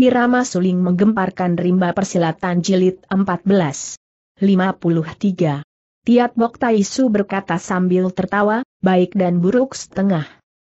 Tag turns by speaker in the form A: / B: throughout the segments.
A: Irama suling menggemparkan rimba persilatan jilid 14. 53. Tiat Bok Taisu berkata sambil tertawa, baik dan buruk setengah.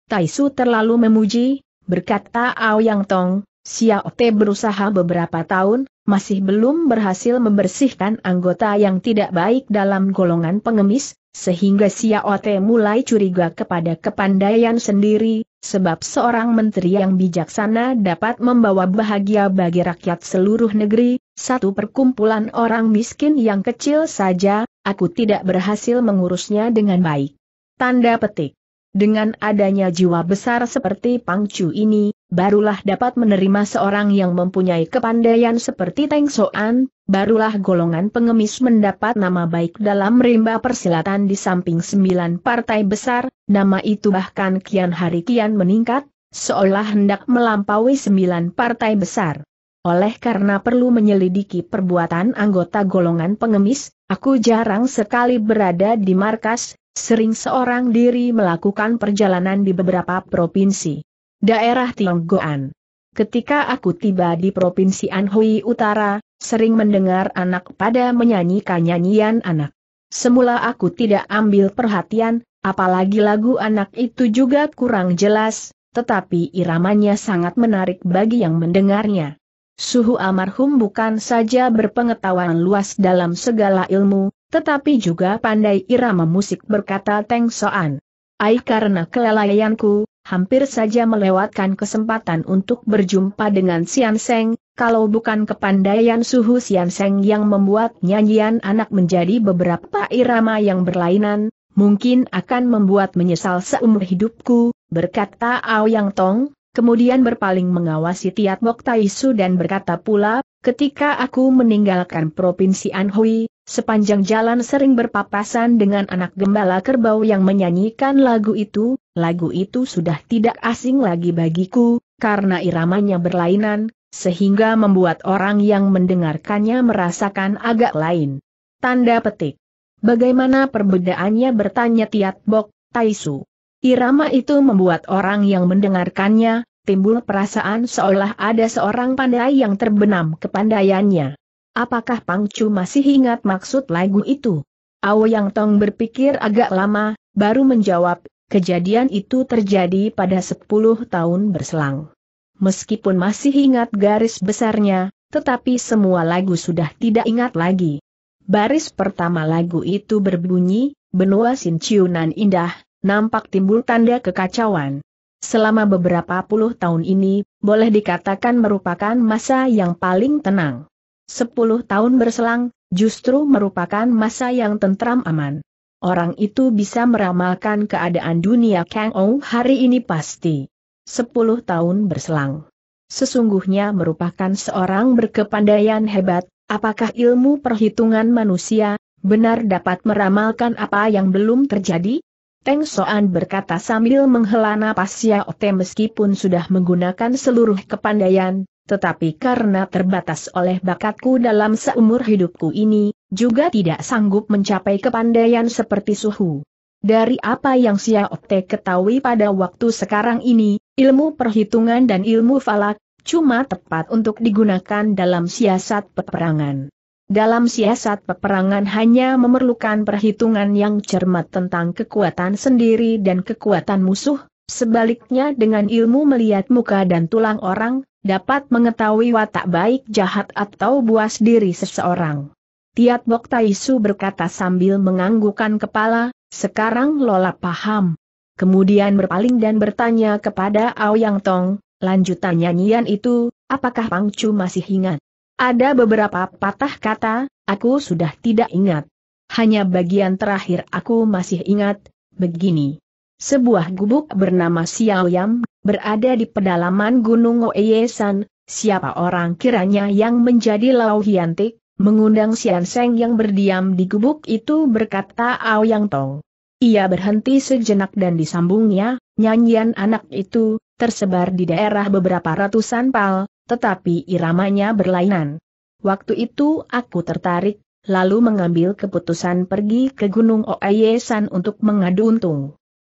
A: Taisu terlalu memuji, berkata Ao Yang Tong, Xiao Te berusaha beberapa tahun, masih belum berhasil membersihkan anggota yang tidak baik dalam golongan pengemis, sehingga Xiao Te mulai curiga kepada kepandaian sendiri, sebab seorang menteri yang bijaksana dapat membawa bahagia bagi rakyat seluruh negeri, satu perkumpulan orang miskin yang kecil saja, aku tidak berhasil mengurusnya dengan baik. Tanda petik. Dengan adanya jiwa besar seperti Pang Chu ini, barulah dapat menerima seorang yang mempunyai kepandaian seperti Teng Soan, barulah golongan pengemis mendapat nama baik dalam rimba persilatan di samping sembilan partai besar, nama itu bahkan kian hari kian meningkat, seolah hendak melampaui sembilan partai besar. Oleh karena perlu menyelidiki perbuatan anggota golongan pengemis, aku jarang sekali berada di markas, sering seorang diri melakukan perjalanan di beberapa provinsi. Daerah Tionggoan. Ketika aku tiba di Provinsi Anhui Utara, sering mendengar anak pada menyanyikan nyanyian anak. Semula aku tidak ambil perhatian, apalagi lagu anak itu juga kurang jelas, tetapi iramanya sangat menarik bagi yang mendengarnya. Suhu almarhum bukan saja berpengetahuan luas dalam segala ilmu, tetapi juga pandai irama musik berkata Teng Soan. Ai karena kelalaianku, hampir saja melewatkan kesempatan untuk berjumpa dengan Sian Seng, kalau bukan kepandaian suhu Sian Seng yang membuat nyanyian anak menjadi beberapa irama yang berlainan, mungkin akan membuat menyesal seumur hidupku, berkata Ao Yang Tong, kemudian berpaling mengawasi Tiat Tai Su dan berkata pula, ketika aku meninggalkan Provinsi Anhui, Sepanjang jalan sering berpapasan dengan anak gembala kerbau yang menyanyikan lagu itu, lagu itu sudah tidak asing lagi bagiku, karena iramanya berlainan, sehingga membuat orang yang mendengarkannya merasakan agak lain. Tanda petik. Bagaimana perbedaannya bertanya Tiat Bok, Taisu. Irama itu membuat orang yang mendengarkannya, timbul perasaan seolah ada seorang pandai yang terbenam kepandaiannya. Apakah Pang Chu masih ingat maksud lagu itu? Ao Yang Tong berpikir agak lama, baru menjawab, kejadian itu terjadi pada 10 tahun berselang. Meskipun masih ingat garis besarnya, tetapi semua lagu sudah tidak ingat lagi. Baris pertama lagu itu berbunyi, benua sinciunan indah, nampak timbul tanda kekacauan. Selama beberapa puluh tahun ini, boleh dikatakan merupakan masa yang paling tenang. Sepuluh tahun berselang, justru merupakan masa yang tentram aman. Orang itu bisa meramalkan keadaan dunia Kang Ou hari ini pasti. Sepuluh tahun berselang. Sesungguhnya merupakan seorang berkepandaian hebat, apakah ilmu perhitungan manusia, benar dapat meramalkan apa yang belum terjadi? Teng Soan berkata sambil menghela napas Xiao Te meskipun sudah menggunakan seluruh kepandaian, tetapi karena terbatas oleh bakatku dalam seumur hidupku ini, juga tidak sanggup mencapai kepandaian seperti suhu. Dari apa yang Sia ketahui pada waktu sekarang ini, ilmu perhitungan dan ilmu falak, cuma tepat untuk digunakan dalam siasat peperangan. Dalam siasat peperangan hanya memerlukan perhitungan yang cermat tentang kekuatan sendiri dan kekuatan musuh, Sebaliknya dengan ilmu melihat muka dan tulang orang, dapat mengetahui watak baik jahat atau buas diri seseorang. Tiat Bok Taisu berkata sambil menganggukan kepala, sekarang Lola paham. Kemudian berpaling dan bertanya kepada Aoyang Tong, lanjutan nyanyian itu, apakah Pang Chu masih ingat? Ada beberapa patah kata, aku sudah tidak ingat. Hanya bagian terakhir aku masih ingat, begini. Sebuah gubuk bernama Xiaoyam, berada di pedalaman Gunung Oeyesan, siapa orang kiranya yang menjadi Lao mengundang Xian Seng yang berdiam di gubuk itu berkata Ao Yang Tong. Ia berhenti sejenak dan disambungnya, nyanyian anak itu, tersebar di daerah beberapa ratusan pal, tetapi iramanya berlainan. Waktu itu aku tertarik, lalu mengambil keputusan pergi ke Gunung Oeyesan untuk mengadu untung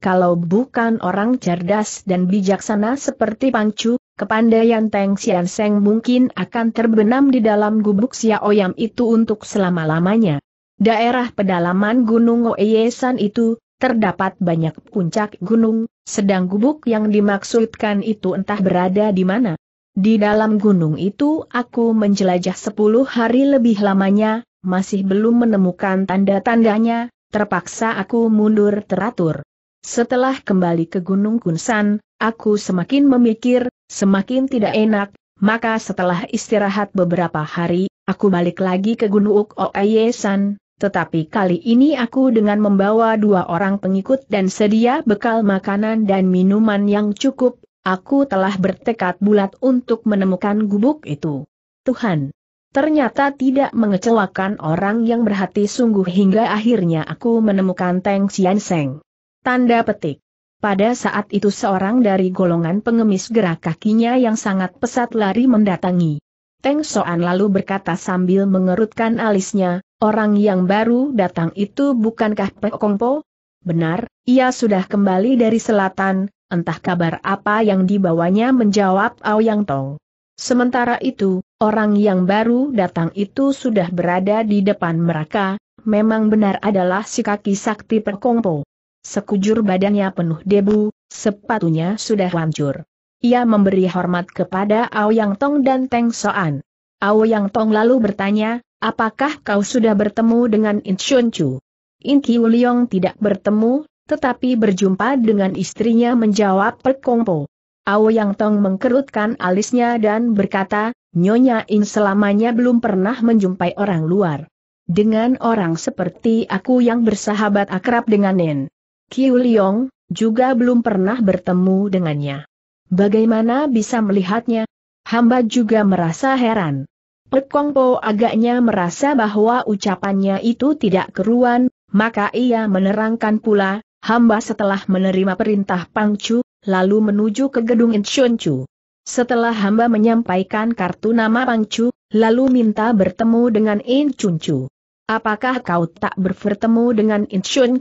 A: kalau bukan orang cerdas dan bijaksana seperti Pangcu, kepandaian Teng Sian Seng mungkin akan terbenam di dalam gubuk Xiaoyam itu untuk selama-lamanya. Daerah pedalaman Gunung Oeyesan itu, terdapat banyak puncak gunung, sedang gubuk yang dimaksudkan itu entah berada di mana. Di dalam gunung itu aku menjelajah sepuluh hari lebih lamanya, masih belum menemukan tanda-tandanya, terpaksa aku mundur teratur. Setelah kembali ke Gunung Kunsan, aku semakin memikir, semakin tidak enak, maka setelah istirahat beberapa hari, aku balik lagi ke Gunung Oayesan, tetapi kali ini aku dengan membawa dua orang pengikut dan sedia bekal makanan dan minuman yang cukup, aku telah bertekad bulat untuk menemukan gubuk itu. Tuhan! Ternyata tidak mengecewakan orang yang berhati sungguh hingga akhirnya aku menemukan Teng Xianseng. Tanda petik. Pada saat itu seorang dari golongan pengemis gerak kakinya yang sangat pesat lari mendatangi. Teng Soan lalu berkata sambil mengerutkan alisnya, orang yang baru datang itu bukankah Pek Kongpo? Benar, ia sudah kembali dari selatan, entah kabar apa yang dibawanya menjawab Ao Yang Tong. Sementara itu, orang yang baru datang itu sudah berada di depan mereka, memang benar adalah si kaki sakti Pek Kongpo. Sekujur badannya penuh debu, sepatunya sudah hancur. Ia memberi hormat kepada Ao Yang Tong dan Teng Soan. Yang Tong lalu bertanya, apakah kau sudah bertemu dengan In Chun Chu? In Kiu Liong tidak bertemu, tetapi berjumpa dengan istrinya menjawab Ao Yang Tong mengkerutkan alisnya dan berkata, Nyonya In selamanya belum pernah menjumpai orang luar. Dengan orang seperti aku yang bersahabat akrab dengan Nen. Kiu Liong, juga belum pernah bertemu dengannya. Bagaimana bisa melihatnya? Hamba juga merasa heran. Pek Kong Po agaknya merasa bahwa ucapannya itu tidak keruan, maka ia menerangkan pula, hamba setelah menerima perintah Pangcu, lalu menuju ke gedung Inchoncu. Setelah hamba menyampaikan kartu nama Pangcu, lalu minta bertemu dengan Chu. Apakah kau tak bertemu dengan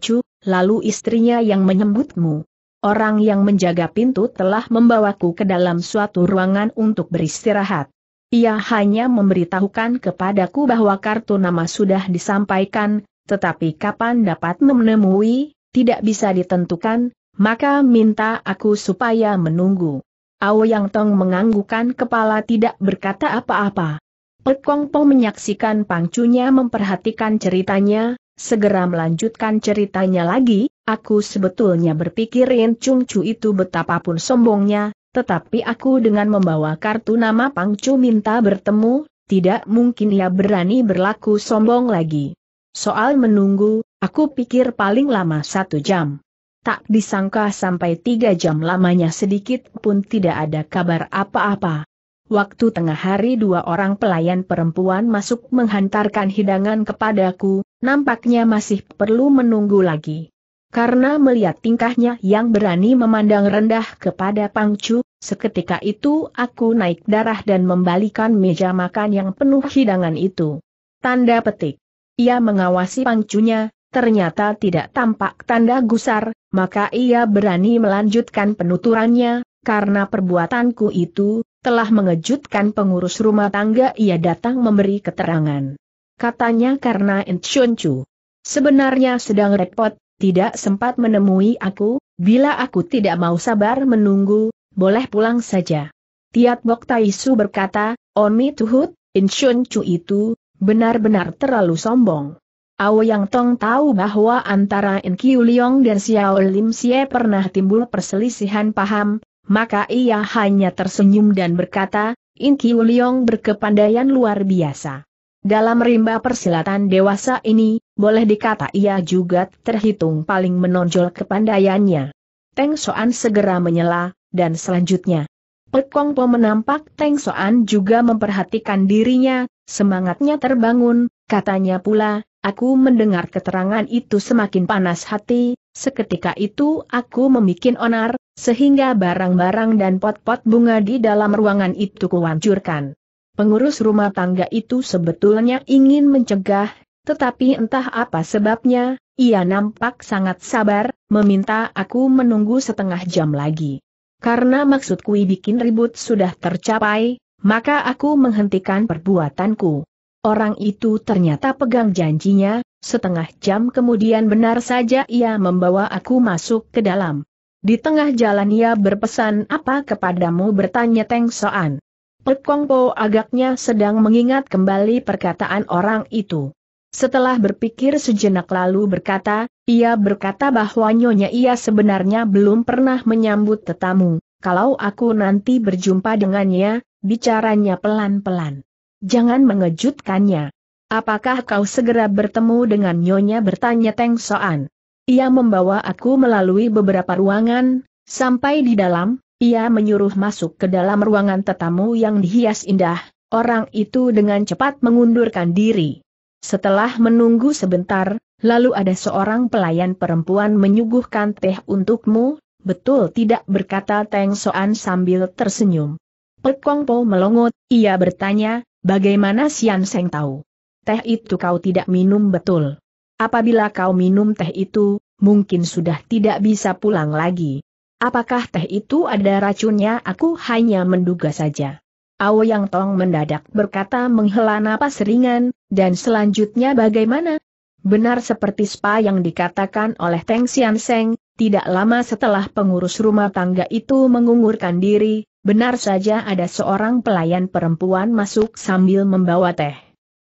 A: Chu? lalu istrinya yang menyebutmu. Orang yang menjaga pintu telah membawaku ke dalam suatu ruangan untuk beristirahat. Ia hanya memberitahukan kepadaku bahwa kartu nama sudah disampaikan, tetapi kapan dapat menemui, tidak bisa ditentukan, maka minta aku supaya menunggu. Ao Yang Tong menganggukan kepala tidak berkata apa-apa. Pekong Po menyaksikan pangcunya memperhatikan ceritanya, segera melanjutkan ceritanya lagi, aku sebetulnya berpikir Rin Chung Chu itu betapapun sombongnya, tetapi aku dengan membawa kartu nama Pang Chu minta bertemu, tidak mungkin ia berani berlaku sombong lagi. Soal menunggu, aku pikir paling lama satu jam. Tak disangka sampai tiga jam lamanya sedikit pun tidak ada kabar apa-apa. Waktu tengah hari dua orang pelayan perempuan masuk menghantarkan hidangan kepadaku, nampaknya masih perlu menunggu lagi. Karena melihat tingkahnya yang berani memandang rendah kepada Pangcu, seketika itu aku naik darah dan membalikan meja makan yang penuh hidangan itu. Tanda petik. Ia mengawasi Pangcunya, ternyata tidak tampak tanda gusar, maka ia berani melanjutkan penuturannya, karena perbuatanku itu, telah mengejutkan pengurus rumah tangga ia datang memberi keterangan katanya karena Enchunchu. Sebenarnya sedang repot, tidak sempat menemui aku, bila aku tidak mau sabar menunggu, boleh pulang saja. Tiat Bok Taisu berkata, Oni Tuhut, Inshunchu itu, benar-benar terlalu sombong. Yang Tong tahu bahwa antara Enkiu Liong dan Xiao Lim Xie pernah timbul perselisihan paham, maka ia hanya tersenyum dan berkata, Enkiu Liong berkepandaian luar biasa. Dalam rimba persilatan dewasa ini, boleh dikata ia juga terhitung paling menonjol kepandaiannya. Teng Soan segera menyela, dan selanjutnya. Pekong Po menampak Teng Soan juga memperhatikan dirinya, semangatnya terbangun, katanya pula, aku mendengar keterangan itu semakin panas hati, seketika itu aku memikin onar, sehingga barang-barang dan pot-pot bunga di dalam ruangan itu kuhancurkan. Pengurus rumah tangga itu sebetulnya ingin mencegah, tetapi entah apa sebabnya, ia nampak sangat sabar, meminta aku menunggu setengah jam lagi. Karena maksudku bikin ribut sudah tercapai, maka aku menghentikan perbuatanku. Orang itu ternyata pegang janjinya, setengah jam kemudian benar saja ia membawa aku masuk ke dalam. Di tengah jalan ia berpesan apa kepadamu bertanya Teng Soan. Po agaknya sedang mengingat kembali perkataan orang itu. Setelah berpikir sejenak lalu berkata, ia berkata bahwa nyonya ia sebenarnya belum pernah menyambut tetamu, kalau aku nanti berjumpa dengannya, bicaranya pelan-pelan. Jangan mengejutkannya. Apakah kau segera bertemu dengan nyonya bertanya Teng Soan? Ia membawa aku melalui beberapa ruangan, sampai di dalam, ia menyuruh masuk ke dalam ruangan tetamu yang dihias indah, orang itu dengan cepat mengundurkan diri. Setelah menunggu sebentar, lalu ada seorang pelayan perempuan menyuguhkan teh untukmu, betul tidak berkata Teng Soan sambil tersenyum. Pek Kong Po melongot, ia bertanya, bagaimana Sian Seng tahu? Teh itu kau tidak minum betul. Apabila kau minum teh itu, mungkin sudah tidak bisa pulang lagi. Apakah teh itu ada racunnya? Aku hanya menduga saja. Ao Yang Tong mendadak berkata menghela napas ringan, dan selanjutnya bagaimana? Benar seperti spa yang dikatakan oleh Teng Xian Seng, tidak lama setelah pengurus rumah tangga itu mengungurkan diri, benar saja ada seorang pelayan perempuan masuk sambil membawa teh.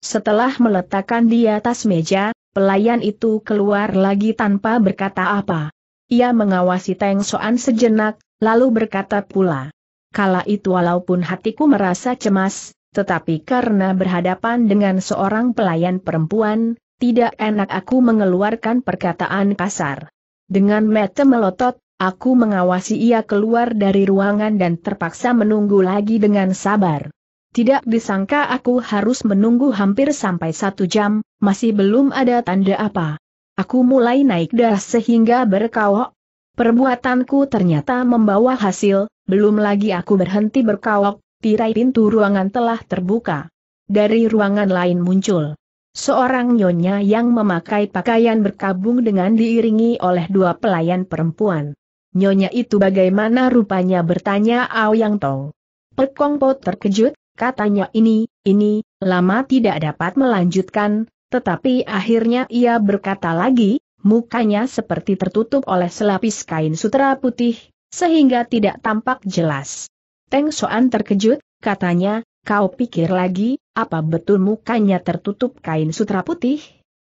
A: Setelah meletakkan di atas meja, pelayan itu keluar lagi tanpa berkata apa. Ia mengawasi Teng Soan sejenak, lalu berkata pula. Kala itu walaupun hatiku merasa cemas, tetapi karena berhadapan dengan seorang pelayan perempuan, tidak enak aku mengeluarkan perkataan kasar. Dengan mata melotot, aku mengawasi ia keluar dari ruangan dan terpaksa menunggu lagi dengan sabar. Tidak disangka aku harus menunggu hampir sampai satu jam, masih belum ada tanda apa. Aku mulai naik darah sehingga berkawok. Perbuatanku ternyata membawa hasil, belum lagi aku berhenti berkawok, tirai pintu ruangan telah terbuka. Dari ruangan lain muncul seorang nyonya yang memakai pakaian berkabung dengan diiringi oleh dua pelayan perempuan. Nyonya itu bagaimana rupanya bertanya Aoyang Tong. Pekong terkejut, katanya ini, ini, lama tidak dapat melanjutkan, tetapi akhirnya ia berkata lagi, mukanya seperti tertutup oleh selapis kain sutra putih, sehingga tidak tampak jelas. Teng Soan terkejut, katanya, kau pikir lagi, apa betul mukanya tertutup kain sutra putih?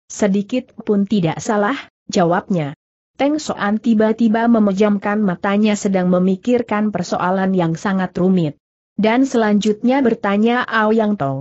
A: Sedikit pun tidak salah, jawabnya. Teng Soan tiba-tiba memejamkan matanya sedang memikirkan persoalan yang sangat rumit. Dan selanjutnya bertanya Ao Yang Tong.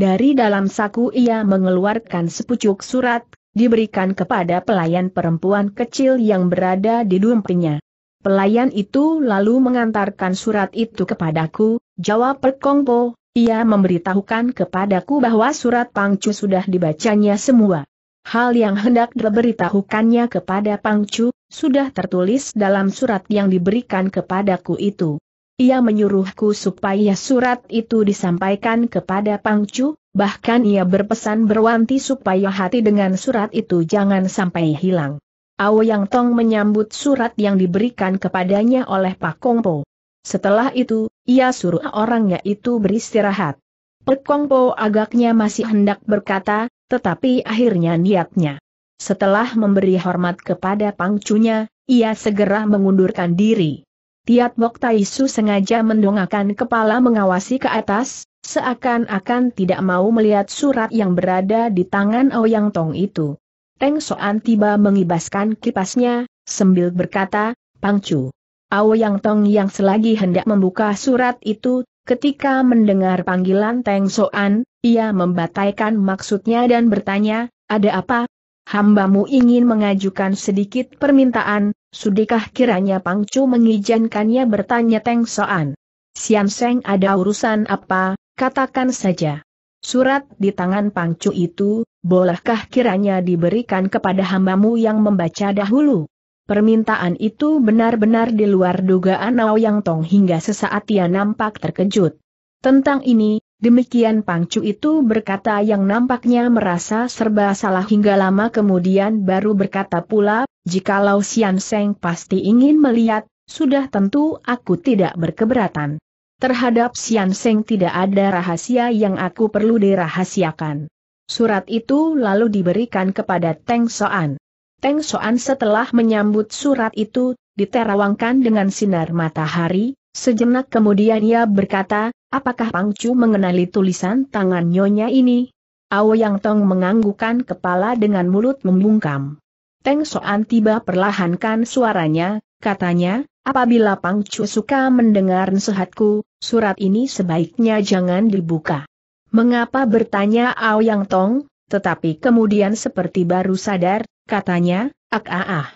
A: Dari dalam saku ia mengeluarkan sepucuk surat, diberikan kepada pelayan perempuan kecil yang berada di dumpingnya. Pelayan itu lalu mengantarkan surat itu kepadaku, jawab Perkongpo, ia memberitahukan kepadaku bahwa surat Pangcu sudah dibacanya semua. Hal yang hendak diberitahukannya kepada Pangcu, sudah tertulis dalam surat yang diberikan kepadaku itu. Ia menyuruhku supaya surat itu disampaikan kepada Pangcu, bahkan ia berpesan berwanti supaya hati dengan surat itu jangan sampai hilang. Yang Tong menyambut surat yang diberikan kepadanya oleh Pak Kongpo. Setelah itu, ia suruh orangnya itu beristirahat. Pak Kongpo agaknya masih hendak berkata, tetapi akhirnya niatnya. Setelah memberi hormat kepada pangcunya, ia segera mengundurkan diri. Tiat Bok Taisu sengaja mendongakkan kepala mengawasi ke atas, seakan-akan tidak mau melihat surat yang berada di tangan Ouyang Tong itu. Teng Soan tiba mengibaskan kipasnya, sambil berkata, Pangcu. Ouyang Tong yang selagi hendak membuka surat itu, ketika mendengar panggilan Teng Soan, ia membataikan maksudnya dan bertanya, ada apa, hambamu ingin mengajukan sedikit permintaan, sudikah kiranya Pangcu mengizinkannya bertanya Teng Soan. Sian Seng ada urusan apa, katakan saja. Surat di tangan Pangcu itu, bolehkah kiranya diberikan kepada hambamu yang membaca dahulu? Permintaan itu benar-benar di luar dugaan Ao Yang Tong hingga sesaat ia nampak terkejut. Tentang ini, Demikian Pangcu itu berkata yang nampaknya merasa serba salah hingga lama kemudian baru berkata pula, jikalau Sian Seng pasti ingin melihat, sudah tentu aku tidak berkeberatan. Terhadap Sian Seng tidak ada rahasia yang aku perlu dirahasiakan. Surat itu lalu diberikan kepada Teng Soan. Teng Soan setelah menyambut surat itu, diterawangkan dengan sinar matahari, sejenak kemudian ia berkata, Apakah Pang Chu mengenali tulisan tangan nyonya ini? Ao Yang Tong menganggukan kepala dengan mulut membungkam. Teng Soan tiba perlahankan suaranya, katanya, apabila Pang Chu suka mendengar nasihatku, surat ini sebaiknya jangan dibuka. Mengapa bertanya Ao Yang Tong, tetapi kemudian seperti baru sadar, katanya, ak ah, ah ah.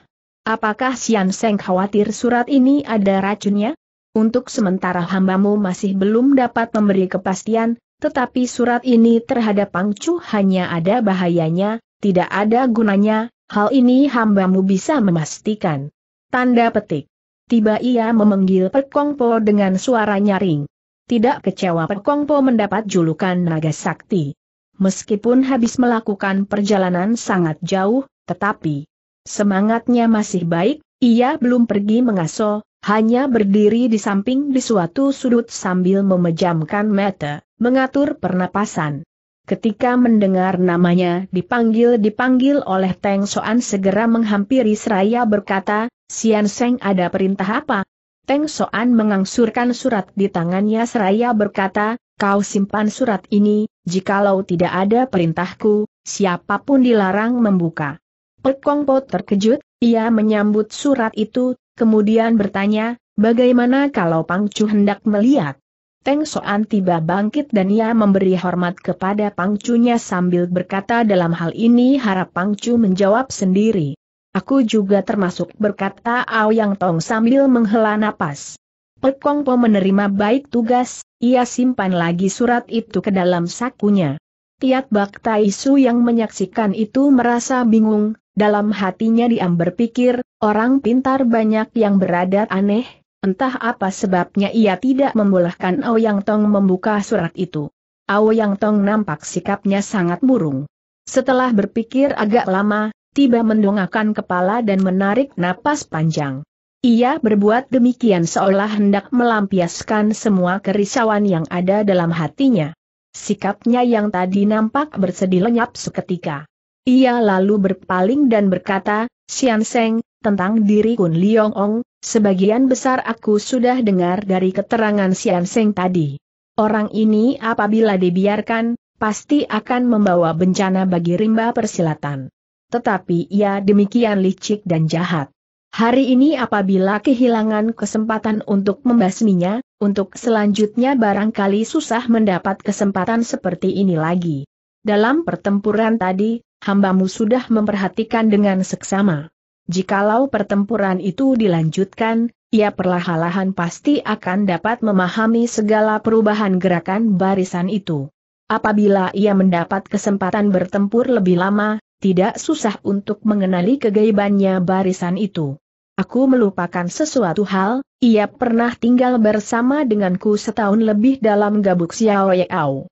A: Apakah Sian Seng khawatir surat ini ada racunnya? Untuk sementara hambamu masih belum dapat memberi kepastian, tetapi surat ini terhadap Pangcu hanya ada bahayanya, tidak ada gunanya, hal ini hambamu bisa memastikan. Tanda petik. Tiba ia memanggil Perkongpo dengan suara nyaring. Tidak kecewa Perkongpo mendapat julukan naga sakti. Meskipun habis melakukan perjalanan sangat jauh, tetapi semangatnya masih baik, ia belum pergi mengaso, hanya berdiri di samping di suatu sudut sambil memejamkan mata, mengatur pernapasan. Ketika mendengar namanya dipanggil-dipanggil oleh Teng Soan segera menghampiri seraya berkata, Sian Seng ada perintah apa? Teng Soan mengangsurkan surat di tangannya seraya berkata, kau simpan surat ini, jikalau tidak ada perintahku, siapapun dilarang membuka. Pekongpo terkejut, ia menyambut surat itu kemudian bertanya, bagaimana kalau Pang Chu hendak melihat? Teng Soan tiba bangkit dan ia memberi hormat kepada Pang Pangcunya sambil berkata dalam hal ini harap Pang Chu menjawab sendiri. Aku juga termasuk berkata Ao Yang Tong sambil menghela napas. Pekong Po menerima baik tugas, ia simpan lagi surat itu ke dalam sakunya. Tiat Bak Tai Su yang menyaksikan itu merasa bingung, dalam hatinya Diam berpikir, orang pintar banyak yang berada aneh, entah apa sebabnya ia tidak membolehkan Yang Tong membuka surat itu. Yang Tong nampak sikapnya sangat murung. Setelah berpikir agak lama, tiba mendongakkan kepala dan menarik napas panjang. Ia berbuat demikian seolah hendak melampiaskan semua kerisauan yang ada dalam hatinya. Sikapnya yang tadi nampak bersedih lenyap seketika. Ia lalu berpaling dan berkata, Sian Seng, tentang diri Kun Liong Ong, sebagian besar aku sudah dengar dari keterangan Sian Seng tadi. Orang ini apabila dibiarkan, pasti akan membawa bencana bagi rimba persilatan. Tetapi ia demikian licik dan jahat. Hari ini apabila kehilangan kesempatan untuk membasminya, untuk selanjutnya barangkali susah mendapat kesempatan seperti ini lagi. Dalam pertempuran tadi, hambamu sudah memperhatikan dengan seksama. Jikalau pertempuran itu dilanjutkan, ia perlahan-lahan pasti akan dapat memahami segala perubahan gerakan barisan itu. Apabila ia mendapat kesempatan bertempur lebih lama, tidak susah untuk mengenali kegaibannya barisan itu. Aku melupakan sesuatu hal, ia pernah tinggal bersama denganku setahun lebih dalam gabuk Xiao Yao.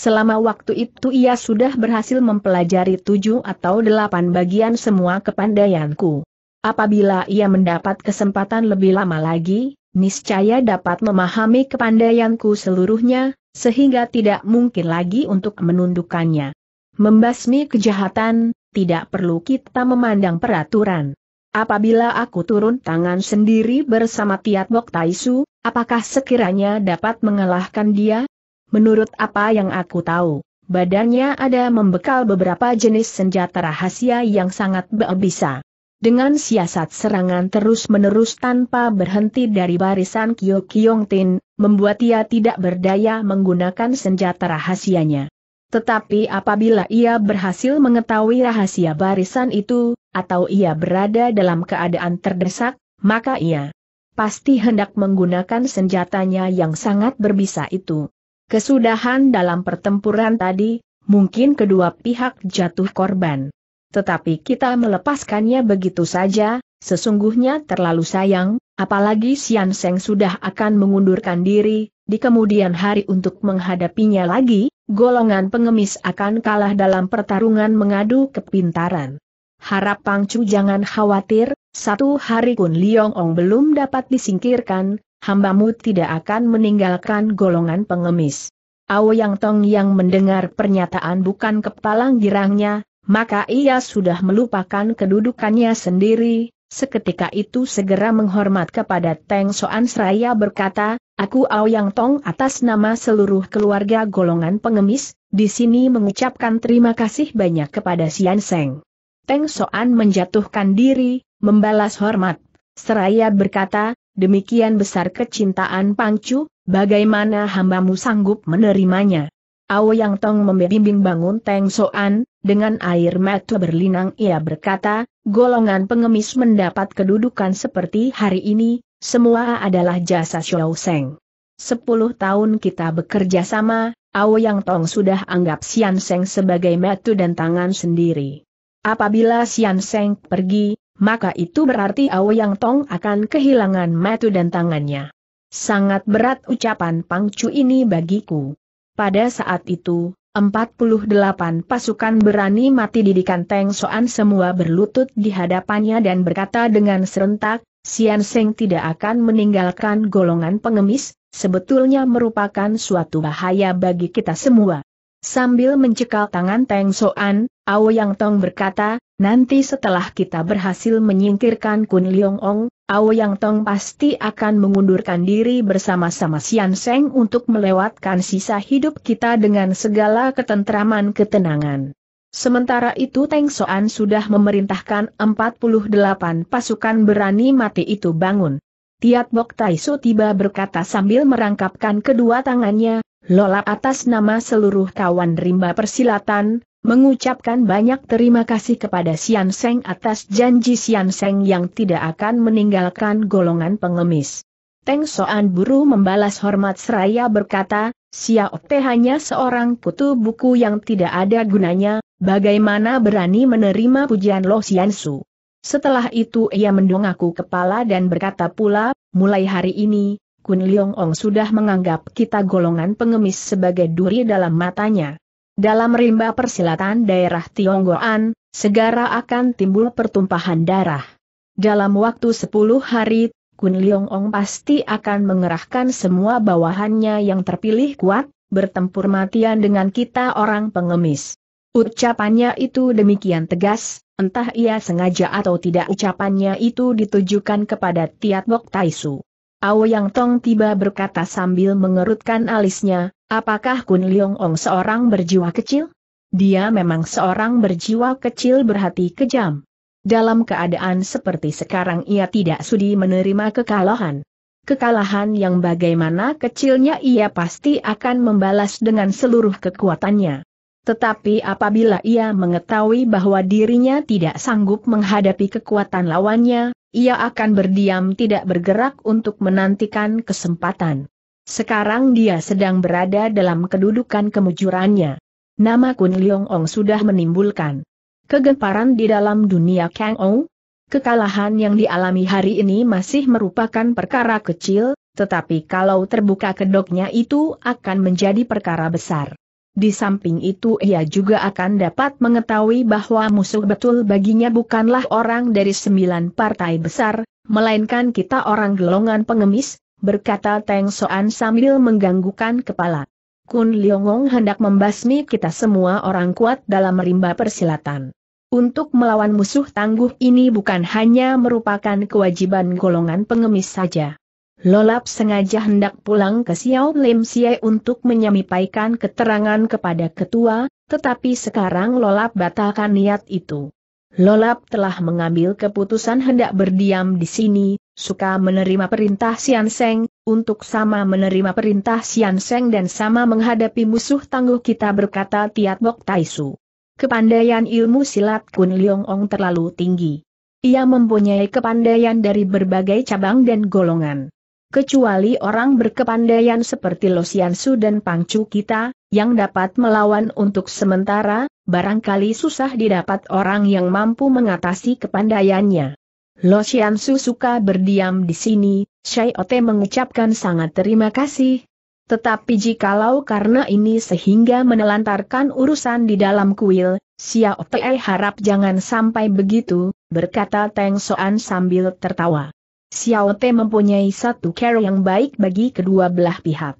A: Selama waktu itu ia sudah berhasil mempelajari tujuh atau delapan bagian semua kepandaianku. Apabila ia mendapat kesempatan lebih lama lagi, niscaya dapat memahami kepandaianku seluruhnya, sehingga tidak mungkin lagi untuk menundukkannya. Membasmi kejahatan, tidak perlu kita memandang peraturan. Apabila aku turun tangan sendiri bersama Tiat Bok Taisu, apakah sekiranya dapat mengalahkan dia, Menurut apa yang aku tahu, badannya ada membekal beberapa jenis senjata rahasia yang sangat berbisa. Dengan siasat serangan terus-menerus tanpa berhenti dari barisan Kyo Kyong Tin, membuat ia tidak berdaya menggunakan senjata rahasianya. Tetapi apabila ia berhasil mengetahui rahasia barisan itu, atau ia berada dalam keadaan terdesak, maka ia pasti hendak menggunakan senjatanya yang sangat berbisa itu. Kesudahan dalam pertempuran tadi, mungkin kedua pihak jatuh korban. Tetapi kita melepaskannya begitu saja, sesungguhnya terlalu sayang, apalagi Sian Seng sudah akan mengundurkan diri, di kemudian hari untuk menghadapinya lagi, golongan pengemis akan kalah dalam pertarungan mengadu kepintaran. Harap Pangcu jangan khawatir, satu hari Kun Liong Ong belum dapat disingkirkan, hambamu tidak akan meninggalkan golongan pengemis. Yang Tong yang mendengar pernyataan bukan kepalang girangnya, maka ia sudah melupakan kedudukannya sendiri, seketika itu segera menghormat kepada Teng Soan Seraya berkata, Aku Yang Tong atas nama seluruh keluarga golongan pengemis, di sini mengucapkan terima kasih banyak kepada Sian Seng. Teng Soan menjatuhkan diri, membalas hormat. Seraya berkata, demikian besar kecintaan Pangcu, bagaimana hambamu sanggup menerimanya? Yang Tong membimbing bangun Teng Soan, dengan air mata berlinang ia berkata, golongan pengemis mendapat kedudukan seperti hari ini, semua adalah jasa Xiao Seng. Sepuluh tahun kita bekerja sama, Yang Tong sudah anggap Xian Seng sebagai metu dan tangan sendiri. Apabila Xian Seng pergi, maka itu berarti Aoyang Tong akan kehilangan metu dan tangannya. Sangat berat ucapan Pangcu ini bagiku. Pada saat itu, 48 pasukan berani mati didikan Teng Soan semua berlutut di hadapannya dan berkata dengan serentak, Sian Seng tidak akan meninggalkan golongan pengemis, sebetulnya merupakan suatu bahaya bagi kita semua. Sambil mencekal tangan Teng Soan, Ao Yang Tong berkata, Nanti setelah kita berhasil menyingkirkan Kun Leong Ong, Ao Yang Tong pasti akan mengundurkan diri bersama-sama Sian Seng untuk melewatkan sisa hidup kita dengan segala ketentraman ketenangan. Sementara itu Teng Soan sudah memerintahkan 48 pasukan berani mati itu bangun. Tiat Bok Taisu tiba berkata sambil merangkapkan kedua tangannya, Lola atas nama seluruh kawan rimba persilatan, mengucapkan banyak terima kasih kepada Sian Seng atas janji Sian Seng yang tidak akan meninggalkan golongan pengemis. Teng Soan Buru membalas hormat seraya berkata, Xiao Te hanya seorang kutu buku yang tidak ada gunanya, bagaimana berani menerima pujian Lo Sian Su. Setelah itu ia mendongakku kepala dan berkata pula, mulai hari ini, Kun Leong Ong sudah menganggap kita golongan pengemis sebagai duri dalam matanya. Dalam rimba persilatan daerah Tionggoan, segera akan timbul pertumpahan darah. Dalam waktu 10 hari, Kun Leong Ong pasti akan mengerahkan semua bawahannya yang terpilih kuat, bertempur matian dengan kita orang pengemis. Ucapannya itu demikian tegas, entah ia sengaja atau tidak ucapannya itu ditujukan kepada Tiat Bok Taisu. Ao Yang Tong tiba berkata sambil mengerutkan alisnya, Apakah Kun Liong Ong seorang berjiwa kecil? Dia memang seorang berjiwa kecil berhati kejam. Dalam keadaan seperti sekarang ia tidak sudi menerima kekalahan. Kekalahan yang bagaimana kecilnya ia pasti akan membalas dengan seluruh kekuatannya. Tetapi apabila ia mengetahui bahwa dirinya tidak sanggup menghadapi kekuatan lawannya, ia akan berdiam tidak bergerak untuk menantikan kesempatan. Sekarang dia sedang berada dalam kedudukan kemujurannya. Nama Kun Leong Ong sudah menimbulkan kegemparan di dalam dunia Kang Ou. Kekalahan yang dialami hari ini masih merupakan perkara kecil, tetapi kalau terbuka kedoknya itu akan menjadi perkara besar. Di samping itu ia juga akan dapat mengetahui bahwa musuh betul baginya bukanlah orang dari sembilan partai besar, melainkan kita orang gelongan pengemis, berkata Teng Soan sambil mengganggukan kepala. Kun Liongong hendak membasmi kita semua orang kuat dalam rimba persilatan. Untuk melawan musuh tangguh ini bukan hanya merupakan kewajiban golongan pengemis saja. Lolap sengaja hendak pulang ke Xiao Lim Xie untuk menyampaikan keterangan kepada ketua, tetapi sekarang Lolap batalkan niat itu. Lolap telah mengambil keputusan hendak berdiam di sini, suka menerima perintah Sian Seng, untuk sama menerima perintah Sian Seng dan sama menghadapi musuh tangguh kita berkata Tiat Bok Taisu. Kepandaian ilmu silat Kun Leong Ong terlalu tinggi. Ia mempunyai kepandaian dari berbagai cabang dan golongan. Kecuali orang berkepandaian seperti su dan Pangcu kita, yang dapat melawan untuk sementara, barangkali susah didapat orang yang mampu mengatasi kepandaiannya. Lo Xiansu suka berdiam di sini, Shai Ote mengucapkan sangat terima kasih. Tetapi jikalau karena ini sehingga menelantarkan urusan di dalam kuil, Xiao Ote harap jangan sampai begitu, berkata Teng Soan sambil tertawa. Xiao Te mempunyai satu care yang baik bagi kedua belah pihak.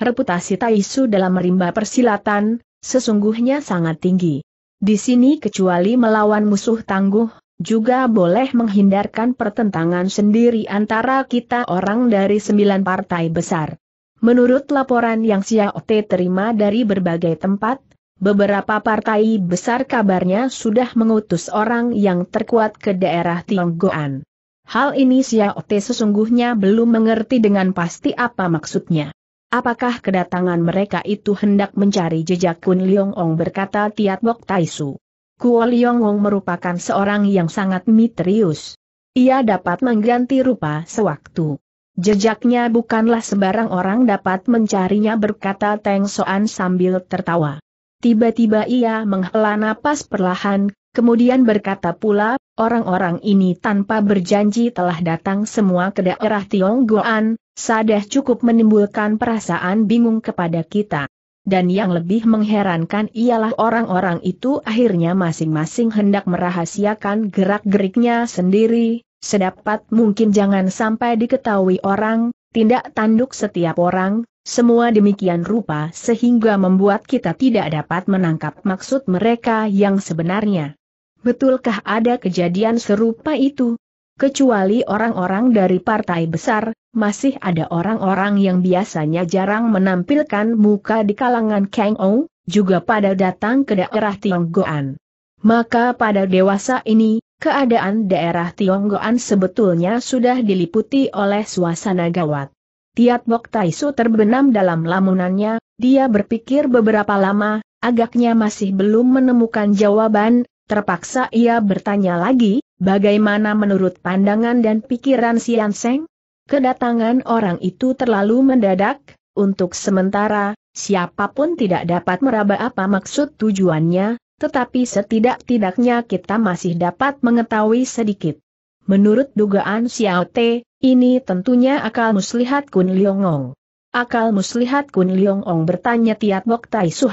A: Reputasi Taisu dalam rimba persilatan, sesungguhnya sangat tinggi. Di sini kecuali melawan musuh tangguh, juga boleh menghindarkan pertentangan sendiri antara kita orang dari sembilan partai besar. Menurut laporan yang Te terima dari berbagai tempat, beberapa partai besar kabarnya sudah mengutus orang yang terkuat ke daerah Tionggoan. Hal ini Te sesungguhnya belum mengerti dengan pasti apa maksudnya. Apakah kedatangan mereka itu hendak mencari jejak Kun Leong Ong berkata Tiat Bok Taisu. Kuo Liong Wong merupakan seorang yang sangat misterius. Ia dapat mengganti rupa sewaktu. Jejaknya bukanlah sembarang orang dapat mencarinya berkata Teng Soan sambil tertawa. Tiba-tiba ia menghela napas perlahan, kemudian berkata pula, orang-orang ini tanpa berjanji telah datang semua ke daerah Tionggoan, sadah cukup menimbulkan perasaan bingung kepada kita dan yang lebih mengherankan ialah orang-orang itu akhirnya masing-masing hendak merahasiakan gerak-geriknya sendiri, sedapat mungkin jangan sampai diketahui orang, tindak tanduk setiap orang, semua demikian rupa sehingga membuat kita tidak dapat menangkap maksud mereka yang sebenarnya. Betulkah ada kejadian serupa itu? Kecuali orang-orang dari partai besar, masih ada orang-orang yang biasanya jarang menampilkan muka di kalangan Kang Ou, juga pada datang ke daerah Tionggoan. Maka pada dewasa ini, keadaan daerah Tionggoan sebetulnya sudah diliputi oleh suasana gawat. Tiat Bok Taisu terbenam dalam lamunannya, dia berpikir beberapa lama, agaknya masih belum menemukan jawaban, Terpaksa ia bertanya lagi, bagaimana menurut pandangan dan pikiran Sian Seng? Kedatangan orang itu terlalu mendadak, untuk sementara, siapapun tidak dapat meraba apa maksud tujuannya, tetapi setidak-tidaknya kita masih dapat mengetahui sedikit. Menurut dugaan Xiao Te, ini tentunya akal muslihat Kun Liongong. Akal muslihat Kun Liongong bertanya Tiat Bok Tai Su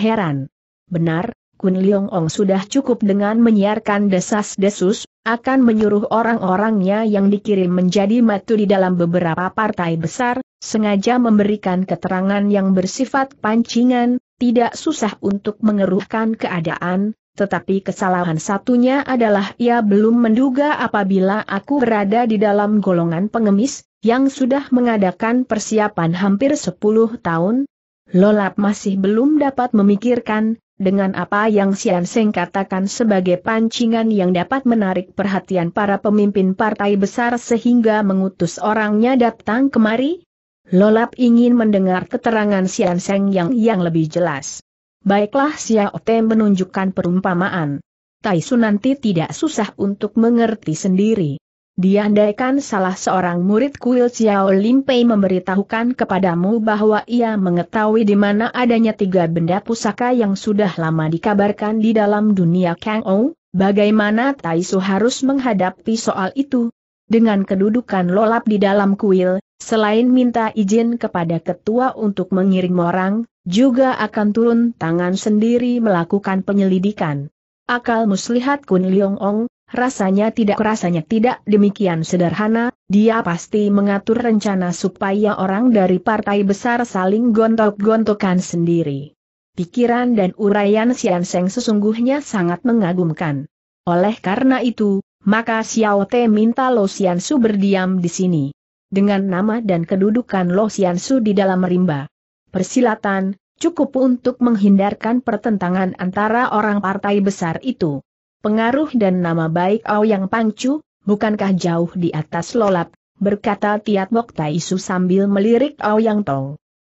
A: Benar, Kun Leong Ong sudah cukup dengan menyiarkan desas-desus, akan menyuruh orang-orangnya yang dikirim menjadi matu di dalam beberapa partai besar, sengaja memberikan keterangan yang bersifat pancingan, tidak susah untuk mengeruhkan keadaan, tetapi kesalahan satunya adalah ia belum menduga apabila aku berada di dalam golongan pengemis, yang sudah mengadakan persiapan hampir 10 tahun, Lolap masih belum dapat memikirkan, dengan apa yang Sian Seng katakan sebagai pancingan yang dapat menarik perhatian para pemimpin partai besar sehingga mengutus orangnya datang kemari? Lolap ingin mendengar keterangan Sian Seng yang yang lebih jelas. Baiklah Xiao Te menunjukkan perumpamaan. Tai nanti tidak susah untuk mengerti sendiri. Diandaikan salah seorang murid kuil Xiao Limpei memberitahukan kepadamu bahwa ia mengetahui di mana adanya tiga benda pusaka yang sudah lama dikabarkan di dalam dunia Kang Ou, bagaimana Taisu harus menghadapi soal itu? Dengan kedudukan lolap di dalam kuil, selain minta izin kepada ketua untuk mengirim orang, juga akan turun tangan sendiri melakukan penyelidikan. Akal muslihat Kun Liong Ong, Rasanya tidak rasanya tidak demikian sederhana, dia pasti mengatur rencana supaya orang dari partai besar saling gontok-gontokan sendiri. Pikiran dan uraian Sian Seng sesungguhnya sangat mengagumkan. Oleh karena itu, maka Xiao Te minta Lo Sian Su berdiam di sini. Dengan nama dan kedudukan Lo Sian Su di dalam rimba. Persilatan, cukup untuk menghindarkan pertentangan antara orang partai besar itu pengaruh dan nama baik Yang Pangcu, bukankah jauh di atas lolap, berkata Tiat Bok Taisu sambil melirik Yang Tong.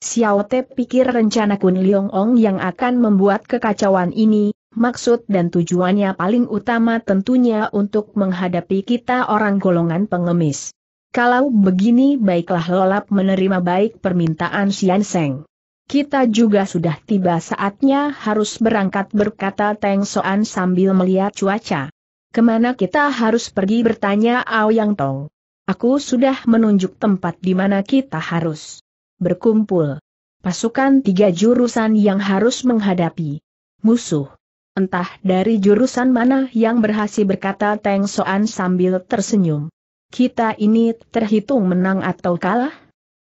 A: Xiao Te pikir rencana Kun Leong Ong yang akan membuat kekacauan ini, maksud dan tujuannya paling utama tentunya untuk menghadapi kita orang golongan pengemis. Kalau begini baiklah lolap menerima baik permintaan Xian Seng. Kita juga sudah tiba saatnya harus berangkat berkata Teng Soan sambil melihat cuaca. Kemana kita harus pergi bertanya Yang Tong. Aku sudah menunjuk tempat di mana kita harus berkumpul. Pasukan tiga jurusan yang harus menghadapi musuh. Entah dari jurusan mana yang berhasil berkata Teng Soan sambil tersenyum. Kita ini terhitung menang atau kalah?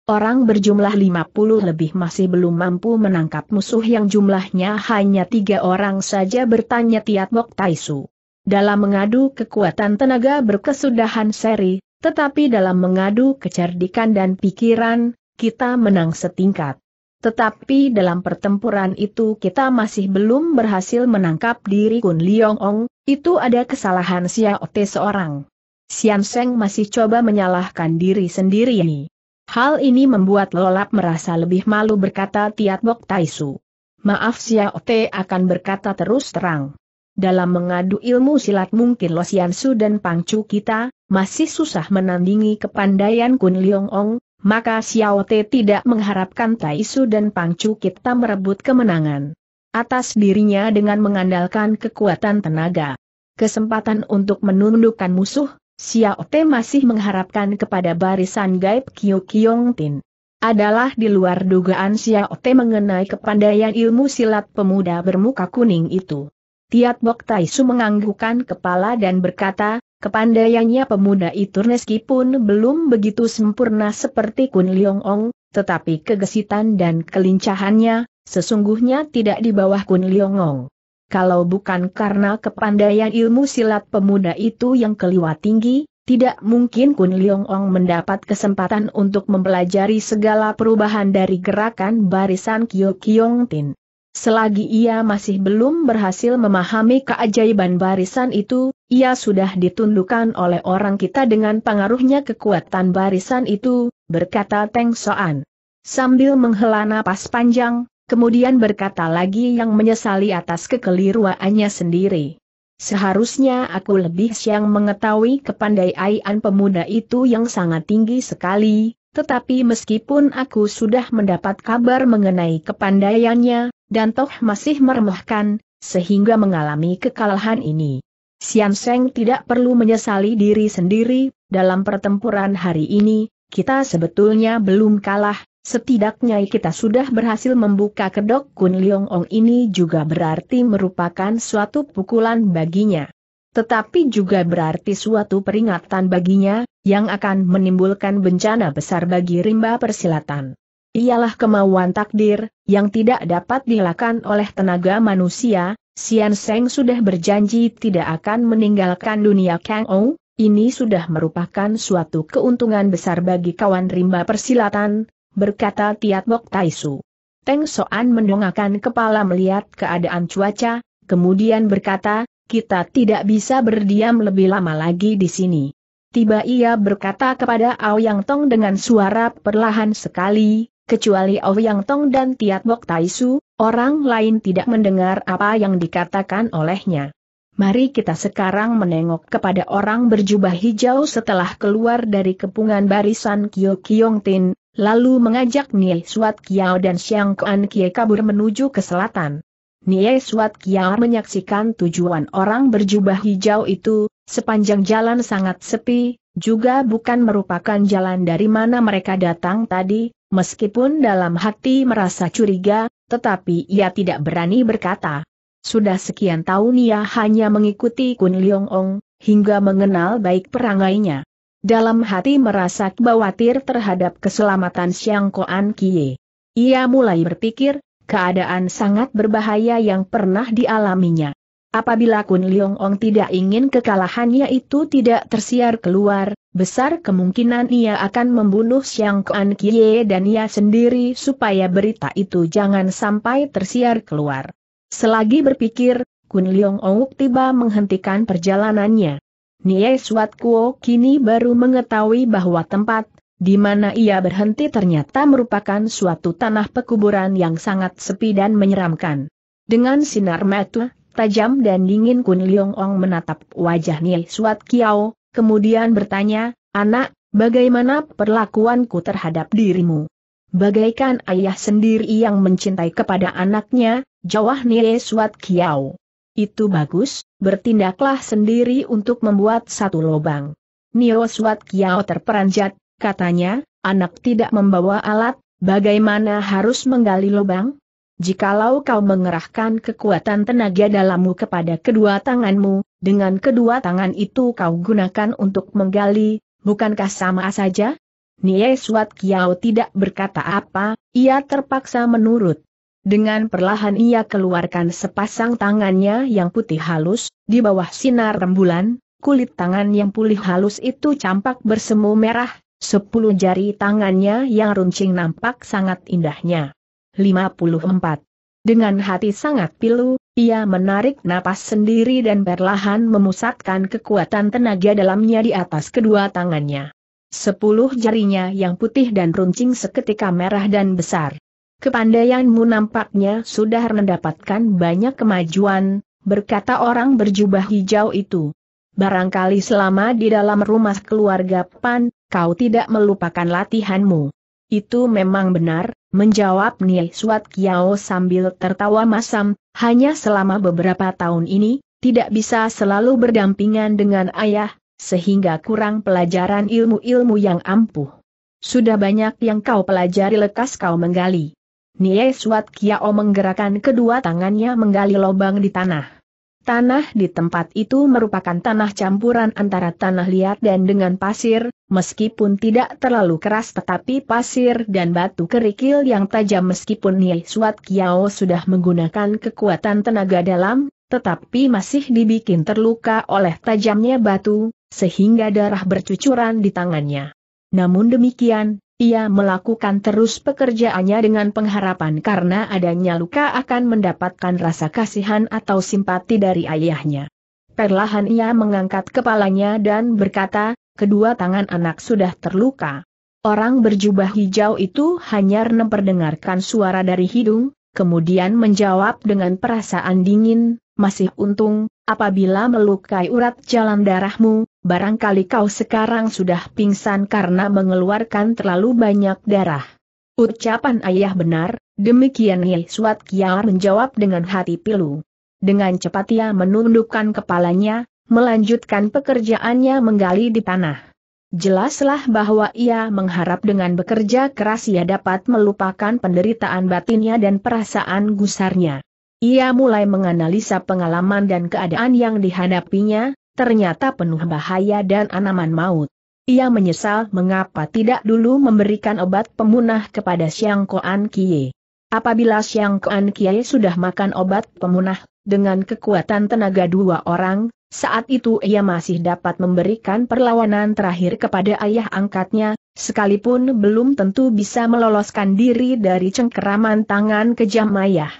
A: Orang berjumlah 50 lebih masih belum mampu menangkap musuh yang jumlahnya hanya tiga orang saja bertanya Mok Taisu. Dalam mengadu kekuatan tenaga berkesudahan seri, tetapi dalam mengadu kecerdikan dan pikiran, kita menang setingkat. Tetapi dalam pertempuran itu kita masih belum berhasil menangkap diri Kun Liong Ong, itu ada kesalahan Xiao Te seorang. Xian Seng masih coba menyalahkan diri sendiri Hal ini membuat Lolap merasa lebih malu berkata Tiat Bok Taisu. Maaf Xiao Te akan berkata terus terang. Dalam mengadu ilmu silat mungkin Lo Sian dan Pangcu kita, masih susah menandingi kepandaian Kun Leong Ong, maka Xiao Te tidak mengharapkan Taisu dan Pangcu kita merebut kemenangan atas dirinya dengan mengandalkan kekuatan tenaga. Kesempatan untuk menundukkan musuh, Xiao Te masih mengharapkan kepada barisan gaib Kyu Kyong Tin. Adalah di luar dugaan Xiao Te mengenai kepandaian ilmu silat pemuda bermuka kuning itu. Tiat Bok Taisu menganggukkan kepala dan berkata, kepandaiannya pemuda itu meskipun belum begitu sempurna seperti Kun Leong Ong, tetapi kegesitan dan kelincahannya, sesungguhnya tidak di bawah Kun Leong Ong kalau bukan karena kepandaian ilmu silat pemuda itu yang keliwat tinggi, tidak mungkin Kun Leong Ong mendapat kesempatan untuk mempelajari segala perubahan dari gerakan barisan Kyo Kyong Tin. Selagi ia masih belum berhasil memahami keajaiban barisan itu, ia sudah ditundukkan oleh orang kita dengan pengaruhnya kekuatan barisan itu, berkata Teng Soan. Sambil menghela napas panjang, kemudian berkata lagi yang menyesali atas kekeliruannya sendiri. Seharusnya aku lebih siang mengetahui kepandaian pemuda itu yang sangat tinggi sekali, tetapi meskipun aku sudah mendapat kabar mengenai kepandaiannya, dan toh masih meremehkan, sehingga mengalami kekalahan ini. Sian Seng tidak perlu menyesali diri sendiri, dalam pertempuran hari ini, kita sebetulnya belum kalah, Setidaknya kita sudah berhasil membuka kedok Kun Leong Ong ini juga berarti merupakan suatu pukulan baginya. Tetapi juga berarti suatu peringatan baginya, yang akan menimbulkan bencana besar bagi rimba persilatan. Ialah kemauan takdir, yang tidak dapat dilakukan oleh tenaga manusia, Xian Seng sudah berjanji tidak akan meninggalkan dunia Kang Ou, ini sudah merupakan suatu keuntungan besar bagi kawan rimba persilatan, berkata Tiat Bok Taisu. Teng Soan mendongakkan kepala melihat keadaan cuaca, kemudian berkata, kita tidak bisa berdiam lebih lama lagi di sini. Tiba ia berkata kepada Aoyang Tong dengan suara perlahan sekali, kecuali Aoyang Tong dan Tiat Bok Taisu, orang lain tidak mendengar apa yang dikatakan olehnya. Mari kita sekarang menengok kepada orang berjubah hijau setelah keluar dari kepungan barisan Kyo Kyong Tin, lalu mengajak Nie Suat Kiao dan Xiang Kuan Kie kabur menuju ke selatan. Nie Suat Kiao menyaksikan tujuan orang berjubah hijau itu, sepanjang jalan sangat sepi, juga bukan merupakan jalan dari mana mereka datang tadi, meskipun dalam hati merasa curiga, tetapi ia tidak berani berkata. Sudah sekian tahun ia hanya mengikuti Kun Leong Ong, hingga mengenal baik perangainya. Dalam hati merasa khawatir terhadap keselamatan Siang Koan Kie. Ia mulai berpikir, keadaan sangat berbahaya yang pernah dialaminya. Apabila Kun Leong Ong tidak ingin kekalahannya itu tidak tersiar keluar, besar kemungkinan ia akan membunuh Siang Kuan Kie dan ia sendiri supaya berita itu jangan sampai tersiar keluar. Selagi berpikir, Kun Leong Ong tiba menghentikan perjalanannya. Nie Suat Kuo kini baru mengetahui bahwa tempat di mana ia berhenti ternyata merupakan suatu tanah pekuburan yang sangat sepi dan menyeramkan. Dengan sinar mata, tajam dan dingin Kun Leong Ong menatap wajah Nie Suat Kiao, kemudian bertanya, Anak, bagaimana perlakuanku terhadap dirimu? Bagaikan ayah sendiri yang mencintai kepada anaknya, jawab Nie Suat Kiao. Itu bagus, bertindaklah sendiri untuk membuat satu lubang. Nio Swat Kiao terperanjat, katanya, anak tidak membawa alat, bagaimana harus menggali lubang? Jikalau kau mengerahkan kekuatan tenaga dalammu kepada kedua tanganmu, dengan kedua tangan itu kau gunakan untuk menggali, bukankah sama saja? Nie Swat Kiao tidak berkata apa, ia terpaksa menurut. Dengan perlahan ia keluarkan sepasang tangannya yang putih halus, di bawah sinar rembulan, kulit tangan yang pulih halus itu campak bersemu merah, sepuluh jari tangannya yang runcing nampak sangat indahnya. 54. Dengan hati sangat pilu, ia menarik napas sendiri dan perlahan memusatkan kekuatan tenaga dalamnya di atas kedua tangannya. Sepuluh jarinya yang putih dan runcing seketika merah dan besar. Kepandaianmu nampaknya sudah mendapatkan banyak kemajuan, berkata orang berjubah hijau itu. Barangkali selama di dalam rumah keluarga Pan, kau tidak melupakan latihanmu. Itu memang benar, menjawab Nil Suat Kiao sambil tertawa masam, hanya selama beberapa tahun ini, tidak bisa selalu berdampingan dengan ayah, sehingga kurang pelajaran ilmu-ilmu yang ampuh. Sudah banyak yang kau pelajari lekas kau menggali. Nie Suat Kiao menggerakkan kedua tangannya menggali lubang di tanah. Tanah di tempat itu merupakan tanah campuran antara tanah liat dan dengan pasir, meskipun tidak terlalu keras tetapi pasir dan batu kerikil yang tajam meskipun Nie Suat Kiao sudah menggunakan kekuatan tenaga dalam, tetapi masih dibikin terluka oleh tajamnya batu, sehingga darah bercucuran di tangannya. Namun demikian, ia melakukan terus pekerjaannya dengan pengharapan karena adanya luka akan mendapatkan rasa kasihan atau simpati dari ayahnya. Perlahan ia mengangkat kepalanya dan berkata, kedua tangan anak sudah terluka. Orang berjubah hijau itu hanya memperdengarkan suara dari hidung, kemudian menjawab dengan perasaan dingin, masih untung, apabila melukai urat jalan darahmu, barangkali kau sekarang sudah pingsan karena mengeluarkan terlalu banyak darah. Ucapan ayah benar, demikian Ye Suat Kiar menjawab dengan hati pilu. Dengan cepat ia menundukkan kepalanya, melanjutkan pekerjaannya menggali di tanah. Jelaslah bahwa ia mengharap dengan bekerja keras ia dapat melupakan penderitaan batinnya dan perasaan gusarnya. Ia mulai menganalisa pengalaman dan keadaan yang dihadapinya, ternyata penuh bahaya dan anaman maut. Ia menyesal mengapa tidak dulu memberikan obat pemunah kepada Siang Koan Kie. Apabila Siang Koan Kie sudah makan obat pemunah, dengan kekuatan tenaga dua orang, saat itu ia masih dapat memberikan perlawanan terakhir kepada ayah angkatnya, sekalipun belum tentu bisa meloloskan diri dari cengkeraman tangan kejam ayah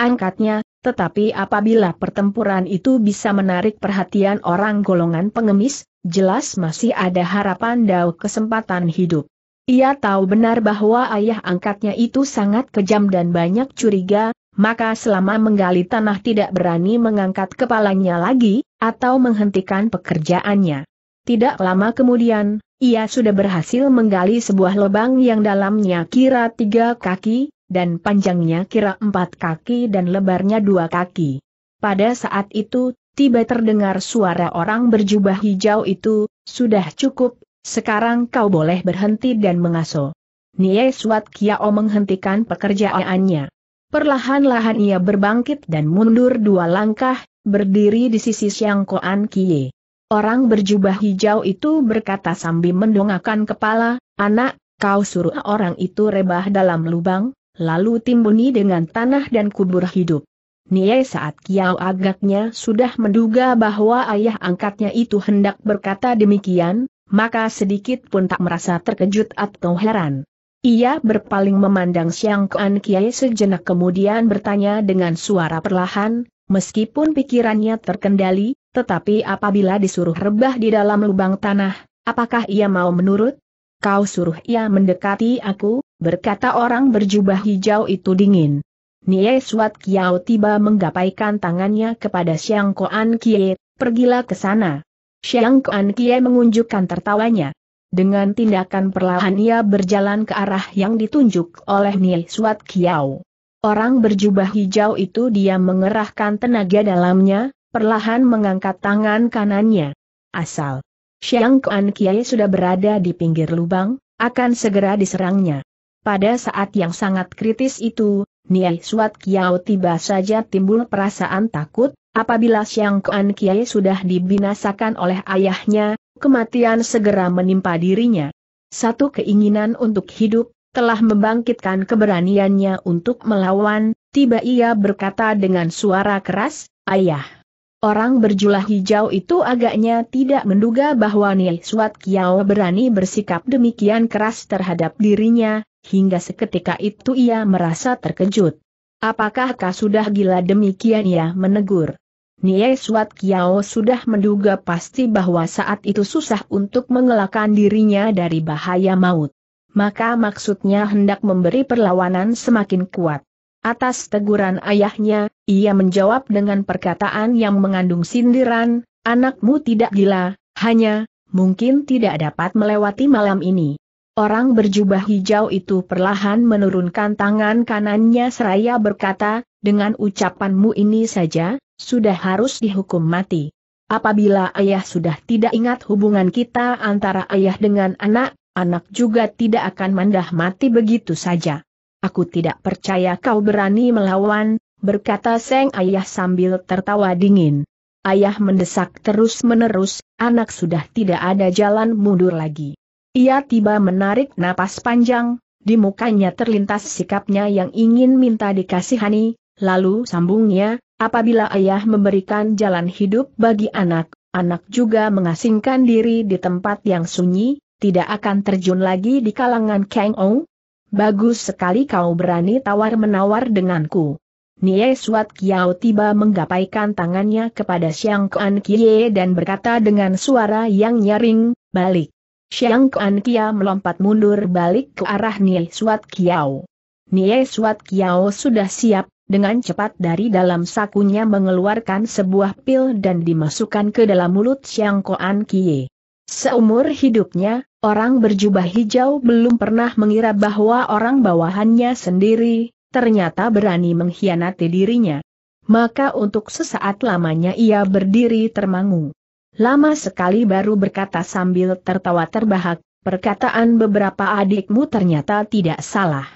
A: angkatnya, tetapi apabila pertempuran itu bisa menarik perhatian orang golongan pengemis, jelas masih ada harapan Dao kesempatan hidup. Ia tahu benar bahwa ayah angkatnya itu sangat kejam dan banyak curiga, maka selama menggali tanah tidak berani mengangkat kepalanya lagi, atau menghentikan pekerjaannya. Tidak lama kemudian, ia sudah berhasil menggali sebuah lubang yang dalamnya kira tiga kaki, dan panjangnya kira empat kaki dan lebarnya dua kaki. Pada saat itu, tiba terdengar suara orang berjubah hijau itu, sudah cukup, sekarang kau boleh berhenti dan mengaso. Nie Suat Kiao menghentikan pekerjaannya. Perlahan-lahan ia berbangkit dan mundur dua langkah, berdiri di sisi Siang Koan Kie. Orang berjubah hijau itu berkata sambil mendongakkan kepala, anak, kau suruh orang itu rebah dalam lubang? lalu timbuni dengan tanah dan kubur hidup. Nie saat Kiao agaknya sudah menduga bahwa ayah angkatnya itu hendak berkata demikian, maka sedikit pun tak merasa terkejut atau heran. Ia berpaling memandang Siang Kuan Kiai sejenak kemudian bertanya dengan suara perlahan, meskipun pikirannya terkendali, tetapi apabila disuruh rebah di dalam lubang tanah, apakah ia mau menurut? kau suruh ia mendekati aku, berkata orang berjubah hijau itu dingin. Nie Suat Kiao tiba menggapaikan tangannya kepada Xiang Koan Kie, pergilah ke sana. Xiang Koan Kie mengunjukkan tertawanya. Dengan tindakan perlahan ia berjalan ke arah yang ditunjuk oleh Nie Suat Kiao. Orang berjubah hijau itu dia mengerahkan tenaga dalamnya, perlahan mengangkat tangan kanannya. Asal Xiang Kuan Kiai sudah berada di pinggir lubang, akan segera diserangnya. Pada saat yang sangat kritis itu, Niai Suat Kiao tiba saja timbul perasaan takut, apabila Xiang Kuan Kiai sudah dibinasakan oleh ayahnya, kematian segera menimpa dirinya. Satu keinginan untuk hidup, telah membangkitkan keberaniannya untuk melawan, tiba ia berkata dengan suara keras, Ayah. Orang berjulah hijau itu agaknya tidak menduga bahwa Nil Suat Kiao berani bersikap demikian keras terhadap dirinya, hingga seketika itu ia merasa terkejut. Apakah kau sudah gila demikian ia menegur. Nie Suat Kiao sudah menduga pasti bahwa saat itu susah untuk mengelakkan dirinya dari bahaya maut. Maka maksudnya hendak memberi perlawanan semakin kuat. Atas teguran ayahnya, ia menjawab dengan perkataan yang mengandung sindiran, anakmu tidak gila, hanya, mungkin tidak dapat melewati malam ini. Orang berjubah hijau itu perlahan menurunkan tangan kanannya seraya berkata, dengan ucapanmu ini saja, sudah harus dihukum mati. Apabila ayah sudah tidak ingat hubungan kita antara ayah dengan anak, anak juga tidak akan mandah mati begitu saja. Aku tidak percaya kau berani melawan, berkata Seng Ayah sambil tertawa dingin. Ayah mendesak terus-menerus, anak sudah tidak ada jalan mundur lagi. Ia tiba menarik napas panjang, di mukanya terlintas sikapnya yang ingin minta dikasihani, lalu sambungnya, apabila ayah memberikan jalan hidup bagi anak, anak juga mengasingkan diri di tempat yang sunyi, tidak akan terjun lagi di kalangan Kang Ong, Bagus sekali kau berani tawar-menawar denganku. Nie Suat Kiao tiba menggapaikan tangannya kepada Xiang Kuan Kie dan berkata dengan suara yang nyaring, balik. Xiang Kuan Kia melompat mundur balik ke arah Nie Suat Kiao. Nie Suat Kiao sudah siap, dengan cepat dari dalam sakunya mengeluarkan sebuah pil dan dimasukkan ke dalam mulut Xiang Kuan Kie. Seumur hidupnya, Orang berjubah hijau belum pernah mengira bahwa orang bawahannya sendiri, ternyata berani mengkhianati dirinya. Maka untuk sesaat lamanya ia berdiri termangu. Lama sekali baru berkata sambil tertawa terbahak, perkataan beberapa adikmu ternyata tidak salah.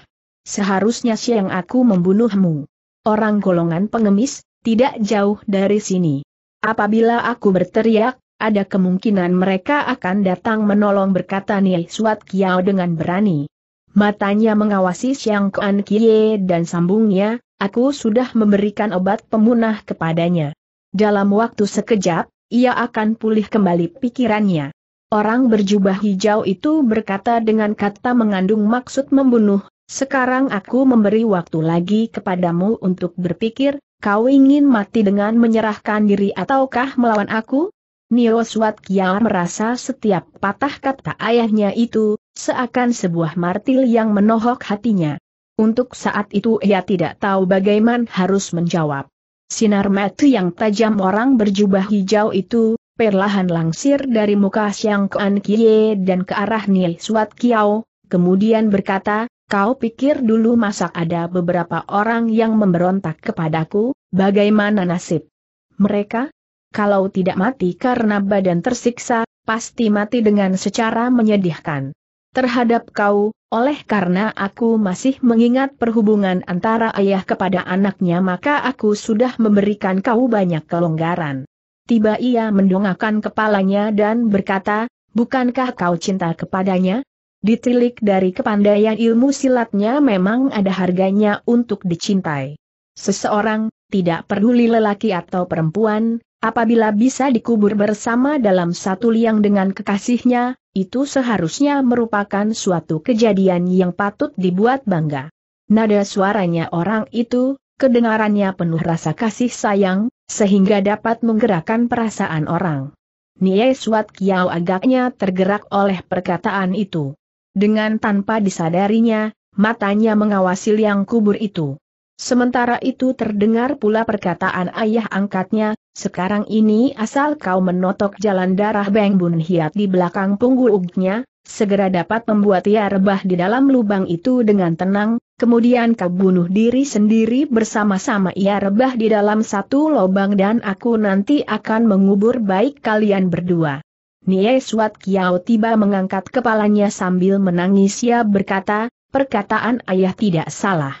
A: Seharusnya siang aku membunuhmu. Orang golongan pengemis, tidak jauh dari sini. Apabila aku berteriak, ada kemungkinan mereka akan datang menolong berkata Niai Suat Kiao dengan berani. Matanya mengawasi Xiang Kuan Kie dan sambungnya, aku sudah memberikan obat pemunah kepadanya. Dalam waktu sekejap, ia akan pulih kembali pikirannya. Orang berjubah hijau itu berkata dengan kata mengandung maksud membunuh, sekarang aku memberi waktu lagi kepadamu untuk berpikir, kau ingin mati dengan menyerahkan diri ataukah melawan aku? Nio Swat Kiar merasa setiap patah kata ayahnya itu, seakan sebuah martil yang menohok hatinya. Untuk saat itu ia tidak tahu bagaimana harus menjawab. Sinar mati yang tajam orang berjubah hijau itu, perlahan langsir dari muka Siang Kuan Kie dan ke arah Nil Suat Kiao, kemudian berkata, Kau pikir dulu masak ada beberapa orang yang memberontak kepadaku, bagaimana nasib mereka? kalau tidak mati karena badan tersiksa, pasti mati dengan secara menyedihkan. Terhadap kau, oleh karena aku masih mengingat perhubungan antara ayah kepada anaknya maka aku sudah memberikan kau banyak kelonggaran. Tiba ia mendongakkan kepalanya dan berkata, bukankah kau cinta kepadanya? Ditilik dari kepandaian ilmu silatnya memang ada harganya untuk dicintai. Seseorang, tidak peduli lelaki atau perempuan, Apabila bisa dikubur bersama dalam satu liang dengan kekasihnya, itu seharusnya merupakan suatu kejadian yang patut dibuat bangga. Nada suaranya orang itu, kedengarannya penuh rasa kasih sayang, sehingga dapat menggerakkan perasaan orang. Nie Suat Kiao agaknya tergerak oleh perkataan itu. Dengan tanpa disadarinya, matanya mengawasi liang kubur itu. Sementara itu terdengar pula perkataan ayah angkatnya, sekarang ini asal kau menotok jalan darah Beng Bun Hiat di belakang punggungnya, segera dapat membuat ia rebah di dalam lubang itu dengan tenang, kemudian kau bunuh diri sendiri bersama-sama ia rebah di dalam satu lubang dan aku nanti akan mengubur baik kalian berdua. Nie Suat Kiao tiba mengangkat kepalanya sambil menangis ia berkata, perkataan ayah tidak salah.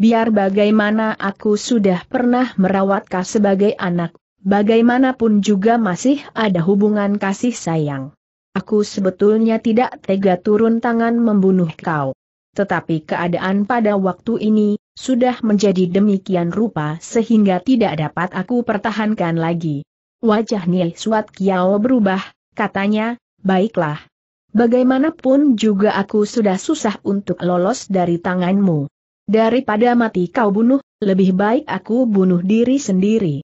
A: Biar bagaimana aku sudah pernah merawat kau sebagai anak bagaimanapun juga masih ada hubungan kasih sayang. Aku sebetulnya tidak tega turun tangan membunuh kau. Tetapi keadaan pada waktu ini, sudah menjadi demikian rupa sehingga tidak dapat aku pertahankan lagi. Wajah Nye Suat Kiao berubah, katanya, baiklah. Bagaimanapun juga aku sudah susah untuk lolos dari tanganmu. Daripada mati kau bunuh, lebih baik aku bunuh diri sendiri.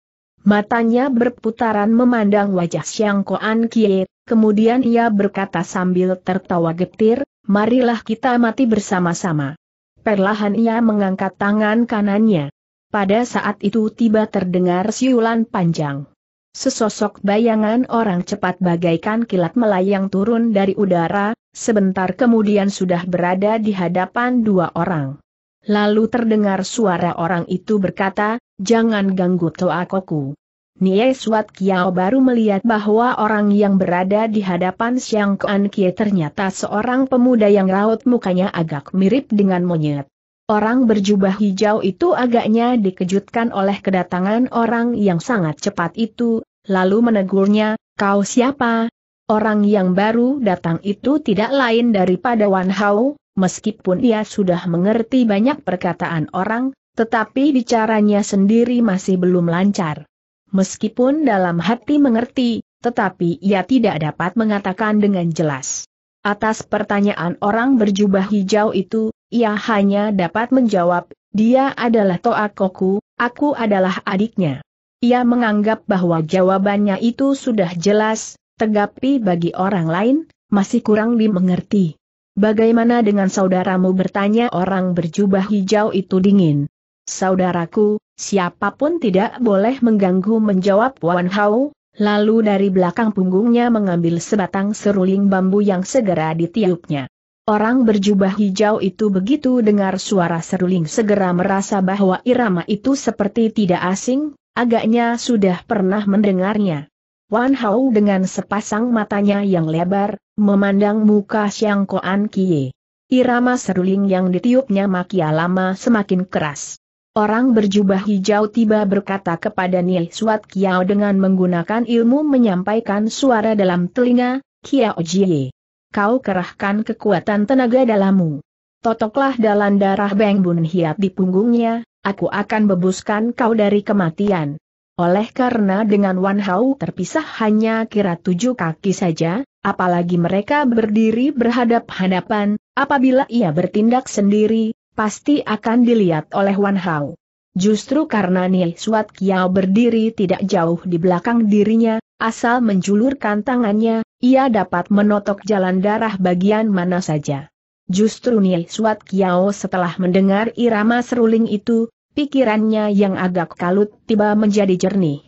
A: Matanya berputaran memandang wajah Siang Koan Kie, kemudian ia berkata sambil tertawa getir, marilah kita mati bersama-sama. Perlahan ia mengangkat tangan kanannya. Pada saat itu tiba terdengar siulan panjang. Sesosok bayangan orang cepat bagaikan kilat melayang turun dari udara, sebentar kemudian sudah berada di hadapan dua orang. Lalu terdengar suara orang itu berkata, Jangan ganggu toakoku. Nie Suat Kiao baru melihat bahwa orang yang berada di hadapan Siang Kuan Kie ternyata seorang pemuda yang raut mukanya agak mirip dengan monyet. Orang berjubah hijau itu agaknya dikejutkan oleh kedatangan orang yang sangat cepat itu, lalu menegurnya, kau siapa? Orang yang baru datang itu tidak lain daripada Wan Hao, meskipun ia sudah mengerti banyak perkataan orang, tetapi bicaranya sendiri masih belum lancar. Meskipun dalam hati mengerti, tetapi ia tidak dapat mengatakan dengan jelas. Atas pertanyaan orang berjubah hijau itu, ia hanya dapat menjawab, dia adalah Toa Koku, aku adalah adiknya. Ia menganggap bahwa jawabannya itu sudah jelas, tegapi bagi orang lain, masih kurang dimengerti. Bagaimana dengan saudaramu bertanya orang berjubah hijau itu dingin. Saudaraku, siapapun tidak boleh mengganggu menjawab Wan Hao, lalu dari belakang punggungnya mengambil sebatang seruling bambu yang segera ditiupnya. Orang berjubah hijau itu begitu dengar suara seruling segera merasa bahwa irama itu seperti tidak asing, agaknya sudah pernah mendengarnya. Wan Hao dengan sepasang matanya yang lebar, memandang muka Xiang Koan Kie. Irama seruling yang ditiupnya makia lama semakin keras. Orang berjubah hijau tiba berkata kepada Nil Suat Kiao dengan menggunakan ilmu menyampaikan suara dalam telinga, Kiao Jie. Kau kerahkan kekuatan tenaga dalammu. Totoklah dalam darah Beng Bun Hiat di punggungnya, aku akan bebuskan kau dari kematian. Oleh karena dengan Wan Hao terpisah hanya kira tujuh kaki saja, apalagi mereka berdiri berhadap-hadapan, apabila ia bertindak sendiri, pasti akan dilihat oleh Wan Hao. Justru karena Neil Suat Kiao berdiri tidak jauh di belakang dirinya, asal menjulurkan tangannya, ia dapat menotok jalan darah bagian mana saja. Justru Neil Suat Kiao setelah mendengar irama seruling itu, pikirannya yang agak kalut tiba menjadi jernih.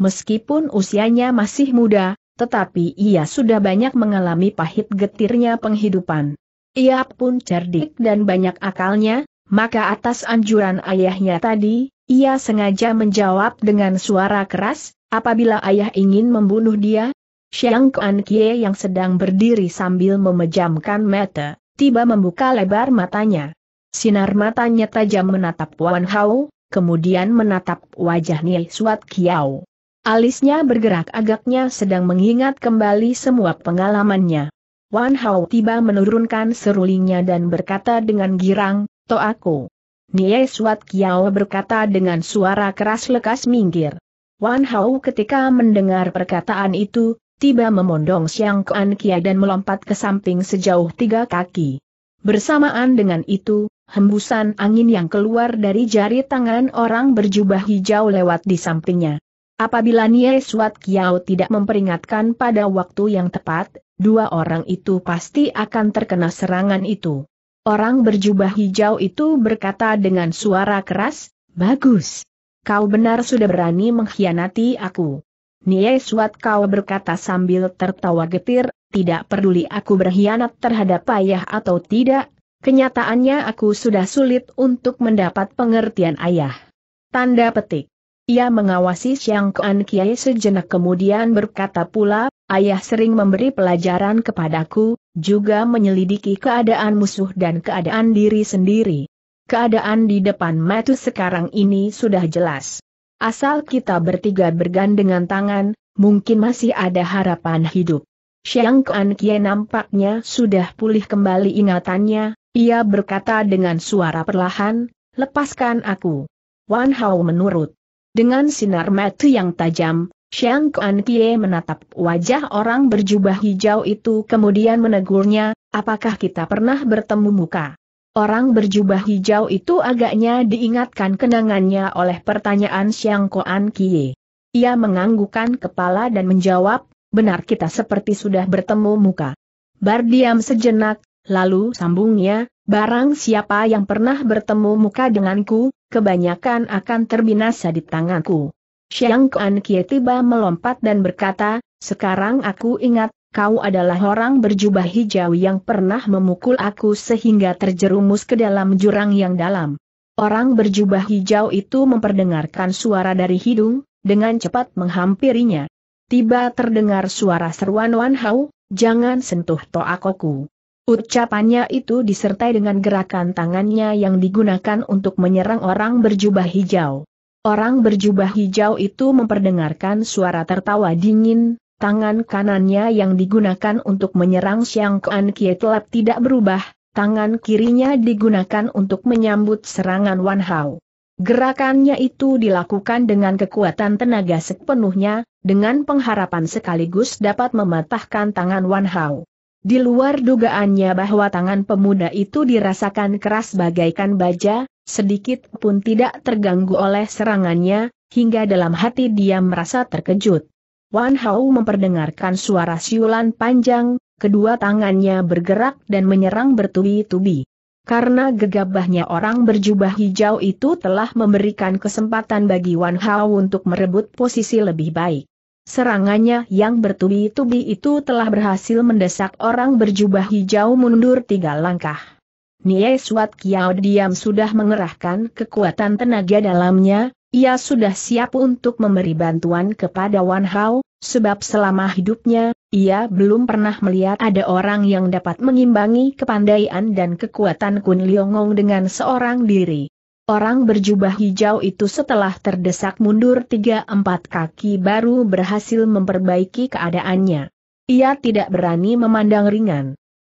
A: Meskipun usianya masih muda, tetapi ia sudah banyak mengalami pahit getirnya penghidupan. Ia pun cerdik dan banyak akalnya, maka atas anjuran ayahnya tadi, ia sengaja menjawab dengan suara keras, apabila ayah ingin membunuh dia, Xiang Kuan Kie yang sedang berdiri sambil memejamkan mata, tiba membuka lebar matanya. Sinar matanya tajam menatap Wan Hao, kemudian menatap wajah Nie Suat Kiao. Alisnya bergerak agaknya sedang mengingat kembali semua pengalamannya. Wan Hao tiba menurunkan serulingnya dan berkata dengan girang, To aku. Nie Suat Kiao berkata dengan suara keras lekas minggir. Wan Hao ketika mendengar perkataan itu, tiba memondong Siang Kuan Kia dan melompat ke samping sejauh tiga kaki. Bersamaan dengan itu, hembusan angin yang keluar dari jari tangan orang berjubah hijau lewat di sampingnya. Apabila Nie Suat Kiao tidak memperingatkan pada waktu yang tepat, dua orang itu pasti akan terkena serangan itu. Orang berjubah hijau itu berkata dengan suara keras, Bagus. Kau benar sudah berani mengkhianati aku. Nie Suat kau berkata sambil tertawa getir, tidak peduli aku berkhianat terhadap ayah atau tidak, kenyataannya aku sudah sulit untuk mendapat pengertian ayah. Tanda petik. Ia mengawasi Siang Kuan Kiai sejenak kemudian berkata pula, ayah sering memberi pelajaran kepadaku, juga menyelidiki keadaan musuh dan keadaan diri sendiri. Keadaan di depan mata sekarang ini sudah jelas. Asal kita bertiga bergandengan tangan, mungkin masih ada harapan hidup. Xiang Kuan Kie nampaknya sudah pulih kembali ingatannya, ia berkata dengan suara perlahan, lepaskan aku. Wan Hao menurut. Dengan sinar mata yang tajam, Xiang Kuan Kie menatap wajah orang berjubah hijau itu kemudian menegurnya, apakah kita pernah bertemu muka? Orang berjubah hijau itu agaknya diingatkan kenangannya oleh pertanyaan Xiang Kuan Kie. Ia menganggukkan kepala dan menjawab, benar kita seperti sudah bertemu muka. Bar diam sejenak, lalu sambungnya, barang siapa yang pernah bertemu muka denganku, kebanyakan akan terbinasa di tanganku. Xiang Kuan Kie tiba melompat dan berkata, sekarang aku ingat, kau adalah orang berjubah hijau yang pernah memukul aku sehingga terjerumus ke dalam jurang yang dalam. Orang berjubah hijau itu memperdengarkan suara dari hidung, dengan cepat menghampirinya. Tiba terdengar suara seruan Wan Hao, jangan sentuh toakoku. Ucapannya itu disertai dengan gerakan tangannya yang digunakan untuk menyerang orang berjubah hijau. Orang berjubah hijau itu memperdengarkan suara tertawa dingin, tangan kanannya yang digunakan untuk menyerang Xiang Kuan Kie tidak berubah, tangan kirinya digunakan untuk menyambut serangan Wan Hao. Gerakannya itu dilakukan dengan kekuatan tenaga sepenuhnya, dengan pengharapan sekaligus dapat mematahkan tangan Wan Hao. Di luar dugaannya bahwa tangan pemuda itu dirasakan keras bagaikan baja, sedikit pun tidak terganggu oleh serangannya, hingga dalam hati dia merasa terkejut. Wan Hao memperdengarkan suara siulan panjang, kedua tangannya bergerak dan menyerang bertubi-tubi. Karena gegabahnya orang berjubah hijau itu telah memberikan kesempatan bagi Wan Hao untuk merebut posisi lebih baik. Serangannya yang bertubi-tubi itu telah berhasil mendesak orang berjubah hijau mundur tiga langkah. Nie Suat Kiao diam sudah mengerahkan kekuatan tenaga dalamnya, ia sudah siap untuk memberi bantuan kepada Wan Hao, sebab selama hidupnya, ia belum pernah melihat ada orang yang dapat mengimbangi kepandaian dan kekuatan Kun Liongong dengan seorang diri. Orang berjubah hijau itu setelah terdesak mundur tiga empat kaki baru berhasil memperbaiki keadaannya. Ia tidak berani memandang ringan.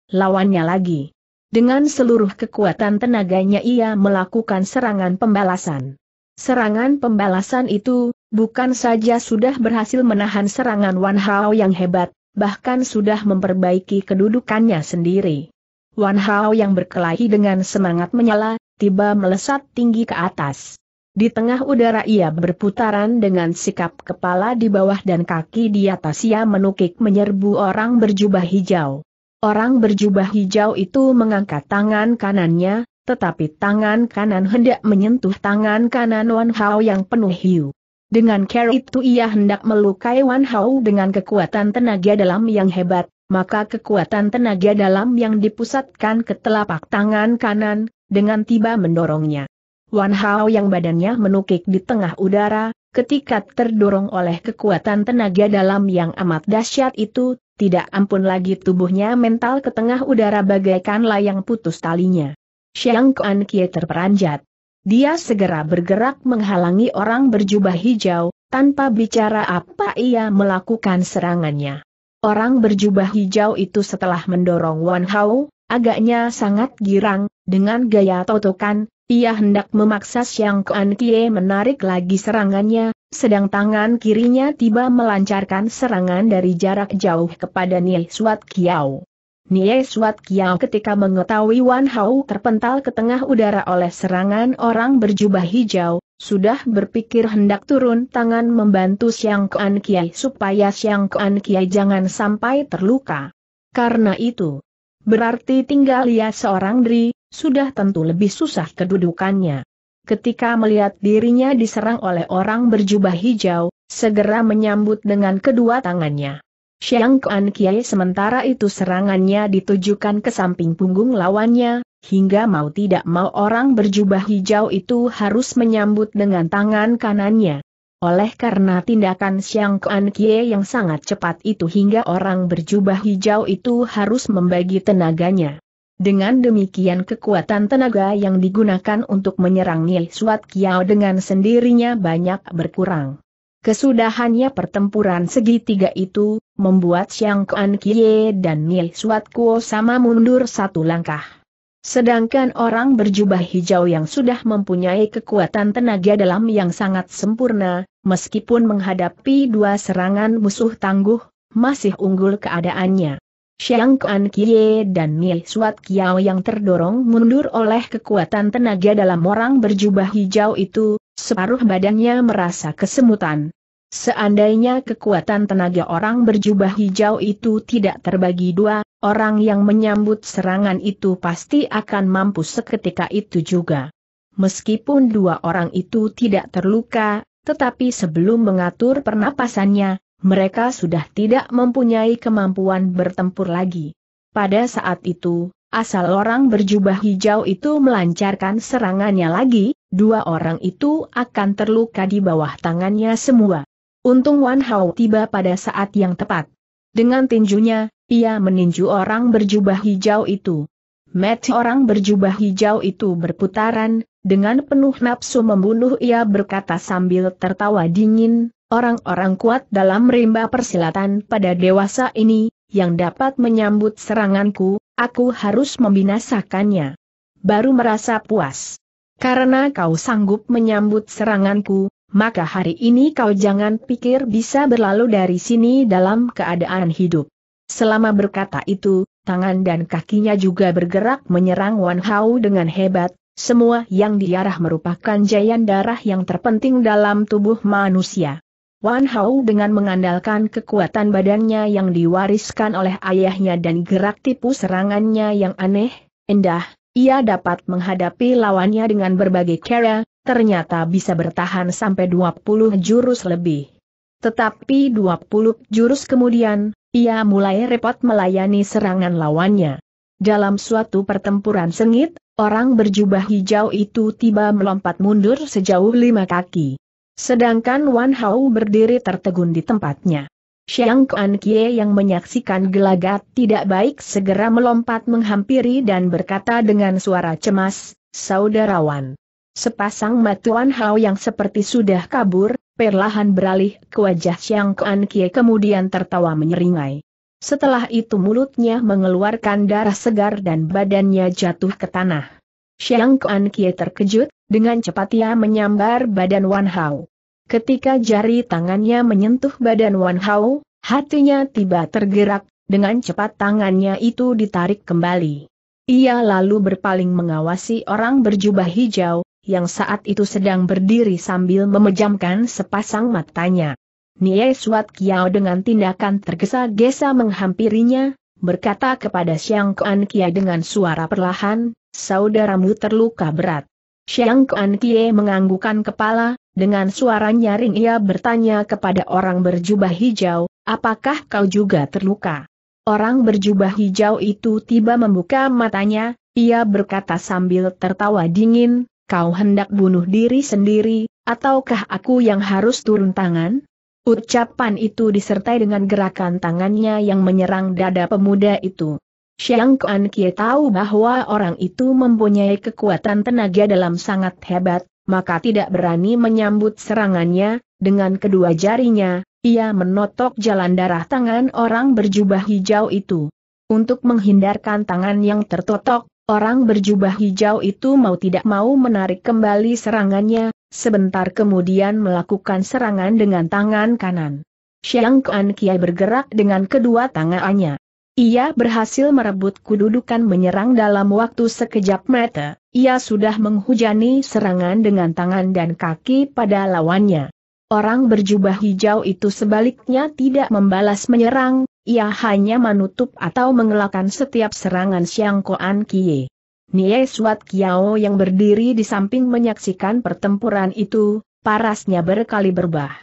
A: Lawannya lagi. Dengan seluruh kekuatan tenaganya ia melakukan serangan pembalasan. Serangan pembalasan itu, bukan saja sudah berhasil menahan serangan Wan Hao yang hebat, bahkan sudah memperbaiki kedudukannya sendiri. Wan Hao yang berkelahi dengan semangat menyala, tiba melesat tinggi ke atas. Di tengah udara ia berputaran dengan sikap kepala di bawah dan kaki di atas ia menukik menyerbu orang berjubah hijau. Orang berjubah hijau itu mengangkat tangan kanannya, tetapi tangan kanan hendak menyentuh tangan kanan Wan Hao yang penuh hiu. Dengan cara itu ia hendak melukai Wan Hao dengan kekuatan tenaga dalam yang hebat, maka kekuatan tenaga dalam yang dipusatkan ke telapak tangan kanan, dengan tiba mendorongnya. Wan Hao yang badannya menukik di tengah udara, ketika terdorong oleh kekuatan tenaga dalam yang amat dahsyat itu, tidak ampun lagi tubuhnya mental ke tengah udara bagaikan layang putus talinya. Xiang Kuan Kie terperanjat. Dia segera bergerak menghalangi orang berjubah hijau, tanpa bicara apa ia melakukan serangannya. Orang berjubah hijau itu setelah mendorong Wan Hao, agaknya sangat girang, dengan gaya totokan, ia hendak memaksa Siang Kuan Kie menarik lagi serangannya, sedang tangan kirinya tiba melancarkan serangan dari jarak jauh kepada Nie Suat Kiao. Nie Suat Kiao ketika mengetahui Wan Hao terpental ke tengah udara oleh serangan orang berjubah hijau, sudah berpikir hendak turun tangan membantu Siang Kuan Kie supaya Siang Kuan Kie jangan sampai terluka. Karena itu, berarti tinggal ia seorang diri, sudah tentu lebih susah kedudukannya. Ketika melihat dirinya diserang oleh orang berjubah hijau, segera menyambut dengan kedua tangannya. Xiang Kuan Kiai sementara itu serangannya ditujukan ke samping punggung lawannya, hingga mau tidak mau orang berjubah hijau itu harus menyambut dengan tangan kanannya. Oleh karena tindakan Xiang Kuan Kie yang sangat cepat itu hingga orang berjubah hijau itu harus membagi tenaganya. Dengan demikian kekuatan tenaga yang digunakan untuk menyerang Nil Suat Kiao dengan sendirinya banyak berkurang. Kesudahannya pertempuran segitiga itu, membuat Xiang Kuan Kie dan Nil Suat Kuo sama mundur satu langkah. Sedangkan orang berjubah hijau yang sudah mempunyai kekuatan tenaga dalam yang sangat sempurna, meskipun menghadapi dua serangan musuh tangguh, masih unggul keadaannya. Xiang Kuan Kie dan Nie Suat Kiao yang terdorong mundur oleh kekuatan tenaga dalam orang berjubah hijau itu, separuh badannya merasa kesemutan. Seandainya kekuatan tenaga orang berjubah hijau itu tidak terbagi dua, orang yang menyambut serangan itu pasti akan mampu seketika itu juga. Meskipun dua orang itu tidak terluka, tetapi sebelum mengatur pernapasannya, mereka sudah tidak mempunyai kemampuan bertempur lagi. Pada saat itu, asal orang berjubah hijau itu melancarkan serangannya lagi, dua orang itu akan terluka di bawah tangannya semua. Untung Wan Hao tiba pada saat yang tepat. Dengan tinjunya, ia meninju orang berjubah hijau itu. Met orang berjubah hijau itu berputaran, dengan penuh nafsu membunuh ia berkata sambil tertawa dingin, orang-orang kuat dalam rimba persilatan pada dewasa ini, yang dapat menyambut seranganku, aku harus membinasakannya. Baru merasa puas. Karena kau sanggup menyambut seranganku, maka hari ini kau jangan pikir bisa berlalu dari sini dalam keadaan hidup. Selama berkata itu, tangan dan kakinya juga bergerak menyerang Wan Hao dengan hebat, semua yang diarah merupakan jayan darah yang terpenting dalam tubuh manusia. Wan Hao dengan mengandalkan kekuatan badannya yang diwariskan oleh ayahnya dan gerak tipu serangannya yang aneh, indah, ia dapat menghadapi lawannya dengan berbagai cara, ternyata bisa bertahan sampai 20 jurus lebih. Tetapi 20 jurus kemudian, ia mulai repot melayani serangan lawannya. Dalam suatu pertempuran sengit, orang berjubah hijau itu tiba melompat mundur sejauh lima kaki. Sedangkan Wan Hao berdiri tertegun di tempatnya. Xiang Kuan Kie yang menyaksikan gelagat tidak baik segera melompat menghampiri dan berkata dengan suara cemas, Saudara Wan. Sepasang mata Wan Hao yang seperti sudah kabur, perlahan beralih ke wajah Xiang Kuan Kie kemudian tertawa menyeringai. Setelah itu mulutnya mengeluarkan darah segar dan badannya jatuh ke tanah. Xiang Kuan Kie terkejut, dengan cepat ia menyambar badan Wan Hao. Ketika jari tangannya menyentuh badan Wan Hao, hatinya tiba tergerak, dengan cepat tangannya itu ditarik kembali. Ia lalu berpaling mengawasi orang berjubah hijau, yang saat itu sedang berdiri sambil memejamkan sepasang matanya. Nie Suat Kiao dengan tindakan tergesa-gesa menghampirinya, berkata kepada Siang Kuan Kia dengan suara perlahan, saudaramu terluka berat. Xiang Kuan Kie menganggukan kepala, dengan suara nyaring ia bertanya kepada orang berjubah hijau, apakah kau juga terluka? Orang berjubah hijau itu tiba membuka matanya, ia berkata sambil tertawa dingin, kau hendak bunuh diri sendiri, ataukah aku yang harus turun tangan? Ucapan itu disertai dengan gerakan tangannya yang menyerang dada pemuda itu. Xiang Kuan Kie tahu bahwa orang itu mempunyai kekuatan tenaga dalam sangat hebat, maka tidak berani menyambut serangannya, dengan kedua jarinya, ia menotok jalan darah tangan orang berjubah hijau itu. Untuk menghindarkan tangan yang tertotok, orang berjubah hijau itu mau tidak mau menarik kembali serangannya, sebentar kemudian melakukan serangan dengan tangan kanan. Xiang Kuan Kie bergerak dengan kedua tangannya. Ia berhasil merebut kedudukan menyerang dalam waktu sekejap mata, ia sudah menghujani serangan dengan tangan dan kaki pada lawannya. Orang berjubah hijau itu sebaliknya tidak membalas menyerang, ia hanya menutup atau mengelakkan setiap serangan Siang Koan Kie. Nie Suat Kiao yang berdiri di samping menyaksikan pertempuran itu, parasnya berkali berbah.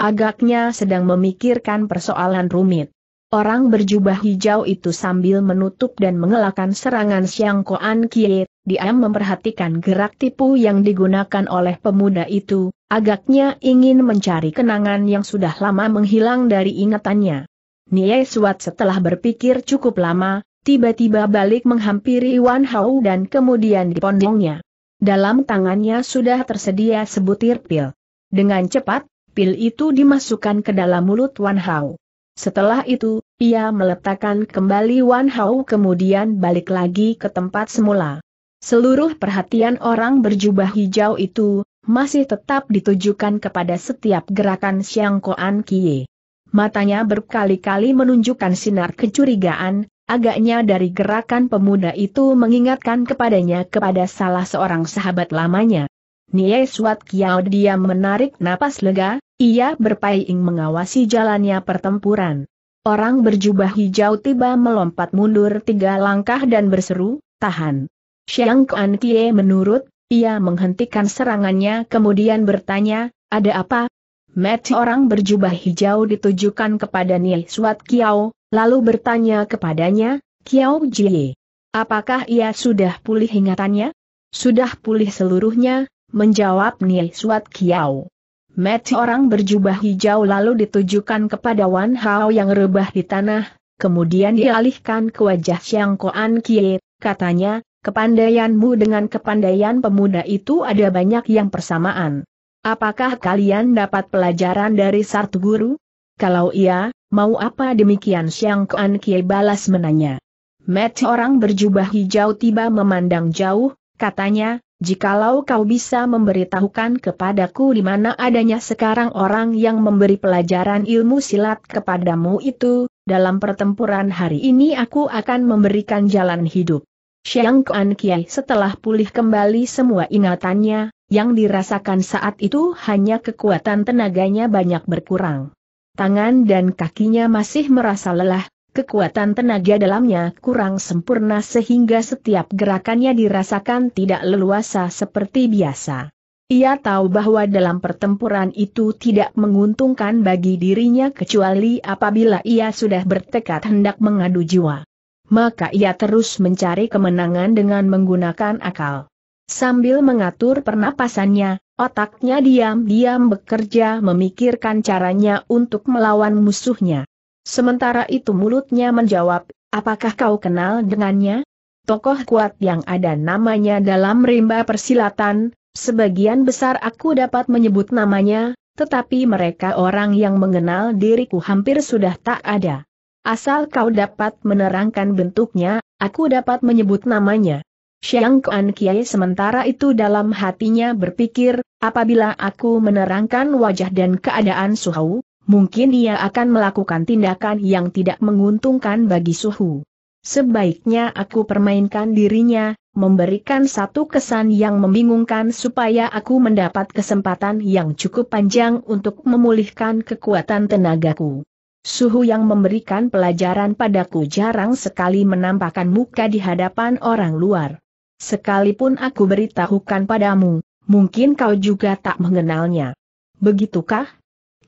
A: Agaknya sedang memikirkan persoalan rumit. Orang berjubah hijau itu sambil menutup dan mengelakkan serangan Siang Koan Kie, diam memperhatikan gerak tipu yang digunakan oleh pemuda itu, agaknya ingin mencari kenangan yang sudah lama menghilang dari ingatannya. Nie Suat setelah berpikir cukup lama, tiba-tiba balik menghampiri Wan Hao dan kemudian dipondongnya. Dalam tangannya sudah tersedia sebutir pil. Dengan cepat, pil itu dimasukkan ke dalam mulut Wan Hao. Setelah itu, ia meletakkan kembali Wan Hao kemudian balik lagi ke tempat semula. Seluruh perhatian orang berjubah hijau itu, masih tetap ditujukan kepada setiap gerakan Xiang Koan Kie. Matanya berkali-kali menunjukkan sinar kecurigaan, agaknya dari gerakan pemuda itu mengingatkan kepadanya kepada salah seorang sahabat lamanya. Nie Suat Kiao dia menarik napas lega, ia berpaing mengawasi jalannya pertempuran. Orang berjubah hijau tiba melompat mundur tiga langkah dan berseru, tahan. Xiang Kuan Kie menurut, ia menghentikan serangannya kemudian bertanya, ada apa? Mati orang berjubah hijau ditujukan kepada Neil Suat Kiao, lalu bertanya kepadanya, Kiao Jie. Apakah ia sudah pulih ingatannya? Sudah pulih seluruhnya, menjawab Neil Suat Kiao. Mati orang berjubah hijau lalu ditujukan kepada Wan Hao yang rebah di tanah, kemudian dialihkan ke wajah Xiang Koan Kie, katanya, kepandaianmu dengan kepandaian pemuda itu ada banyak yang persamaan. Apakah kalian dapat pelajaran dari Sartu Guru? Kalau iya, mau apa demikian Xiang Koan Kie balas menanya. Mati orang berjubah hijau tiba memandang jauh, katanya, Jikalau kau bisa memberitahukan kepadaku di mana adanya sekarang orang yang memberi pelajaran ilmu silat kepadamu itu, dalam pertempuran hari ini aku akan memberikan jalan hidup. Xiang Kuan Kiai setelah pulih kembali semua ingatannya, yang dirasakan saat itu hanya kekuatan tenaganya banyak berkurang. Tangan dan kakinya masih merasa lelah, Kekuatan tenaga dalamnya kurang sempurna sehingga setiap gerakannya dirasakan tidak leluasa seperti biasa. Ia tahu bahwa dalam pertempuran itu tidak menguntungkan bagi dirinya kecuali apabila ia sudah bertekad hendak mengadu jiwa. Maka ia terus mencari kemenangan dengan menggunakan akal. Sambil mengatur pernapasannya, otaknya diam-diam bekerja memikirkan caranya untuk melawan musuhnya. Sementara itu mulutnya menjawab, apakah kau kenal dengannya? Tokoh kuat yang ada namanya dalam rimba persilatan, sebagian besar aku dapat menyebut namanya, tetapi mereka orang yang mengenal diriku hampir sudah tak ada. Asal kau dapat menerangkan bentuknya, aku dapat menyebut namanya. Xiang Kuan Kiai sementara itu dalam hatinya berpikir, apabila aku menerangkan wajah dan keadaan Suhau, mungkin ia akan melakukan tindakan yang tidak menguntungkan bagi Suhu. Sebaiknya aku permainkan dirinya, memberikan satu kesan yang membingungkan supaya aku mendapat kesempatan yang cukup panjang untuk memulihkan kekuatan tenagaku. Suhu yang memberikan pelajaran padaku jarang sekali menampakkan muka di hadapan orang luar. Sekalipun aku beritahukan padamu, mungkin kau juga tak mengenalnya. Begitukah?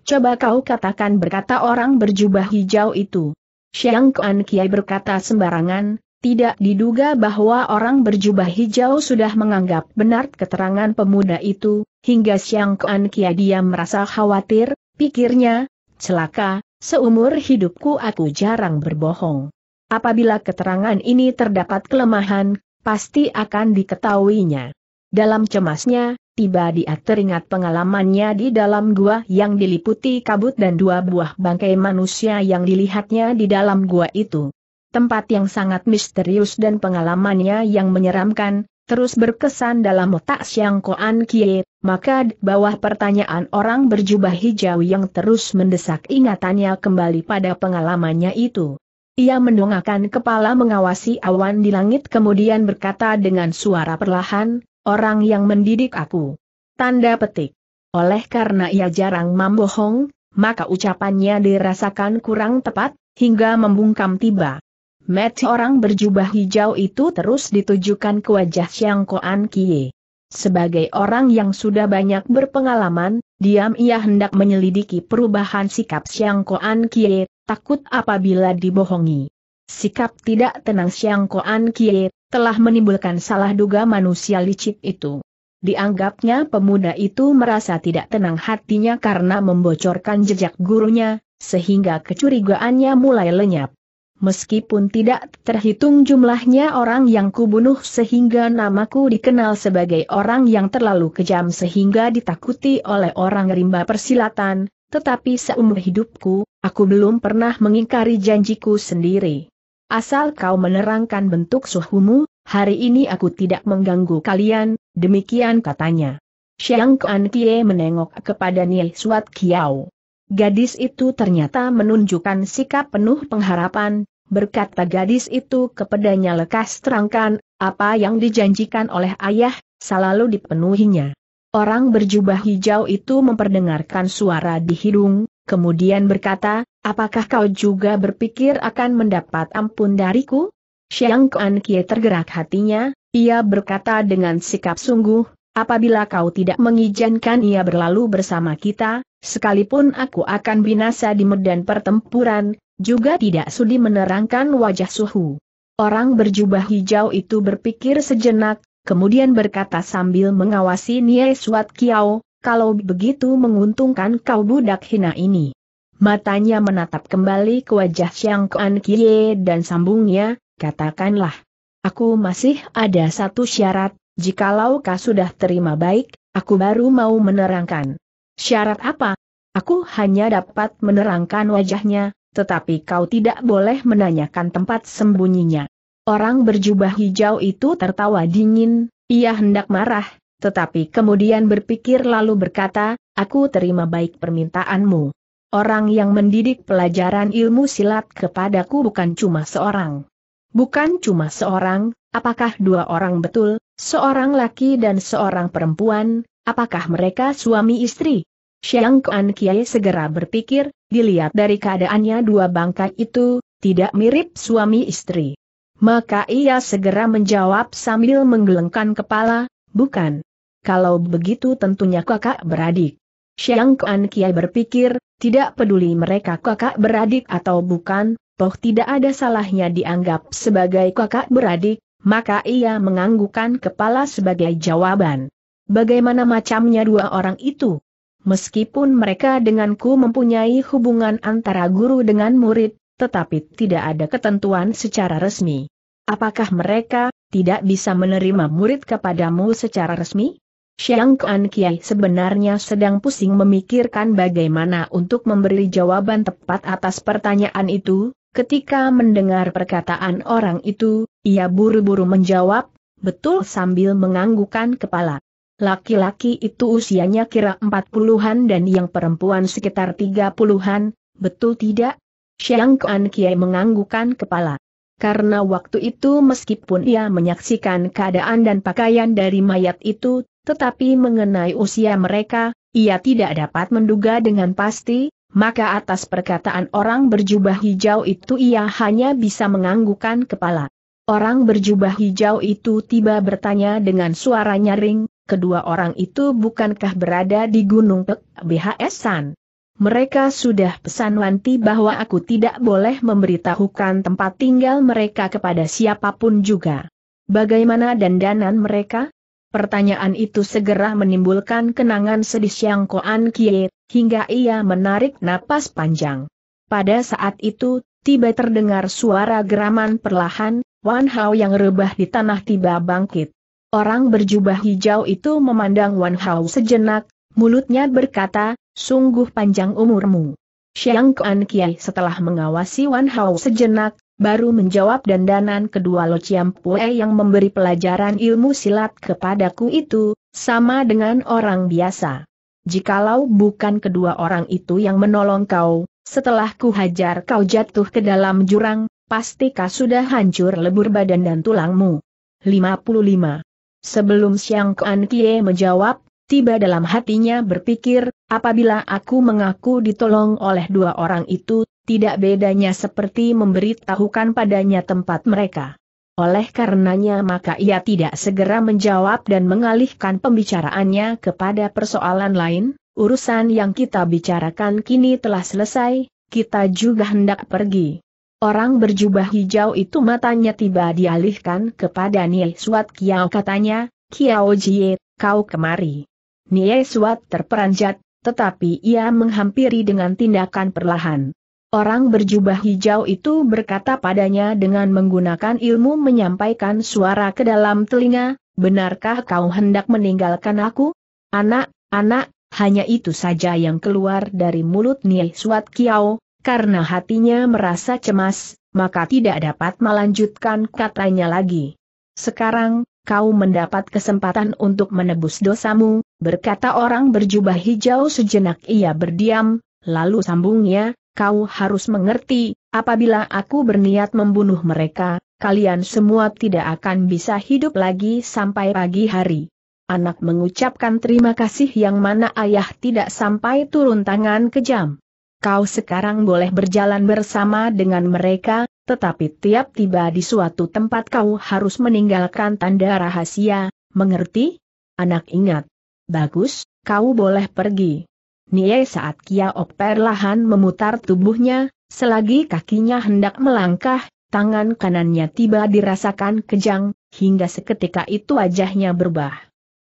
A: Coba kau katakan berkata orang berjubah hijau itu. Siangkuan Kuan Kiai berkata sembarangan, tidak diduga bahwa orang berjubah hijau sudah menganggap benar keterangan pemuda itu, hingga Siang Kuan Kiai dia merasa khawatir, pikirnya, celaka, seumur hidupku aku jarang berbohong. Apabila keterangan ini terdapat kelemahan, pasti akan diketahuinya. Dalam cemasnya, tiba dia teringat pengalamannya di dalam gua yang diliputi kabut dan dua buah bangkai manusia yang dilihatnya di dalam gua itu. Tempat yang sangat misterius dan pengalamannya yang menyeramkan, terus berkesan dalam otak Siang Koan Kie, maka di bawah pertanyaan orang berjubah hijau yang terus mendesak ingatannya kembali pada pengalamannya itu. Ia mendongakkan kepala mengawasi awan di langit kemudian berkata dengan suara perlahan, orang yang mendidik aku. Tanda petik. Oleh karena ia jarang membohong, maka ucapannya dirasakan kurang tepat, hingga membungkam tiba. Mati orang berjubah hijau itu terus ditujukan ke wajah Xiang Koan Kie. Sebagai orang yang sudah banyak berpengalaman, diam ia hendak menyelidiki perubahan sikap Xiang Koan Kie, takut apabila dibohongi. Sikap tidak tenang Xiang Koan Kie telah menimbulkan salah duga manusia licik itu. Dianggapnya pemuda itu merasa tidak tenang hatinya karena membocorkan jejak gurunya, sehingga kecurigaannya mulai lenyap. Meskipun tidak terhitung jumlahnya orang yang kubunuh sehingga namaku dikenal sebagai orang yang terlalu kejam sehingga ditakuti oleh orang rimba persilatan, tetapi seumur hidupku, aku belum pernah mengingkari janjiku sendiri. Asal kau menerangkan bentuk suhumu, hari ini aku tidak mengganggu kalian, demikian katanya. Xiang Kuan Kie menengok kepada Nie Suat Kiao. Gadis itu ternyata menunjukkan sikap penuh pengharapan, berkata gadis itu kepadanya lekas terangkan, apa yang dijanjikan oleh ayah, selalu dipenuhinya. Orang berjubah hijau itu memperdengarkan suara di hidung, kemudian berkata, apakah kau juga berpikir akan mendapat ampun dariku? Xiang Kuan Kie tergerak hatinya, ia berkata dengan sikap sungguh, apabila kau tidak mengizinkan ia berlalu bersama kita, sekalipun aku akan binasa di medan pertempuran, juga tidak sudi menerangkan wajah suhu. Orang berjubah hijau itu berpikir sejenak, kemudian berkata sambil mengawasi Nie Suat Kiao, kalau begitu menguntungkan kau budak hina ini. Matanya menatap kembali ke wajah Siang Kuan Kie dan sambungnya, katakanlah. Aku masih ada satu syarat, jikalau kau sudah terima baik, aku baru mau menerangkan. Syarat apa? Aku hanya dapat menerangkan wajahnya, tetapi kau tidak boleh menanyakan tempat sembunyinya. Orang berjubah hijau itu tertawa dingin, ia hendak marah, tetapi kemudian berpikir lalu berkata, aku terima baik permintaanmu. Orang yang mendidik pelajaran ilmu silat kepadaku bukan cuma seorang. Bukan cuma seorang, apakah dua orang betul, seorang laki dan seorang perempuan, apakah mereka suami istri? Siang Kuan Kiai segera berpikir, dilihat dari keadaannya dua bangkai itu, tidak mirip suami istri. Maka ia segera menjawab sambil menggelengkan kepala, bukan kalau begitu tentunya kakak beradik. Xiang Kuan Kiai berpikir, tidak peduli mereka kakak beradik atau bukan, toh tidak ada salahnya dianggap sebagai kakak beradik, maka ia menganggukkan kepala sebagai jawaban. Bagaimana macamnya dua orang itu? Meskipun mereka denganku mempunyai hubungan antara guru dengan murid, tetapi tidak ada ketentuan secara resmi. Apakah mereka tidak bisa menerima murid kepadamu secara resmi? Xiang Kuan Kiai sebenarnya sedang pusing memikirkan bagaimana untuk memberi jawaban tepat atas pertanyaan itu, ketika mendengar perkataan orang itu, ia buru-buru menjawab, betul sambil menganggukan kepala. Laki-laki itu usianya kira 40-an dan yang perempuan sekitar 30-an, betul tidak? Xiang Kuan Kiai menganggukan kepala. Karena waktu itu meskipun ia menyaksikan keadaan dan pakaian dari mayat itu tetapi mengenai usia mereka, ia tidak dapat menduga dengan pasti, maka atas perkataan orang berjubah hijau itu ia hanya bisa menganggukkan kepala. Orang berjubah hijau itu tiba bertanya dengan suara nyaring, kedua orang itu bukankah berada di Gunung Pek, BHS San? Mereka sudah pesan Wanti bahwa aku tidak boleh memberitahukan tempat tinggal mereka kepada siapapun juga. Bagaimana dandanan mereka? Pertanyaan itu segera menimbulkan kenangan sedih Siang Koan Kie, hingga ia menarik napas panjang. Pada saat itu, tiba terdengar suara geraman perlahan, Wan Hao yang rebah di tanah tiba bangkit. Orang berjubah hijau itu memandang Wan Hao sejenak, mulutnya berkata, sungguh panjang umurmu. Siang Kuan Kie setelah mengawasi Wan Hao sejenak, Baru menjawab dandanan kedua Lo Chiam Pue yang memberi pelajaran ilmu silat kepadaku itu, sama dengan orang biasa. Jikalau bukan kedua orang itu yang menolong kau, setelah ku hajar kau jatuh ke dalam jurang, pastikah sudah hancur lebur badan dan tulangmu. 55. Sebelum Siang Kuan Kie menjawab, tiba dalam hatinya berpikir, Apabila aku mengaku ditolong oleh dua orang itu, tidak bedanya seperti memberitahukan padanya tempat mereka. Oleh karenanya maka ia tidak segera menjawab dan mengalihkan pembicaraannya kepada persoalan lain, urusan yang kita bicarakan kini telah selesai, kita juga hendak pergi. Orang berjubah hijau itu matanya tiba dialihkan kepada Nie Suat Kiao katanya, Kiao Jie, kau kemari. Nie Suat terperanjat, tetapi ia menghampiri dengan tindakan perlahan. Orang berjubah hijau itu berkata padanya dengan menggunakan ilmu menyampaikan suara ke dalam telinga, benarkah kau hendak meninggalkan aku? Anak, anak, hanya itu saja yang keluar dari mulut Nye Suat Kiao, karena hatinya merasa cemas, maka tidak dapat melanjutkan katanya lagi. Sekarang, kau mendapat kesempatan untuk menebus dosamu, berkata orang berjubah hijau sejenak ia berdiam, lalu sambungnya, kau harus mengerti, apabila aku berniat membunuh mereka, kalian semua tidak akan bisa hidup lagi sampai pagi hari. Anak mengucapkan terima kasih yang mana ayah tidak sampai turun tangan kejam. Kau sekarang boleh berjalan bersama dengan mereka, tetapi tiap tiba di suatu tempat kau harus meninggalkan tanda rahasia, mengerti? Anak ingat. Bagus, kau boleh pergi. Nie saat Kia Kiaok perlahan memutar tubuhnya, selagi kakinya hendak melangkah, tangan kanannya tiba dirasakan kejang, hingga seketika itu wajahnya berubah.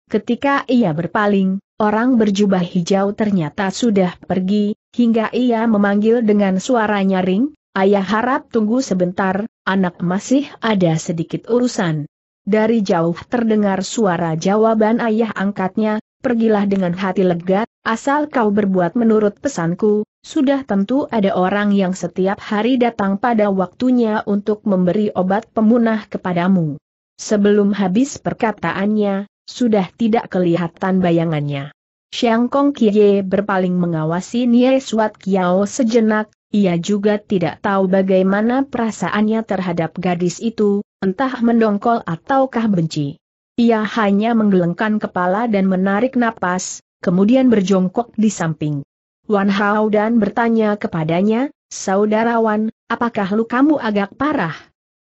A: Ketika ia berpaling, orang berjubah hijau ternyata sudah pergi, hingga ia memanggil dengan suara nyaring, Ayah harap tunggu sebentar, anak masih ada sedikit urusan. Dari jauh terdengar suara jawaban ayah angkatnya, pergilah dengan hati lega, asal kau berbuat menurut pesanku, sudah tentu ada orang yang setiap hari datang pada waktunya untuk memberi obat pemunah kepadamu. Sebelum habis perkataannya, sudah tidak kelihatan bayangannya. Xiang Kong Kie berpaling mengawasi Nie Suat Kiao sejenak, ia juga tidak tahu bagaimana perasaannya terhadap gadis itu, entah mendongkol ataukah benci. Ia hanya menggelengkan kepala dan menarik napas, kemudian berjongkok di samping. Wan Hao dan bertanya kepadanya, Saudara Wan, apakah lukamu agak parah?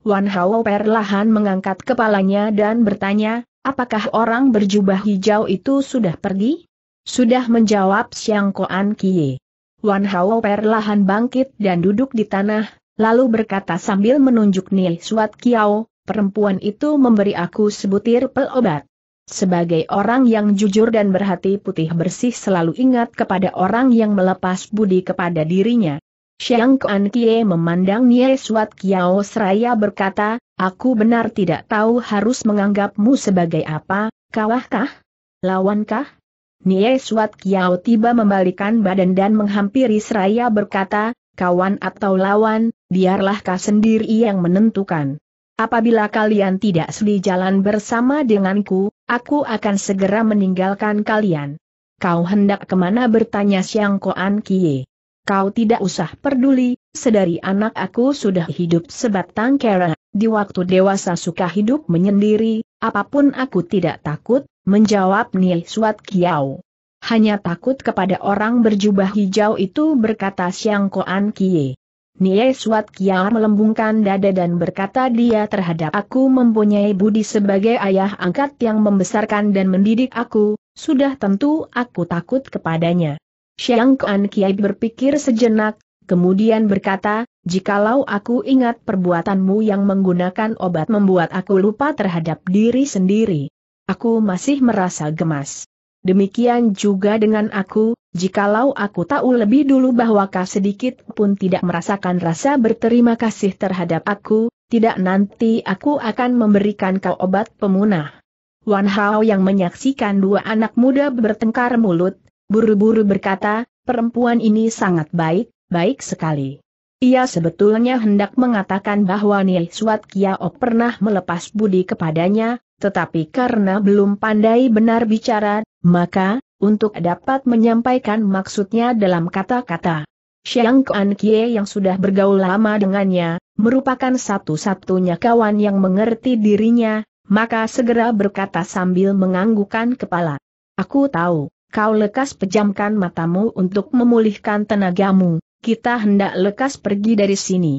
A: Wan Hao perlahan mengangkat kepalanya dan bertanya, apakah orang berjubah hijau itu sudah pergi? Sudah menjawab Siang Koan Kie. Wan Hao perlahan bangkit dan duduk di tanah, lalu berkata sambil menunjuk Nil Suat Kiao, perempuan itu memberi aku sebutir pelobat. Sebagai orang yang jujur dan berhati putih bersih selalu ingat kepada orang yang melepas budi kepada dirinya. Xiang Kuan Kie memandang Nye Suat Kiao seraya berkata, Aku benar tidak tahu harus menganggapmu sebagai apa, kawahkah? Lawankah? Nie Suat Kiao tiba membalikan badan dan menghampiri seraya berkata, kawan atau lawan, biarlah kau sendiri yang menentukan. Apabila kalian tidak sudi jalan bersama denganku, aku akan segera meninggalkan kalian. Kau hendak kemana bertanya Siang Koan Kie. Kau tidak usah peduli, sedari anak aku sudah hidup sebatang kera, di waktu dewasa suka hidup menyendiri, apapun aku tidak takut, Menjawab Suat Kiao. Hanya takut kepada orang berjubah hijau itu berkata Siang Koan Kie. Nie Suat Kiao melembungkan dada dan berkata dia terhadap aku mempunyai budi sebagai ayah angkat yang membesarkan dan mendidik aku, sudah tentu aku takut kepadanya. Siang Koan Kie berpikir sejenak, kemudian berkata, jikalau aku ingat perbuatanmu yang menggunakan obat membuat aku lupa terhadap diri sendiri aku masih merasa gemas. Demikian juga dengan aku, jikalau aku tahu lebih dulu bahwa kau sedikit pun tidak merasakan rasa berterima kasih terhadap aku, tidak nanti aku akan memberikan kau obat pemunah. Wan Hao yang menyaksikan dua anak muda bertengkar mulut, buru-buru berkata, perempuan ini sangat baik, baik sekali. Ia sebetulnya hendak mengatakan bahwa Nih Suat Kiaok pernah melepas budi kepadanya, tetapi karena belum pandai benar bicara, maka, untuk dapat menyampaikan maksudnya dalam kata-kata. Xiang Kuan Kie yang sudah bergaul lama dengannya, merupakan satu-satunya kawan yang mengerti dirinya, maka segera berkata sambil menganggukkan kepala. Aku tahu, kau lekas pejamkan matamu untuk memulihkan tenagamu, kita hendak lekas pergi dari sini.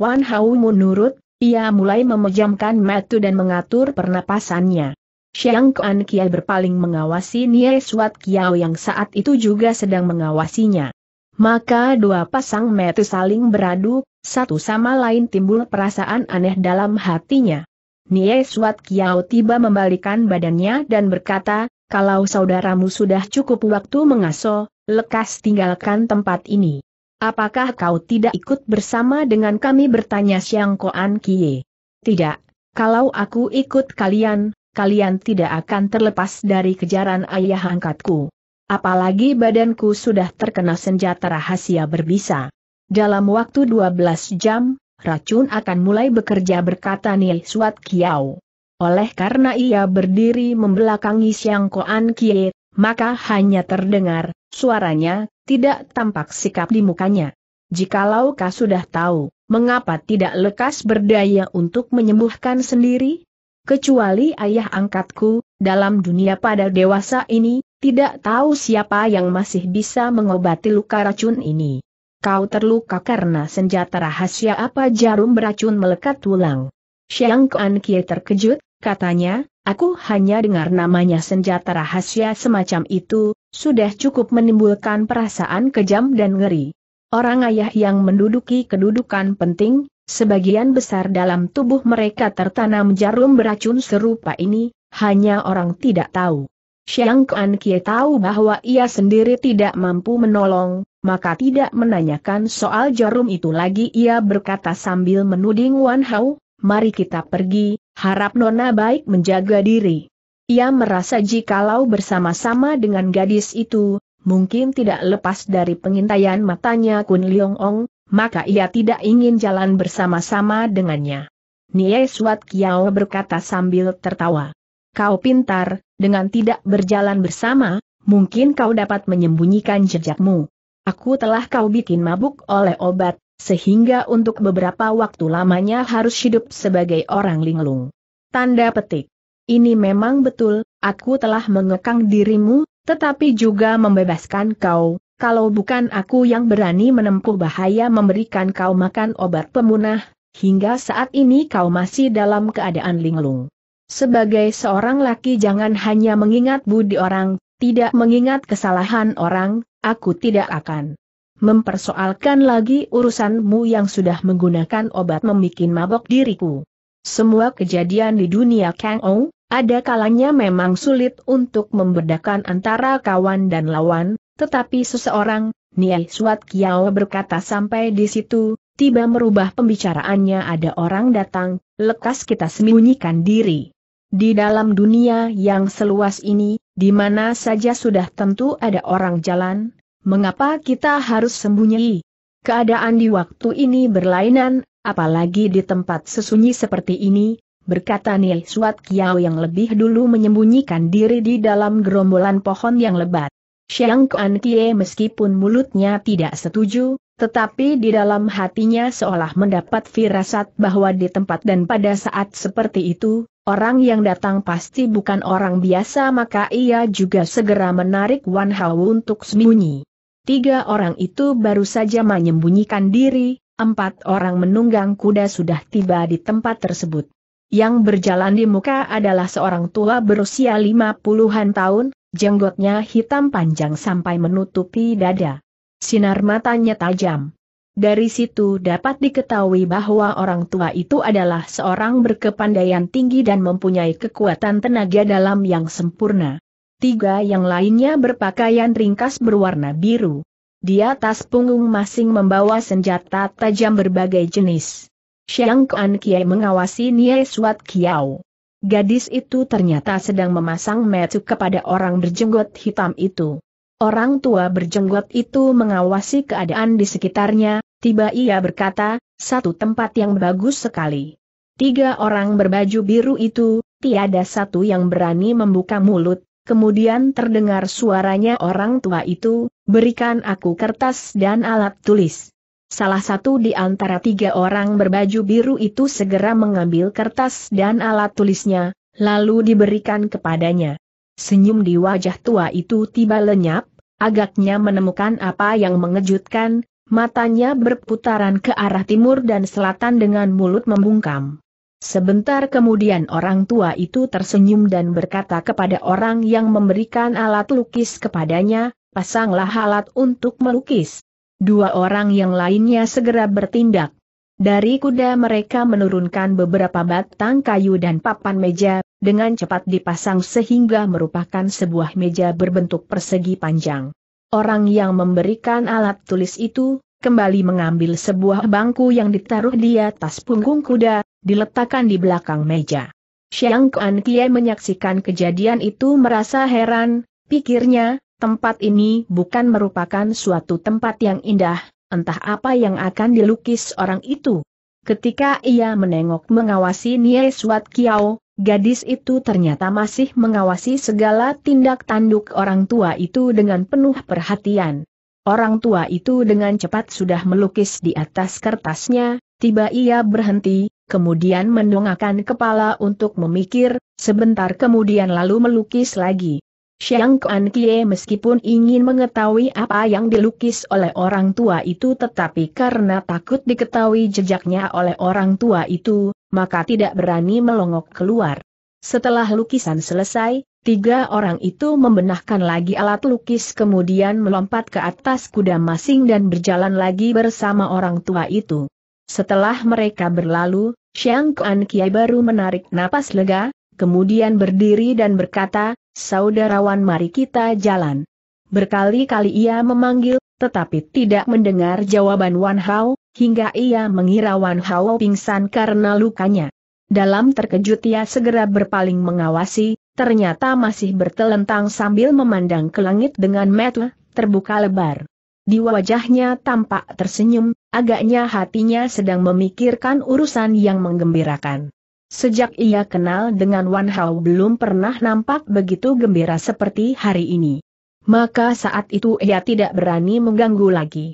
A: Wan Hao menurut, ia mulai memejamkan mata dan mengatur pernapasannya. Xiang Kuan Kia berpaling mengawasi Nie Suat Kiao yang saat itu juga sedang mengawasinya. Maka dua pasang mata saling beradu, satu sama lain timbul perasaan aneh dalam hatinya. Nie Suat Kiao tiba membalikan badannya dan berkata, kalau saudaramu sudah cukup waktu mengaso, lekas tinggalkan tempat ini. Apakah kau tidak ikut bersama dengan kami bertanya Siang Koan Kie? Tidak, kalau aku ikut kalian, kalian tidak akan terlepas dari kejaran ayah angkatku. Apalagi badanku sudah terkena senjata rahasia berbisa. Dalam waktu 12 jam, racun akan mulai bekerja berkata Nil Suat Kiao. Oleh karena ia berdiri membelakangi Siang Koan Kie, maka hanya terdengar, suaranya, tidak tampak sikap di mukanya. Jikalau kau sudah tahu, mengapa tidak lekas berdaya untuk menyembuhkan sendiri? Kecuali ayah angkatku, dalam dunia pada dewasa ini, tidak tahu siapa yang masih bisa mengobati luka racun ini. Kau terluka karena senjata rahasia apa jarum beracun melekat tulang. Xiang Kuan Kie terkejut, katanya, aku hanya dengar namanya senjata rahasia semacam itu, sudah cukup menimbulkan perasaan kejam dan ngeri. Orang ayah yang menduduki kedudukan penting, sebagian besar dalam tubuh mereka tertanam jarum beracun serupa ini, hanya orang tidak tahu. Xiang Kuan Kie tahu bahwa ia sendiri tidak mampu menolong, maka tidak menanyakan soal jarum itu lagi ia berkata sambil menuding Wan Hao, mari kita pergi, harap Nona baik menjaga diri. Ia merasa jikalau bersama-sama dengan gadis itu, mungkin tidak lepas dari pengintaian matanya Kun Leong Ong, maka ia tidak ingin jalan bersama-sama dengannya. Nie Suat Kiao berkata sambil tertawa. Kau pintar, dengan tidak berjalan bersama, mungkin kau dapat menyembunyikan jejakmu. Aku telah kau bikin mabuk oleh obat, sehingga untuk beberapa waktu lamanya harus hidup sebagai orang linglung. Tanda petik ini memang betul, aku telah mengekang dirimu, tetapi juga membebaskan kau, kalau bukan aku yang berani menempuh bahaya memberikan kau makan obat pemunah, hingga saat ini kau masih dalam keadaan linglung. Sebagai seorang laki jangan hanya mengingat budi orang, tidak mengingat kesalahan orang, aku tidak akan mempersoalkan lagi urusanmu yang sudah menggunakan obat membuat mabok diriku. Semua kejadian di dunia Kang Ong ada kalanya memang sulit untuk membedakan antara kawan dan lawan, tetapi seseorang, Niai Suat Kiao berkata sampai di situ, tiba merubah pembicaraannya ada orang datang, lekas kita sembunyikan diri. Di dalam dunia yang seluas ini, di mana saja sudah tentu ada orang jalan, mengapa kita harus sembunyi? Keadaan di waktu ini berlainan, apalagi di tempat sesunyi seperti ini, berkata Nil Suat Kiao yang lebih dulu menyembunyikan diri di dalam gerombolan pohon yang lebat. Xiang Kuan Kie meskipun mulutnya tidak setuju, tetapi di dalam hatinya seolah mendapat firasat bahwa di tempat dan pada saat seperti itu, orang yang datang pasti bukan orang biasa maka ia juga segera menarik Wan Hao untuk sembunyi. Tiga orang itu baru saja menyembunyikan diri, empat orang menunggang kuda sudah tiba di tempat tersebut yang berjalan di muka adalah seorang tua berusia lima puluhan tahun, jenggotnya hitam panjang sampai menutupi dada. Sinar matanya tajam. Dari situ dapat diketahui bahwa orang tua itu adalah seorang berkepandaian tinggi dan mempunyai kekuatan tenaga dalam yang sempurna. Tiga yang lainnya berpakaian ringkas berwarna biru. Di atas punggung masing membawa senjata tajam berbagai jenis. Xiang Kuan Kiai mengawasi Nie Suat Kiao. Gadis itu ternyata sedang memasang metu kepada orang berjenggot hitam itu. Orang tua berjenggot itu mengawasi keadaan di sekitarnya, tiba ia berkata, satu tempat yang bagus sekali. Tiga orang berbaju biru itu, tiada satu yang berani membuka mulut, kemudian terdengar suaranya orang tua itu, berikan aku kertas dan alat tulis. Salah satu di antara tiga orang berbaju biru itu segera mengambil kertas dan alat tulisnya, lalu diberikan kepadanya. Senyum di wajah tua itu tiba lenyap, agaknya menemukan apa yang mengejutkan, matanya berputaran ke arah timur dan selatan dengan mulut membungkam. Sebentar kemudian orang tua itu tersenyum dan berkata kepada orang yang memberikan alat lukis kepadanya, pasanglah alat untuk melukis. Dua orang yang lainnya segera bertindak. Dari kuda mereka menurunkan beberapa batang kayu dan papan meja, dengan cepat dipasang sehingga merupakan sebuah meja berbentuk persegi panjang. Orang yang memberikan alat tulis itu, kembali mengambil sebuah bangku yang ditaruh di atas punggung kuda, diletakkan di belakang meja. Xiang Kuan Kie menyaksikan kejadian itu merasa heran, pikirnya, tempat ini bukan merupakan suatu tempat yang indah, entah apa yang akan dilukis orang itu. Ketika ia menengok mengawasi Nie Suat Kiao, gadis itu ternyata masih mengawasi segala tindak tanduk orang tua itu dengan penuh perhatian. Orang tua itu dengan cepat sudah melukis di atas kertasnya, tiba ia berhenti, kemudian mendongakkan kepala untuk memikir, sebentar kemudian lalu melukis lagi. Xiang Kuan Kie meskipun ingin mengetahui apa yang dilukis oleh orang tua itu tetapi karena takut diketahui jejaknya oleh orang tua itu, maka tidak berani melongok keluar. Setelah lukisan selesai, tiga orang itu membenahkan lagi alat lukis kemudian melompat ke atas kuda masing dan berjalan lagi bersama orang tua itu. Setelah mereka berlalu, Xiang Kuan Kie baru menarik napas lega, kemudian berdiri dan berkata, Saudarawan mari kita jalan. Berkali-kali ia memanggil, tetapi tidak mendengar jawaban Wan Hao, hingga ia mengira Wan Hao pingsan karena lukanya. Dalam terkejut ia segera berpaling mengawasi, ternyata masih bertelentang sambil memandang ke langit dengan mata terbuka lebar. Di wajahnya tampak tersenyum, agaknya hatinya sedang memikirkan urusan yang menggembirakan. Sejak ia kenal dengan Wan Hao belum pernah nampak begitu gembira seperti hari ini. Maka saat itu ia tidak berani mengganggu lagi.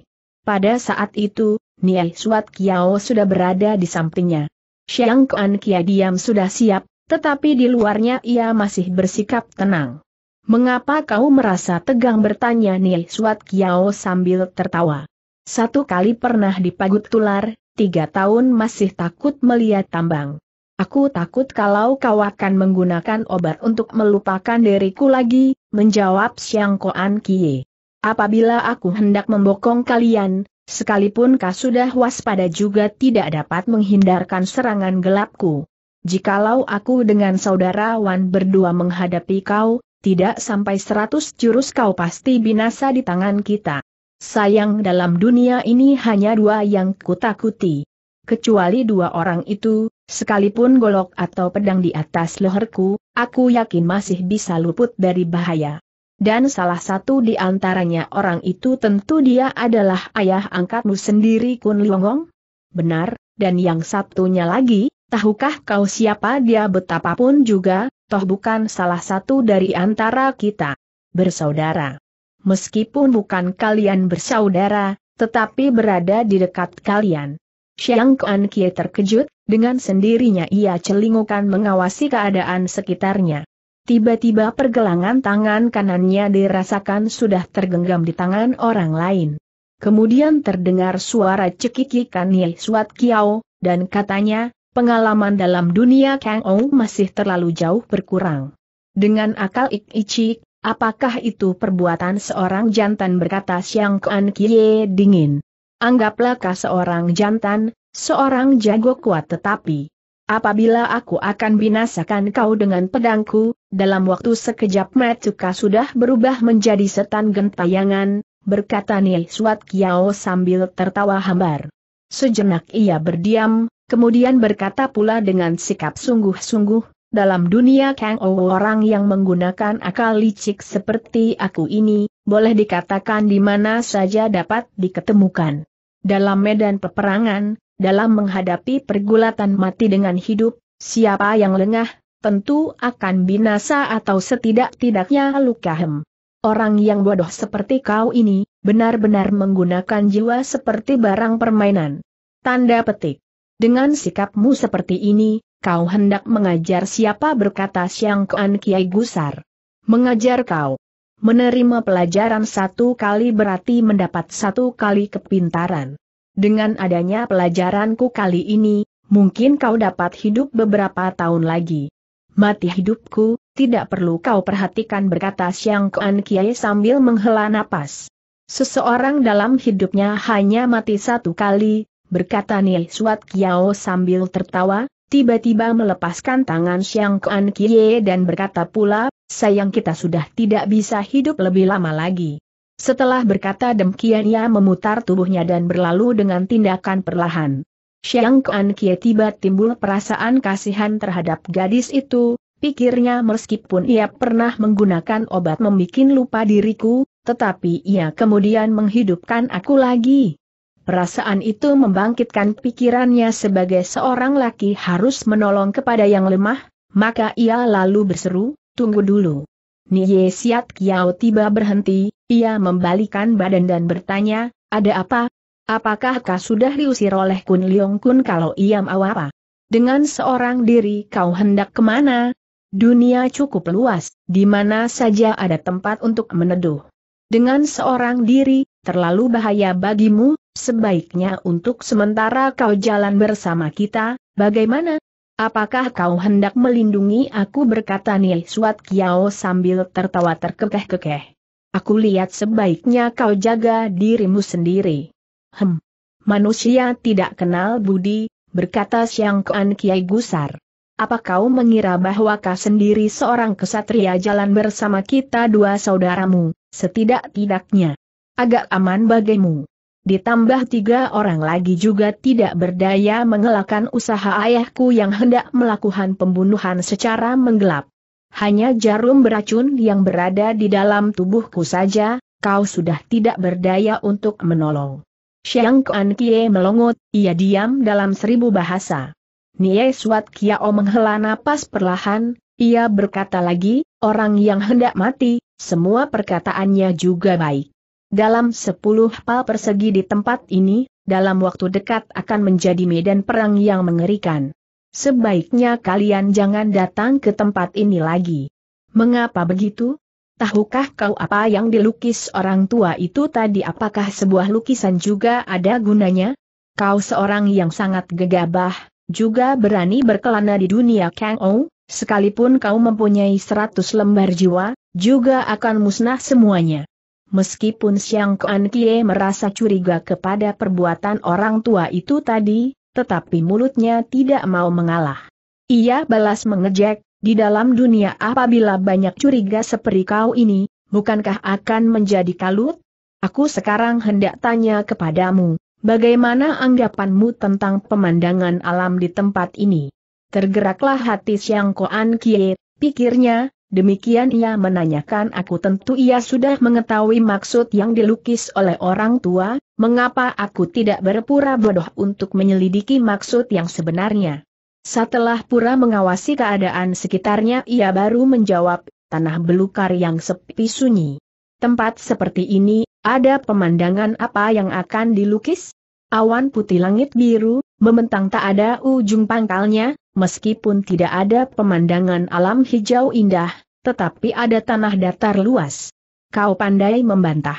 A: Pada saat itu, Niai Suat Kiao sudah berada di sampingnya. Xiang Kuan Kia diam sudah siap, tetapi di luarnya ia masih bersikap tenang. Mengapa kau merasa tegang bertanya Niai Suat Kiao sambil tertawa. Satu kali pernah dipagut tular, tiga tahun masih takut melihat tambang. Aku takut kalau kau akan menggunakan obat untuk melupakan diriku lagi, menjawab Siang Koan Kie. Apabila aku hendak membokong kalian, sekalipun kau sudah waspada juga tidak dapat menghindarkan serangan gelapku. Jikalau aku dengan saudara Wan berdua menghadapi kau, tidak sampai seratus jurus kau pasti binasa di tangan kita. Sayang dalam dunia ini hanya dua yang kutakuti. Kecuali dua orang itu, Sekalipun golok atau pedang di atas leherku, aku yakin masih bisa luput dari bahaya. Dan salah satu di antaranya orang itu tentu dia adalah ayah angkatmu sendiri Kun Longong? Benar, dan yang satunya lagi, tahukah kau siapa dia betapapun juga, toh bukan salah satu dari antara kita. Bersaudara. Meskipun bukan kalian bersaudara, tetapi berada di dekat kalian. Xiang Kuan Kie terkejut, dengan sendirinya ia celingukan mengawasi keadaan sekitarnya. Tiba-tiba pergelangan tangan kanannya dirasakan sudah tergenggam di tangan orang lain. Kemudian terdengar suara cekikikan Nye Suat Kiao, dan katanya, pengalaman dalam dunia Kang Ong masih terlalu jauh berkurang. Dengan akal ik icik, apakah itu perbuatan seorang jantan berkata Siang Kuan Kie dingin. Anggaplah kah seorang jantan, Seorang jago kuat tetapi, apabila aku akan binasakan kau dengan pedangku, dalam waktu sekejap Matsuka sudah berubah menjadi setan gentayangan, berkata Nia Suat Kiao sambil tertawa hambar. Sejenak ia berdiam, kemudian berkata pula dengan sikap sungguh-sungguh, dalam dunia Kang O orang yang menggunakan akal licik seperti aku ini, boleh dikatakan di mana saja dapat diketemukan. Dalam medan peperangan, dalam menghadapi pergulatan mati dengan hidup, siapa yang lengah, tentu akan binasa atau setidak-tidaknya luka hem. Orang yang bodoh seperti kau ini, benar-benar menggunakan jiwa seperti barang permainan. Tanda petik. Dengan sikapmu seperti ini, kau hendak mengajar siapa berkata Siang kean Kiai Gusar. Mengajar kau. Menerima pelajaran satu kali berarti mendapat satu kali kepintaran. Dengan adanya pelajaranku kali ini, mungkin kau dapat hidup beberapa tahun lagi. Mati hidupku, tidak perlu kau perhatikan berkata Siang Kuan Kiai sambil menghela napas. Seseorang dalam hidupnya hanya mati satu kali, berkata Nil Suat Kiao sambil tertawa, tiba-tiba melepaskan tangan Siang Kuan Kiai dan berkata pula, sayang kita sudah tidak bisa hidup lebih lama lagi. Setelah berkata demikian ia memutar tubuhnya dan berlalu dengan tindakan perlahan. Xiang Kuan Kie tiba timbul perasaan kasihan terhadap gadis itu, pikirnya meskipun ia pernah menggunakan obat membuat lupa diriku, tetapi ia kemudian menghidupkan aku lagi. Perasaan itu membangkitkan pikirannya sebagai seorang laki harus menolong kepada yang lemah, maka ia lalu berseru, tunggu dulu. Nie Siat Kiao tiba berhenti, ia membalikan badan dan bertanya, ada apa? Apakah kau sudah diusir oleh Kun Liong Kun kalau ia mau apa? Dengan seorang diri kau hendak kemana? Dunia cukup luas, di mana saja ada tempat untuk meneduh. Dengan seorang diri, terlalu bahaya bagimu, sebaiknya untuk sementara kau jalan bersama kita, bagaimana? Apakah kau hendak melindungi aku berkata Nil Suat Kiao sambil tertawa terkekeh-kekeh. Aku lihat sebaiknya kau jaga dirimu sendiri. Hem. Manusia tidak kenal budi, berkata Siang Kuan Kiai Gusar. Apa kau mengira bahwa kau sendiri seorang kesatria jalan bersama kita dua saudaramu, setidak-tidaknya. Agak aman bagimu. Ditambah tiga orang lagi juga tidak berdaya mengelakkan usaha ayahku yang hendak melakukan pembunuhan secara menggelap hanya jarum beracun yang berada di dalam tubuhku saja, kau sudah tidak berdaya untuk menolong. Xiang Kuan Kie melongot, ia diam dalam seribu bahasa. Nie Suat Kiao menghela napas perlahan, ia berkata lagi, orang yang hendak mati, semua perkataannya juga baik. Dalam sepuluh pal persegi di tempat ini, dalam waktu dekat akan menjadi medan perang yang mengerikan. Sebaiknya kalian jangan datang ke tempat ini lagi. Mengapa begitu? Tahukah kau apa yang dilukis orang tua itu tadi apakah sebuah lukisan juga ada gunanya? Kau seorang yang sangat gegabah, juga berani berkelana di dunia Kang Ou, sekalipun kau mempunyai seratus lembar jiwa, juga akan musnah semuanya. Meskipun Siang Kuan Kie merasa curiga kepada perbuatan orang tua itu tadi, tetapi mulutnya tidak mau mengalah. Ia balas mengejek, di dalam dunia apabila banyak curiga seperti kau ini, bukankah akan menjadi kalut? Aku sekarang hendak tanya kepadamu, bagaimana anggapanmu tentang pemandangan alam di tempat ini? Tergeraklah hati Siang Koan Kie, pikirnya, Demikian ia menanyakan aku tentu ia sudah mengetahui maksud yang dilukis oleh orang tua, mengapa aku tidak berpura bodoh untuk menyelidiki maksud yang sebenarnya. Setelah pura mengawasi keadaan sekitarnya ia baru menjawab, tanah belukar yang sepi sunyi. Tempat seperti ini, ada pemandangan apa yang akan dilukis? Awan putih langit biru, membentang tak ada ujung pangkalnya, meskipun tidak ada pemandangan alam hijau indah, tetapi ada tanah datar luas. Kau pandai membantah.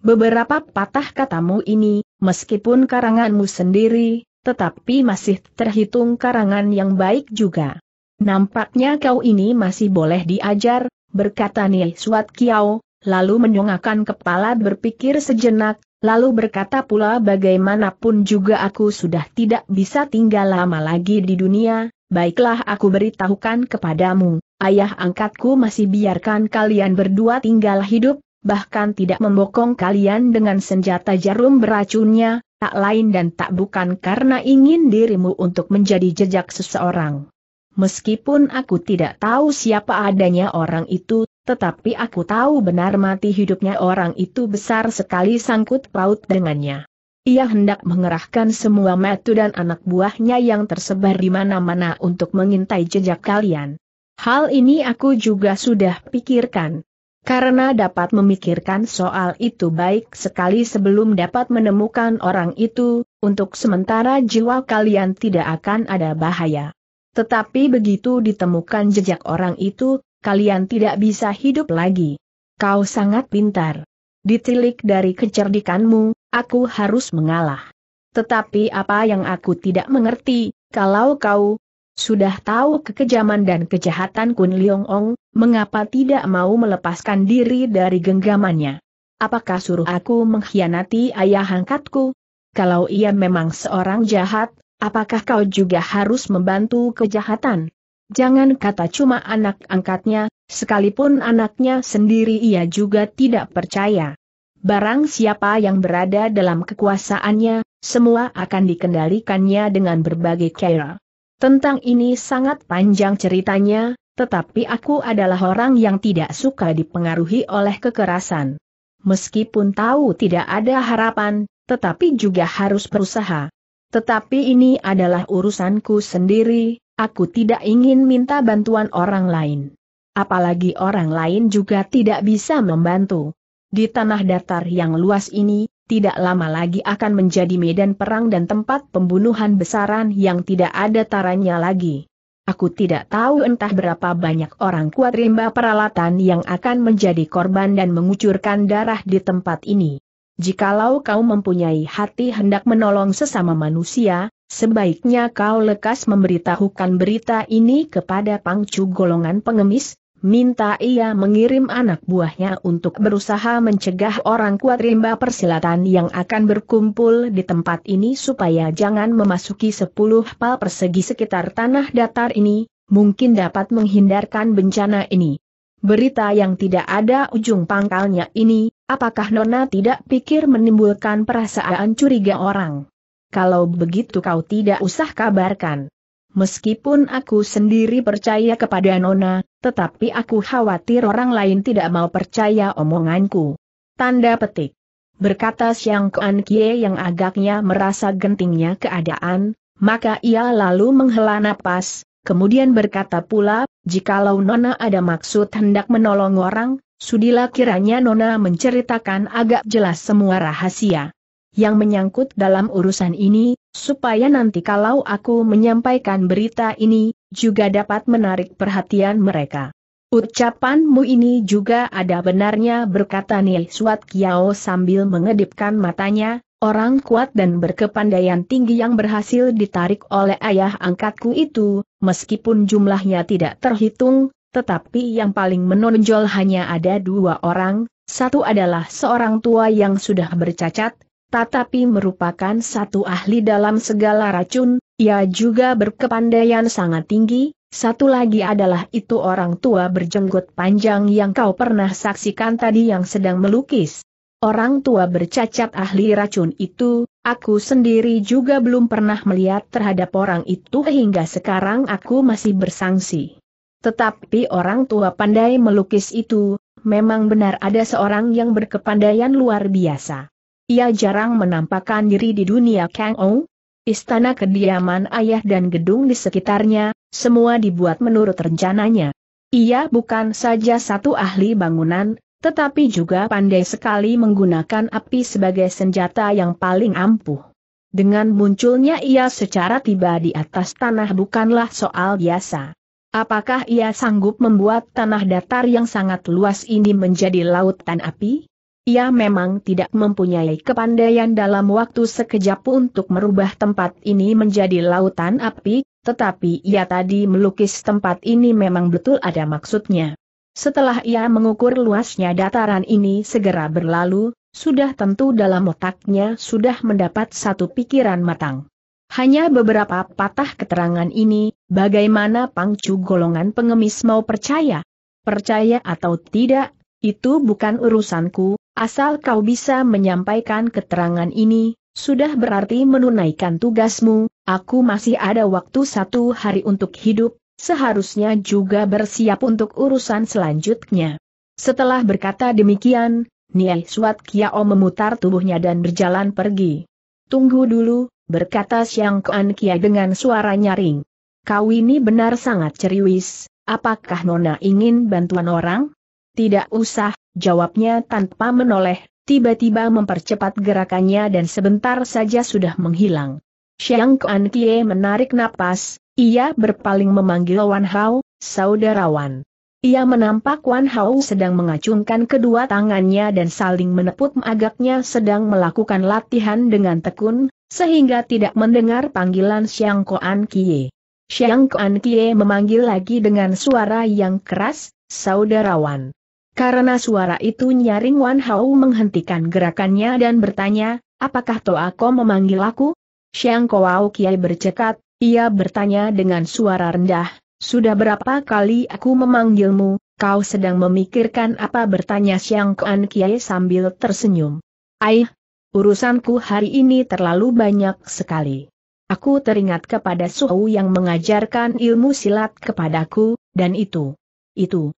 A: Beberapa patah katamu ini, meskipun karanganmu sendiri, tetapi masih terhitung karangan yang baik juga. Nampaknya kau ini masih boleh diajar, berkata Nih Suat Kiao, lalu menyongakkan kepala berpikir sejenak, Lalu berkata pula bagaimanapun juga aku sudah tidak bisa tinggal lama lagi di dunia, baiklah aku beritahukan kepadamu, ayah angkatku masih biarkan kalian berdua tinggal hidup, bahkan tidak membokong kalian dengan senjata jarum beracunnya, tak lain dan tak bukan karena ingin dirimu untuk menjadi jejak seseorang. Meskipun aku tidak tahu siapa adanya orang itu, tetapi aku tahu benar mati hidupnya orang itu besar sekali sangkut paut dengannya. Ia hendak mengerahkan semua metu dan anak buahnya yang tersebar di mana-mana untuk mengintai jejak kalian. Hal ini aku juga sudah pikirkan. Karena dapat memikirkan soal itu baik sekali sebelum dapat menemukan orang itu, untuk sementara jiwa kalian tidak akan ada bahaya. Tetapi begitu ditemukan jejak orang itu, kalian tidak bisa hidup lagi. Kau sangat pintar. Ditilik dari kecerdikanmu, aku harus mengalah. Tetapi apa yang aku tidak mengerti, kalau kau sudah tahu kekejaman dan kejahatan Kun Leong Ong, mengapa tidak mau melepaskan diri dari genggamannya? Apakah suruh aku mengkhianati ayah angkatku? Kalau ia memang seorang jahat, apakah kau juga harus membantu kejahatan? Jangan kata cuma anak angkatnya, sekalipun anaknya sendiri ia juga tidak percaya. Barang siapa yang berada dalam kekuasaannya, semua akan dikendalikannya dengan berbagai cara. Tentang ini sangat panjang ceritanya, tetapi aku adalah orang yang tidak suka dipengaruhi oleh kekerasan. Meskipun tahu tidak ada harapan, tetapi juga harus berusaha. Tetapi ini adalah urusanku sendiri, Aku tidak ingin minta bantuan orang lain. Apalagi orang lain juga tidak bisa membantu. Di tanah datar yang luas ini, tidak lama lagi akan menjadi medan perang dan tempat pembunuhan besaran yang tidak ada taranya lagi. Aku tidak tahu entah berapa banyak orang kuat rimba peralatan yang akan menjadi korban dan mengucurkan darah di tempat ini. Jikalau kau mempunyai hati hendak menolong sesama manusia, Sebaiknya kau lekas memberitahukan berita ini kepada pangcu golongan pengemis, minta ia mengirim anak buahnya untuk berusaha mencegah orang kuat rimba persilatan yang akan berkumpul di tempat ini supaya jangan memasuki sepuluh pal persegi sekitar tanah datar ini, mungkin dapat menghindarkan bencana ini. Berita yang tidak ada ujung pangkalnya ini, apakah Nona tidak pikir menimbulkan perasaan curiga orang? kalau begitu kau tidak usah kabarkan. Meskipun aku sendiri percaya kepada Nona, tetapi aku khawatir orang lain tidak mau percaya omonganku. Tanda petik. Berkata siang Kuan Kie yang agaknya merasa gentingnya keadaan, maka ia lalu menghela napas, kemudian berkata pula, jikalau Nona ada maksud hendak menolong orang, sudilah kiranya Nona menceritakan agak jelas semua rahasia yang menyangkut dalam urusan ini, supaya nanti kalau aku menyampaikan berita ini, juga dapat menarik perhatian mereka. Ucapanmu ini juga ada benarnya berkata Nil Suat Kiao sambil mengedipkan matanya, orang kuat dan berkepandaian tinggi yang berhasil ditarik oleh ayah angkatku itu, meskipun jumlahnya tidak terhitung, tetapi yang paling menonjol hanya ada dua orang, satu adalah seorang tua yang sudah bercacat, tetapi merupakan satu ahli dalam segala racun, ia juga berkepandaian sangat tinggi, satu lagi adalah itu orang tua berjenggot panjang yang kau pernah saksikan tadi yang sedang melukis. Orang tua bercacat ahli racun itu, aku sendiri juga belum pernah melihat terhadap orang itu hingga sekarang aku masih bersangsi. Tetapi orang tua pandai melukis itu, memang benar ada seorang yang berkepandaian luar biasa. Ia jarang menampakkan diri di dunia Kang Ou. Istana kediaman ayah dan gedung di sekitarnya, semua dibuat menurut rencananya. Ia bukan saja satu ahli bangunan, tetapi juga pandai sekali menggunakan api sebagai senjata yang paling ampuh. Dengan munculnya ia secara tiba di atas tanah bukanlah soal biasa. Apakah ia sanggup membuat tanah datar yang sangat luas ini menjadi lautan api? Ia memang tidak mempunyai kepandaian dalam waktu sekejap untuk merubah tempat ini menjadi lautan api, tetapi ia tadi melukis tempat ini memang betul ada maksudnya. Setelah ia mengukur luasnya dataran ini segera berlalu, sudah tentu dalam otaknya sudah mendapat satu pikiran matang. Hanya beberapa patah keterangan ini, bagaimana pangcu golongan pengemis mau percaya? Percaya atau tidak, itu bukan urusanku, Asal kau bisa menyampaikan keterangan ini, sudah berarti menunaikan tugasmu, aku masih ada waktu satu hari untuk hidup, seharusnya juga bersiap untuk urusan selanjutnya. Setelah berkata demikian, Niai Suat Kiao memutar tubuhnya dan berjalan pergi. Tunggu dulu, berkata Siang Kuan Kia dengan suara nyaring. Kau ini benar sangat ceriwis, apakah Nona ingin bantuan orang? Tidak usah, Jawabnya tanpa menoleh, tiba-tiba mempercepat gerakannya dan sebentar saja sudah menghilang. Xiang Kuan Kie menarik napas, ia berpaling memanggil Wan Hao, saudara Wan. Ia menampak Wan Hao sedang mengacungkan kedua tangannya dan saling menepuk agaknya sedang melakukan latihan dengan tekun, sehingga tidak mendengar panggilan Xiang Kuan Kie. Xiang Kuan Kie memanggil lagi dengan suara yang keras, saudara Wan. Karena suara itu nyaring Wan Hao menghentikan gerakannya dan bertanya, apakah Toa Ko memanggil aku? Xiang Kowau Kiai bercekat, ia bertanya dengan suara rendah, sudah berapa kali aku memanggilmu, kau sedang memikirkan apa bertanya Xiang Kuan Kiai sambil tersenyum. Aih, urusanku hari ini terlalu banyak sekali. Aku teringat kepada Suhu yang mengajarkan ilmu silat kepadaku, dan itu, itu,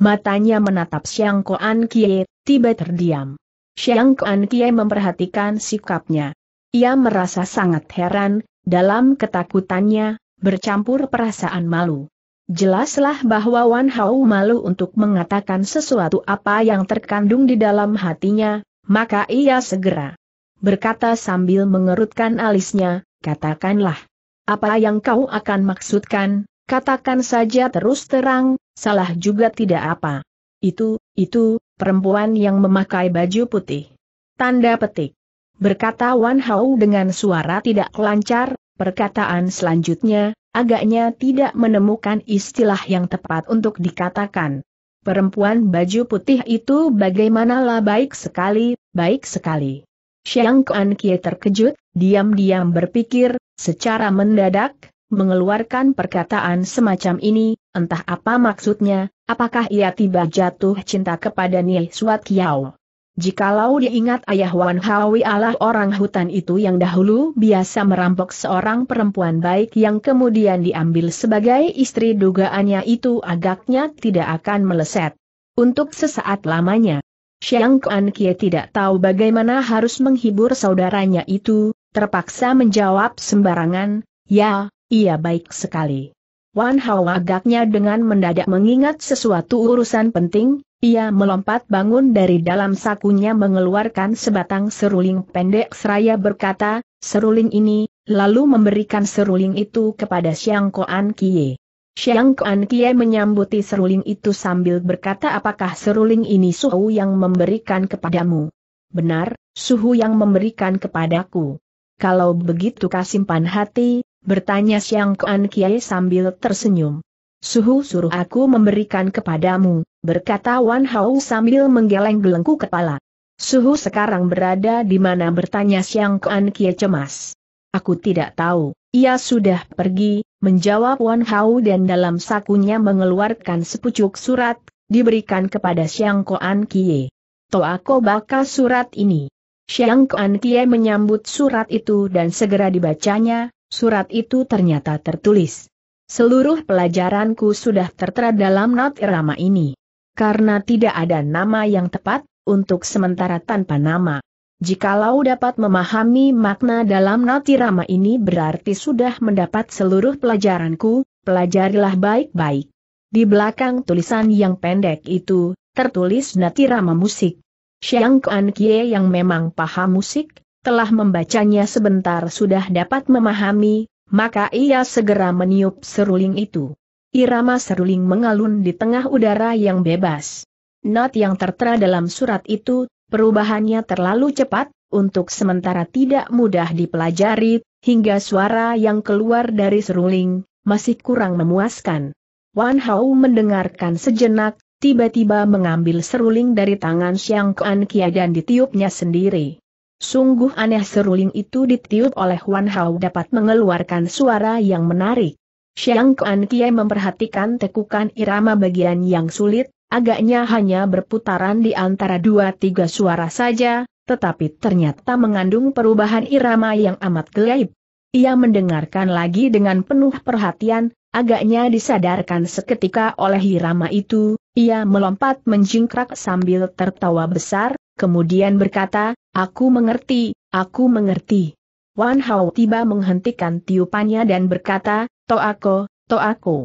A: matanya menatap Xiang Koan Kie, tiba terdiam. Xiang Koan Kie memperhatikan sikapnya. Ia merasa sangat heran, dalam ketakutannya, bercampur perasaan malu. Jelaslah bahwa Wan Hao malu untuk mengatakan sesuatu apa yang terkandung di dalam hatinya, maka ia segera berkata sambil mengerutkan alisnya, katakanlah. Apa yang kau akan maksudkan, katakan saja terus terang, salah juga tidak apa. Itu, itu, perempuan yang memakai baju putih. Tanda petik. Berkata Wan Hao dengan suara tidak lancar, perkataan selanjutnya, agaknya tidak menemukan istilah yang tepat untuk dikatakan. Perempuan baju putih itu bagaimanalah baik sekali, baik sekali. Xiang Kuan Kie terkejut, diam-diam berpikir, secara mendadak, mengeluarkan perkataan semacam ini, Entah apa maksudnya, apakah ia tiba jatuh cinta kepada Nih Suat Kiao? Jikalau diingat ayah Wan Hawi Allah orang hutan itu yang dahulu biasa merampok seorang perempuan baik yang kemudian diambil sebagai istri dugaannya itu agaknya tidak akan meleset. Untuk sesaat lamanya, Xiang Kuan Kie tidak tahu bagaimana harus menghibur saudaranya itu, terpaksa menjawab sembarangan, ya, ia baik sekali. Wan Hao agaknya dengan mendadak mengingat sesuatu urusan penting, ia melompat bangun dari dalam sakunya mengeluarkan sebatang seruling pendek seraya berkata, seruling ini, lalu memberikan seruling itu kepada Xiang Koan Kie. Xiang Koan Kie menyambuti seruling itu sambil berkata apakah seruling ini Suhu yang memberikan kepadamu? Benar, Suhu yang memberikan kepadaku. Kalau begitu kasimpan hati, Bertanya Siang Kuan Kiai sambil tersenyum. Suhu suruh aku memberikan kepadamu, berkata Wan Hao sambil menggeleng-gelengku kepala. Suhu sekarang berada di mana bertanya Siang Kuan Kiai cemas. Aku tidak tahu, ia sudah pergi, menjawab Wan Hao dan dalam sakunya mengeluarkan sepucuk surat, diberikan kepada Siang Kuan Kiai. aku bakal surat ini. Siang Kuan Kiai menyambut surat itu dan segera dibacanya, Surat itu ternyata tertulis. Seluruh pelajaranku sudah tertera dalam not irama ini. Karena tidak ada nama yang tepat, untuk sementara tanpa nama. Jikalau dapat memahami makna dalam not irama ini berarti sudah mendapat seluruh pelajaranku, pelajarilah baik-baik. Di belakang tulisan yang pendek itu, tertulis natirama musik. Xiang Kuan Kie yang memang paham musik, telah membacanya sebentar sudah dapat memahami, maka ia segera meniup seruling itu. Irama seruling mengalun di tengah udara yang bebas. Not yang tertera dalam surat itu, perubahannya terlalu cepat, untuk sementara tidak mudah dipelajari, hingga suara yang keluar dari seruling, masih kurang memuaskan. Wan Hao mendengarkan sejenak, tiba-tiba mengambil seruling dari tangan Xiang Kuan Kia dan ditiupnya sendiri. Sungguh aneh seruling itu ditiup oleh Wan Hao dapat mengeluarkan suara yang menarik. Xiang Kuan Kie memperhatikan tekukan irama bagian yang sulit, agaknya hanya berputaran di antara dua tiga suara saja, tetapi ternyata mengandung perubahan irama yang amat gelap. Ia mendengarkan lagi dengan penuh perhatian, agaknya disadarkan seketika oleh irama itu, ia melompat menjingkrak sambil tertawa besar, kemudian berkata, Aku mengerti, aku mengerti. Wan Hao tiba menghentikan tiupannya dan berkata, aku, Toako, aku.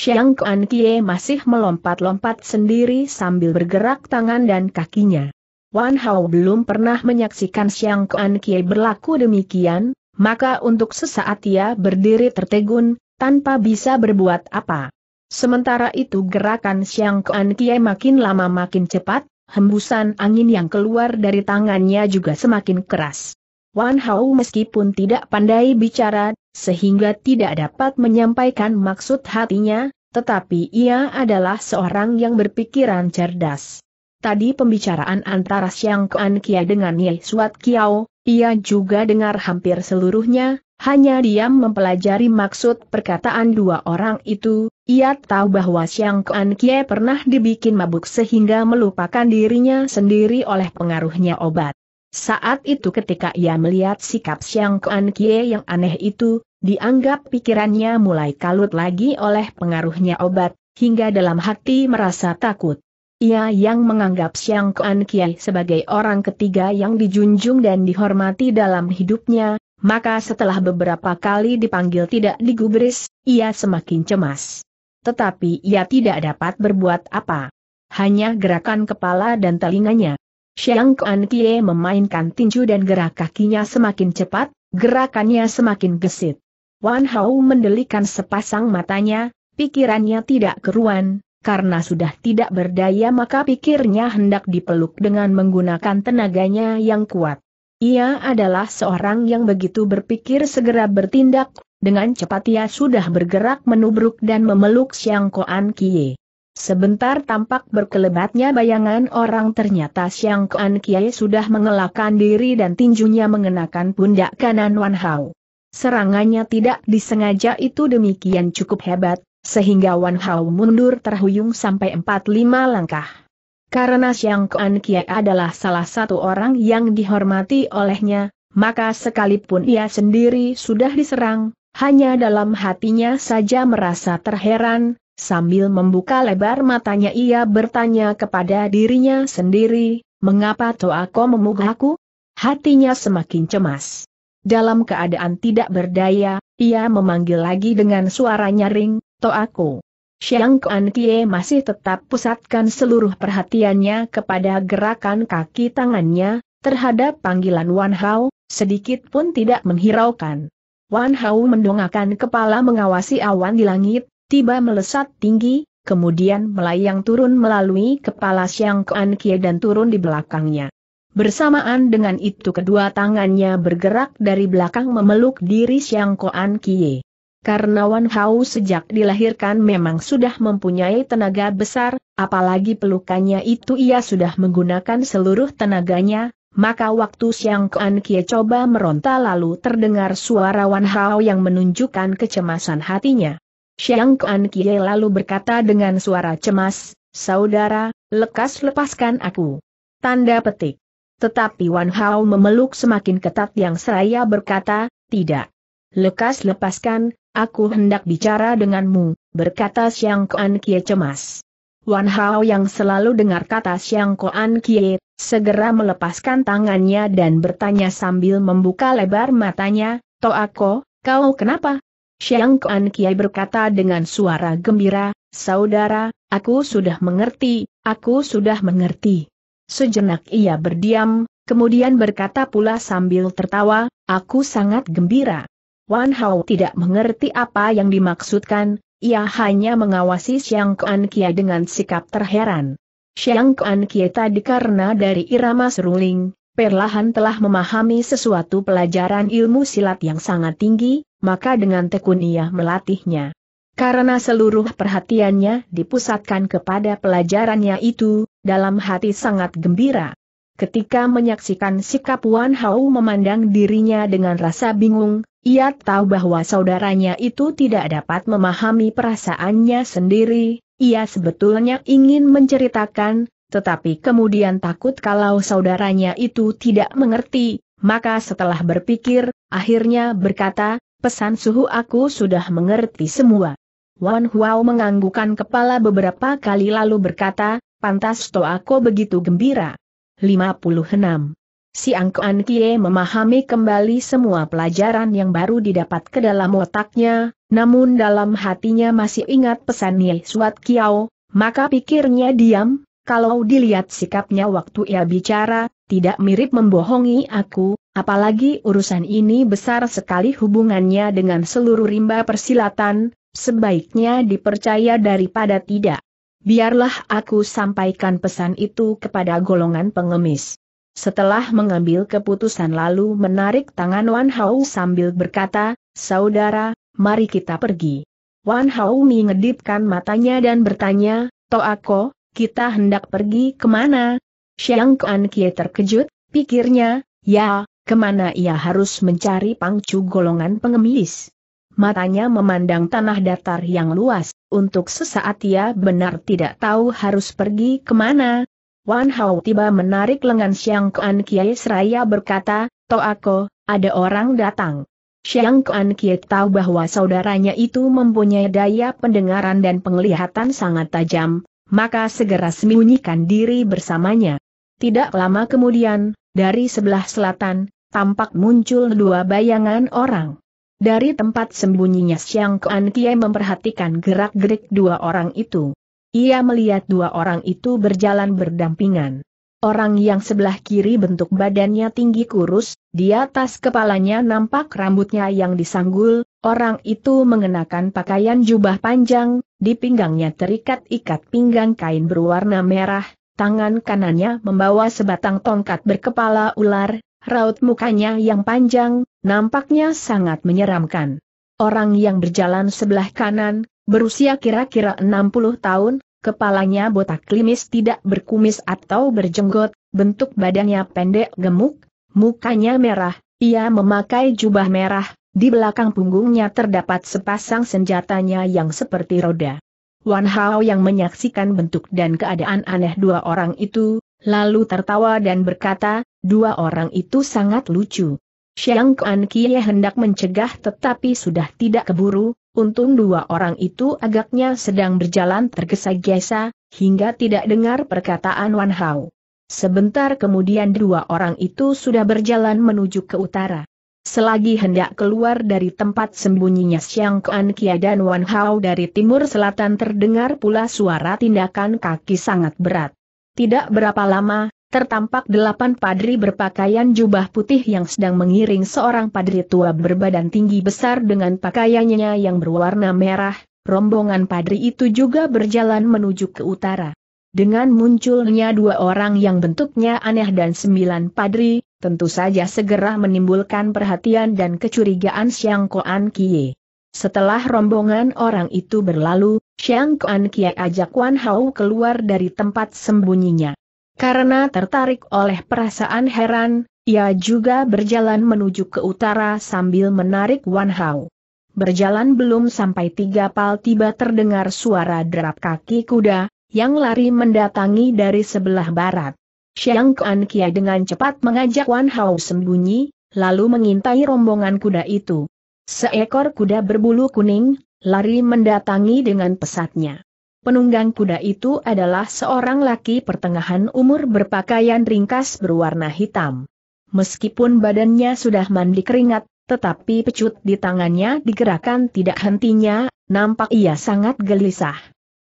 A: Xiang Kuan Kie masih melompat-lompat sendiri sambil bergerak tangan dan kakinya. Wan Hao belum pernah menyaksikan Xiang Kuan Kie berlaku demikian, maka untuk sesaat ia berdiri tertegun, tanpa bisa berbuat apa. Sementara itu gerakan Xiang Kuan Kie makin lama makin cepat, hembusan angin yang keluar dari tangannya juga semakin keras. Wan Hao meskipun tidak pandai bicara, sehingga tidak dapat menyampaikan maksud hatinya, tetapi ia adalah seorang yang berpikiran cerdas. Tadi pembicaraan antara Xiang Kuan Kia dengan Ye Suat Kiao, ia juga dengar hampir seluruhnya, hanya diam mempelajari maksud perkataan dua orang itu, ia tahu bahwa Siang Kuan Kie pernah dibikin mabuk sehingga melupakan dirinya sendiri oleh pengaruhnya obat. Saat itu ketika ia melihat sikap Siang Kuan Kie yang aneh itu, dianggap pikirannya mulai kalut lagi oleh pengaruhnya obat, hingga dalam hati merasa takut. Ia yang menganggap Siang Kuan Kie sebagai orang ketiga yang dijunjung dan dihormati dalam hidupnya, maka setelah beberapa kali dipanggil tidak digubris, ia semakin cemas. Tetapi ia tidak dapat berbuat apa. Hanya gerakan kepala dan telinganya. Xiang Kuan Kie memainkan tinju dan gerak kakinya semakin cepat, gerakannya semakin gesit. Wan Hao mendelikan sepasang matanya, pikirannya tidak keruan, karena sudah tidak berdaya maka pikirnya hendak dipeluk dengan menggunakan tenaganya yang kuat. Ia adalah seorang yang begitu berpikir segera bertindak, dengan cepat ia sudah bergerak menubruk dan memeluk Siang Koan Kie. Sebentar tampak berkelebatnya bayangan orang ternyata Siang Koan Kie sudah mengelakkan diri dan tinjunya mengenakan pundak kanan Wan Hao. Serangannya tidak disengaja itu demikian cukup hebat, sehingga Wan Hao mundur terhuyung sampai 4-5 langkah. Karena Siang Kuan Kie adalah salah satu orang yang dihormati olehnya, maka sekalipun ia sendiri sudah diserang, hanya dalam hatinya saja merasa terheran, sambil membuka lebar matanya ia bertanya kepada dirinya sendiri, mengapa Toako memugahku? Hatinya semakin cemas. Dalam keadaan tidak berdaya, ia memanggil lagi dengan suara nyaring, Toako. Xiang Kuan Kie masih tetap pusatkan seluruh perhatiannya kepada gerakan kaki tangannya, terhadap panggilan Wan Hao, sedikit pun tidak menghiraukan. Wan Hao mendongakkan kepala mengawasi awan di langit, tiba melesat tinggi, kemudian melayang turun melalui kepala Xiang Kuan Kie dan turun di belakangnya. Bersamaan dengan itu kedua tangannya bergerak dari belakang memeluk diri Xiang Kuan Kie. Karena Wan Hao sejak dilahirkan memang sudah mempunyai tenaga besar, apalagi pelukannya itu ia sudah menggunakan seluruh tenaganya, maka waktu Siang Kuan Kie coba meronta lalu terdengar suara Wan Hao yang menunjukkan kecemasan hatinya. Siang Kuan Kie lalu berkata dengan suara cemas, Saudara, lekas lepaskan aku. Tanda petik. Tetapi Wan Hao memeluk semakin ketat yang seraya berkata, tidak. Lekas lepaskan, Aku hendak bicara denganmu, berkata Siang Kuan Kie cemas. Wan Hao yang selalu dengar kata Xiang Kuan Kie, segera melepaskan tangannya dan bertanya sambil membuka lebar matanya, Toako, kau kenapa? Xiang Kuan Kie berkata dengan suara gembira, Saudara, aku sudah mengerti, aku sudah mengerti. Sejenak ia berdiam, kemudian berkata pula sambil tertawa, aku sangat gembira. Wan Hao tidak mengerti apa yang dimaksudkan, ia hanya mengawasi Xiang Kuan Kia dengan sikap terheran. Xiang Kuan Kia tadi karena dari irama seruling, perlahan telah memahami sesuatu pelajaran ilmu silat yang sangat tinggi, maka dengan tekun ia melatihnya. Karena seluruh perhatiannya dipusatkan kepada pelajarannya itu, dalam hati sangat gembira. Ketika menyaksikan sikap Wan Hao memandang dirinya dengan rasa bingung, ia tahu bahwa saudaranya itu tidak dapat memahami perasaannya sendiri, ia sebetulnya ingin menceritakan, tetapi kemudian takut kalau saudaranya itu tidak mengerti, maka setelah berpikir, akhirnya berkata, pesan suhu aku sudah mengerti semua. Wan Huao menganggukkan kepala beberapa kali lalu berkata, pantas to aku begitu gembira. 56. Si Angkoan Kie memahami kembali semua pelajaran yang baru didapat ke dalam otaknya, namun dalam hatinya masih ingat pesan Nye Suat Kiao, maka pikirnya diam, kalau dilihat sikapnya waktu ia bicara, tidak mirip membohongi aku, apalagi urusan ini besar sekali hubungannya dengan seluruh rimba persilatan, sebaiknya dipercaya daripada tidak. Biarlah aku sampaikan pesan itu kepada golongan pengemis. Setelah mengambil keputusan lalu menarik tangan Wan Hao sambil berkata, Saudara, mari kita pergi. Wan Hao mengedipkan matanya dan bertanya, Toako, kita hendak pergi kemana? Xiang Kuan Kie terkejut, pikirnya, ya, kemana ia harus mencari pangcu golongan pengemis. Matanya memandang tanah datar yang luas, untuk sesaat ia benar tidak tahu harus pergi kemana, Wan Hao tiba menarik lengan Xiang Kuan Kiai seraya berkata, Toako, ada orang datang. Xiang Kuan Kiai tahu bahwa saudaranya itu mempunyai daya pendengaran dan penglihatan sangat tajam, maka segera sembunyikan diri bersamanya. Tidak lama kemudian, dari sebelah selatan, tampak muncul dua bayangan orang. Dari tempat sembunyinya Xiang Kuan Kiai memperhatikan gerak-gerik dua orang itu. Ia melihat dua orang itu berjalan berdampingan. Orang yang sebelah kiri bentuk badannya tinggi kurus, di atas kepalanya nampak rambutnya yang disanggul, orang itu mengenakan pakaian jubah panjang, di pinggangnya terikat ikat pinggang kain berwarna merah, tangan kanannya membawa sebatang tongkat berkepala ular, raut mukanya yang panjang, nampaknya sangat menyeramkan. Orang yang berjalan sebelah kanan, Berusia kira-kira 60 tahun, kepalanya botak klimis tidak berkumis atau berjenggot, bentuk badannya pendek gemuk, mukanya merah, ia memakai jubah merah, di belakang punggungnya terdapat sepasang senjatanya yang seperti roda. Wan Hao yang menyaksikan bentuk dan keadaan aneh dua orang itu, lalu tertawa dan berkata, dua orang itu sangat lucu. Xiang Kuan Kie hendak mencegah tetapi sudah tidak keburu, untung dua orang itu agaknya sedang berjalan tergesa-gesa, hingga tidak dengar perkataan Wan Hao. Sebentar kemudian dua orang itu sudah berjalan menuju ke utara. Selagi hendak keluar dari tempat sembunyinya Xiang Kuan Kia dan Wan Hao dari timur selatan terdengar pula suara tindakan kaki sangat berat. Tidak berapa lama, tertampak delapan padri berpakaian jubah putih yang sedang mengiring seorang padri tua berbadan tinggi besar dengan pakaiannya yang berwarna merah, rombongan padri itu juga berjalan menuju ke utara. Dengan munculnya dua orang yang bentuknya aneh dan sembilan padri, tentu saja segera menimbulkan perhatian dan kecurigaan Xiang Koan Kie. Setelah rombongan orang itu berlalu, Xiang Kuan Kie ajak Wan Hao keluar dari tempat sembunyinya. Karena tertarik oleh perasaan heran, ia juga berjalan menuju ke utara sambil menarik Wan Hao. Berjalan belum sampai tiga pal tiba terdengar suara derap kaki kuda, yang lari mendatangi dari sebelah barat. Xiang Kuan Kia dengan cepat mengajak Wan Hao sembunyi, lalu mengintai rombongan kuda itu. Seekor kuda berbulu kuning, lari mendatangi dengan pesatnya. Penunggang kuda itu adalah seorang laki pertengahan umur berpakaian ringkas berwarna hitam. Meskipun badannya sudah mandi keringat, tetapi pecut di tangannya digerakkan tidak hentinya, nampak ia sangat gelisah.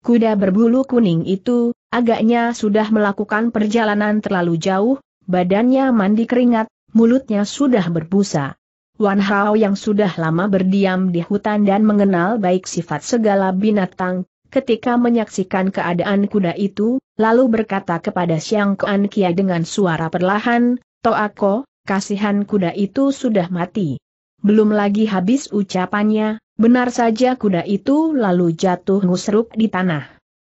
A: Kuda berbulu kuning itu, agaknya sudah melakukan perjalanan terlalu jauh, badannya mandi keringat, mulutnya sudah berbusa. Wan Hao yang sudah lama berdiam di hutan dan mengenal baik sifat segala binatang, ketika menyaksikan keadaan kuda itu, lalu berkata kepada Siang Kuan Kia dengan suara perlahan, Toako, kasihan kuda itu sudah mati. Belum lagi habis ucapannya, benar saja kuda itu lalu jatuh ngusruk di tanah.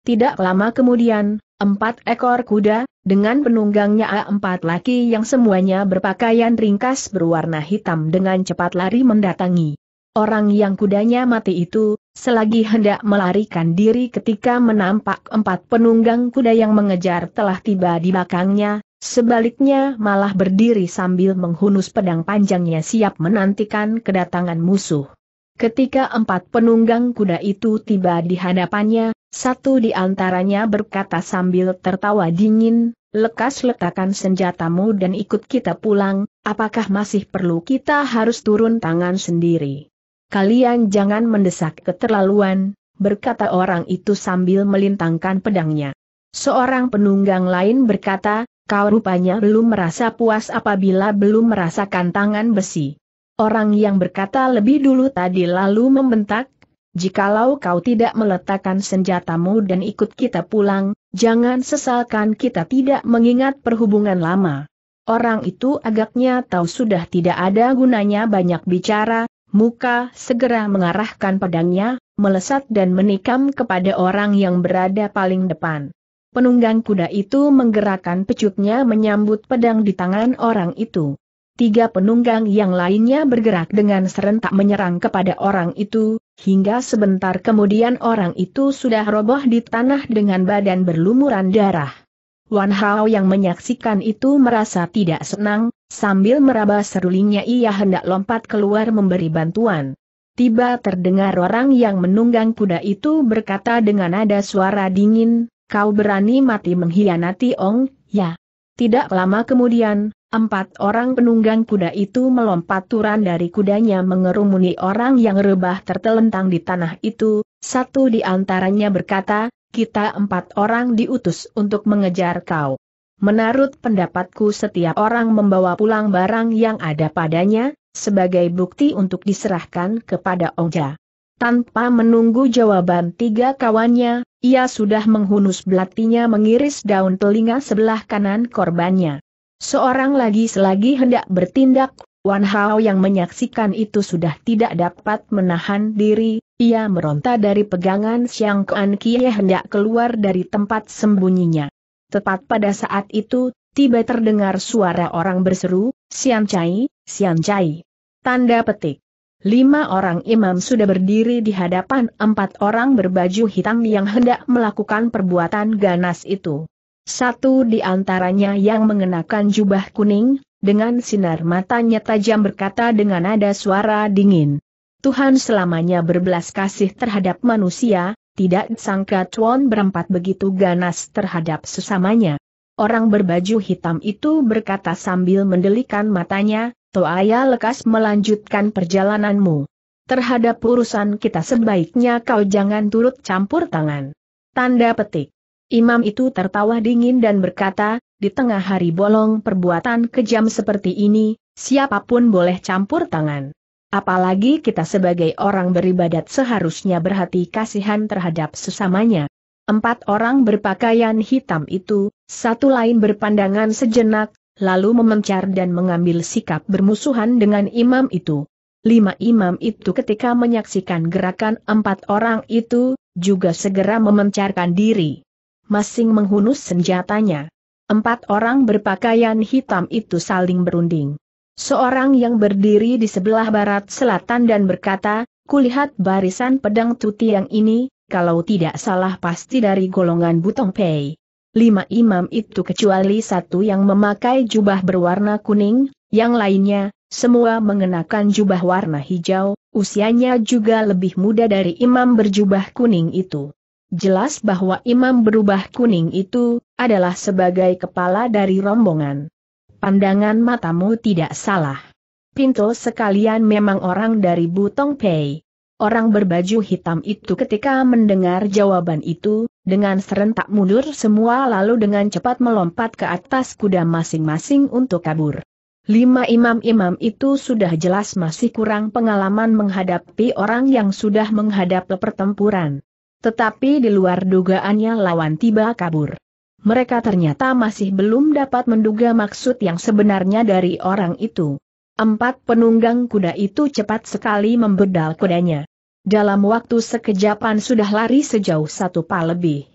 A: Tidak lama kemudian, empat ekor kuda, dengan penunggangnya empat laki yang semuanya berpakaian ringkas berwarna hitam dengan cepat lari mendatangi. Orang yang kudanya mati itu, Selagi hendak melarikan diri ketika menampak empat penunggang kuda yang mengejar telah tiba di belakangnya, sebaliknya malah berdiri sambil menghunus pedang panjangnya siap menantikan kedatangan musuh. Ketika empat penunggang kuda itu tiba di hadapannya, satu di antaranya berkata sambil tertawa dingin, lekas letakkan senjatamu dan ikut kita pulang, apakah masih perlu kita harus turun tangan sendiri? Kalian jangan mendesak keterlaluan, berkata orang itu sambil melintangkan pedangnya. Seorang penunggang lain berkata, kau rupanya belum merasa puas apabila belum merasakan tangan besi. Orang yang berkata lebih dulu tadi lalu membentak, jikalau kau tidak meletakkan senjatamu dan ikut kita pulang, jangan sesalkan kita tidak mengingat perhubungan lama. Orang itu agaknya tahu sudah tidak ada gunanya banyak bicara, muka segera mengarahkan pedangnya, melesat dan menikam kepada orang yang berada paling depan. Penunggang kuda itu menggerakkan pecutnya menyambut pedang di tangan orang itu. Tiga penunggang yang lainnya bergerak dengan serentak menyerang kepada orang itu, hingga sebentar kemudian orang itu sudah roboh di tanah dengan badan berlumuran darah. Wan Hao yang menyaksikan itu merasa tidak senang, Sambil meraba serulingnya ia hendak lompat keluar memberi bantuan. Tiba terdengar orang yang menunggang kuda itu berkata dengan nada suara dingin, kau berani mati mengkhianati Ong, ya. Tidak lama kemudian, empat orang penunggang kuda itu melompat turun dari kudanya mengerumuni orang yang rebah tertelentang di tanah itu, satu di antaranya berkata, kita empat orang diutus untuk mengejar kau. Menurut pendapatku setiap orang membawa pulang barang yang ada padanya, sebagai bukti untuk diserahkan kepada Ongja. Tanpa menunggu jawaban tiga kawannya, ia sudah menghunus belatinya mengiris daun telinga sebelah kanan korbannya. Seorang lagi selagi hendak bertindak, Wan Hao yang menyaksikan itu sudah tidak dapat menahan diri, ia meronta dari pegangan Xiang Kuan Kie hendak keluar dari tempat sembunyinya. Tepat pada saat itu, tiba terdengar suara orang berseru, Sian Chai, Sian Chai. Tanda petik. Lima orang imam sudah berdiri di hadapan empat orang berbaju hitam yang hendak melakukan perbuatan ganas itu. Satu di antaranya yang mengenakan jubah kuning, dengan sinar matanya tajam berkata dengan nada suara dingin. Tuhan selamanya berbelas kasih terhadap manusia, tidak sangka Chuan berempat begitu ganas terhadap sesamanya. Orang berbaju hitam itu berkata sambil mendelikan matanya, Toaya lekas melanjutkan perjalananmu. Terhadap urusan kita sebaiknya kau jangan turut campur tangan. Tanda petik. Imam itu tertawa dingin dan berkata, di tengah hari bolong perbuatan kejam seperti ini, siapapun boleh campur tangan. Apalagi kita sebagai orang beribadat seharusnya berhati kasihan terhadap sesamanya. Empat orang berpakaian hitam itu, satu lain berpandangan sejenak, lalu memencar dan mengambil sikap bermusuhan dengan imam itu. Lima imam itu ketika menyaksikan gerakan empat orang itu, juga segera memencarkan diri. Masing menghunus senjatanya. Empat orang berpakaian hitam itu saling berunding. Seorang yang berdiri di sebelah barat selatan dan berkata, kulihat barisan pedang tuti yang ini, kalau tidak salah pasti dari golongan Butong Pei. Lima imam itu kecuali satu yang memakai jubah berwarna kuning, yang lainnya, semua mengenakan jubah warna hijau, usianya juga lebih muda dari imam berjubah kuning itu. Jelas bahwa imam berubah kuning itu, adalah sebagai kepala dari rombongan. Pandangan matamu tidak salah. Pinto sekalian memang orang dari Butong Pei. Orang berbaju hitam itu ketika mendengar jawaban itu, dengan serentak mundur semua lalu dengan cepat melompat ke atas kuda masing-masing untuk kabur. Lima imam-imam itu sudah jelas masih kurang pengalaman menghadapi orang yang sudah menghadap pertempuran. Tetapi di luar dugaannya lawan tiba kabur mereka ternyata masih belum dapat menduga maksud yang sebenarnya dari orang itu. Empat penunggang kuda itu cepat sekali membedal kudanya. Dalam waktu sekejapan sudah lari sejauh satu pa lebih.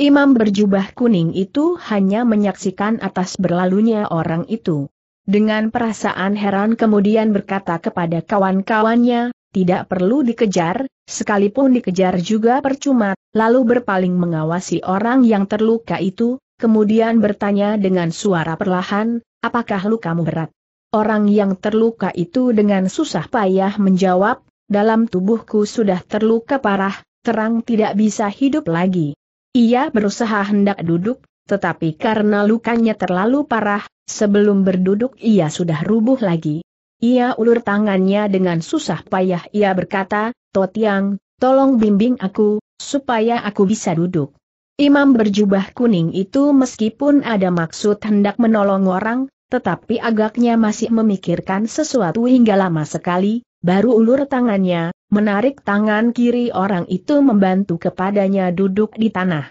A: Imam berjubah kuning itu hanya menyaksikan atas berlalunya orang itu. Dengan perasaan heran kemudian berkata kepada kawan-kawannya, tidak perlu dikejar, sekalipun dikejar juga percuma, lalu berpaling mengawasi orang yang terluka itu, kemudian bertanya dengan suara perlahan, apakah lukamu berat? Orang yang terluka itu dengan susah payah menjawab, dalam tubuhku sudah terluka parah, terang tidak bisa hidup lagi. Ia berusaha hendak duduk, tetapi karena lukanya terlalu parah, sebelum berduduk ia sudah rubuh lagi. Ia ulur tangannya dengan susah payah ia berkata, Totiang, tolong bimbing aku, supaya aku bisa duduk. Imam berjubah kuning itu meskipun ada maksud hendak menolong orang, tetapi agaknya masih memikirkan sesuatu hingga lama sekali, baru ulur tangannya, menarik tangan kiri orang itu membantu kepadanya duduk di tanah.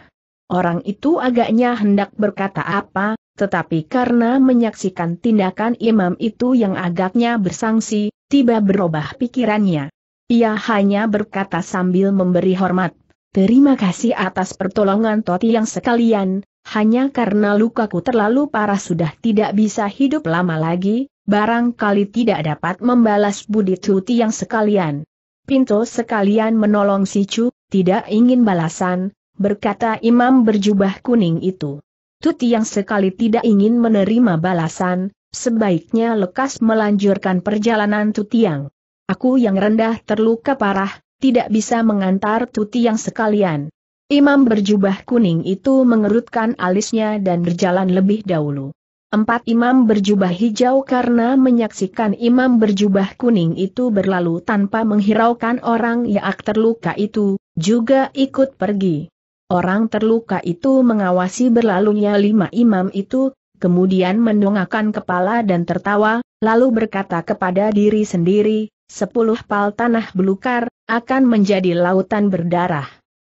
A: Orang itu agaknya hendak berkata apa, tetapi karena menyaksikan tindakan imam itu yang agaknya bersangsi, tiba berubah pikirannya. Ia hanya berkata sambil memberi hormat, terima kasih atas pertolongan Toti yang sekalian, hanya karena lukaku terlalu parah sudah tidak bisa hidup lama lagi, barangkali tidak dapat membalas budi Tuti yang sekalian. Pinto sekalian menolong si cu, tidak ingin balasan, berkata imam berjubah kuning itu. Tuti yang sekali tidak ingin menerima balasan, sebaiknya lekas melanjurkan perjalanan Tutiang. Aku yang rendah terluka parah, tidak bisa mengantar Tuti yang sekalian. Imam berjubah kuning itu mengerutkan alisnya dan berjalan lebih dahulu. Empat imam berjubah hijau karena menyaksikan imam berjubah kuning itu berlalu tanpa menghiraukan orang yang terluka itu, juga ikut pergi. Orang terluka itu mengawasi berlalunya lima imam itu, kemudian mendongakkan kepala dan tertawa, lalu berkata kepada diri sendiri, sepuluh pal tanah belukar, akan menjadi lautan berdarah.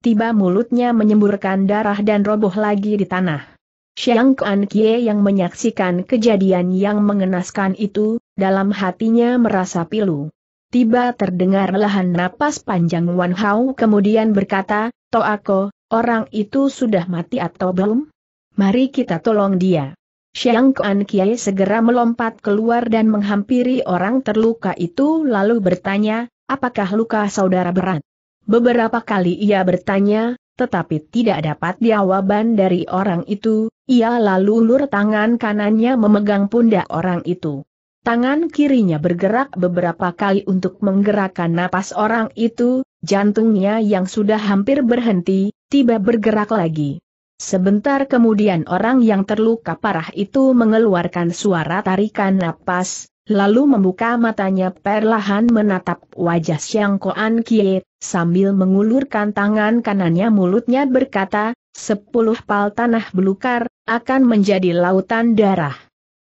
A: Tiba mulutnya menyemburkan darah dan roboh lagi di tanah. Xiang Kuan Kie yang menyaksikan kejadian yang mengenaskan itu, dalam hatinya merasa pilu. Tiba terdengar lahan napas panjang Wan Hao kemudian berkata, aku. Orang itu sudah mati atau belum? Mari kita tolong dia. Xiang Kuan Kiai segera melompat keluar dan menghampiri orang terluka itu lalu bertanya, apakah luka saudara berat? Beberapa kali ia bertanya, tetapi tidak dapat jawaban dari orang itu, ia lalu ulur tangan kanannya memegang pundak orang itu. Tangan kirinya bergerak beberapa kali untuk menggerakkan napas orang itu, jantungnya yang sudah hampir berhenti, tiba bergerak lagi. Sebentar kemudian orang yang terluka parah itu mengeluarkan suara tarikan napas, lalu membuka matanya perlahan menatap wajah Siang Koan Kie, sambil mengulurkan tangan kanannya mulutnya berkata, sepuluh pal tanah belukar, akan menjadi lautan darah.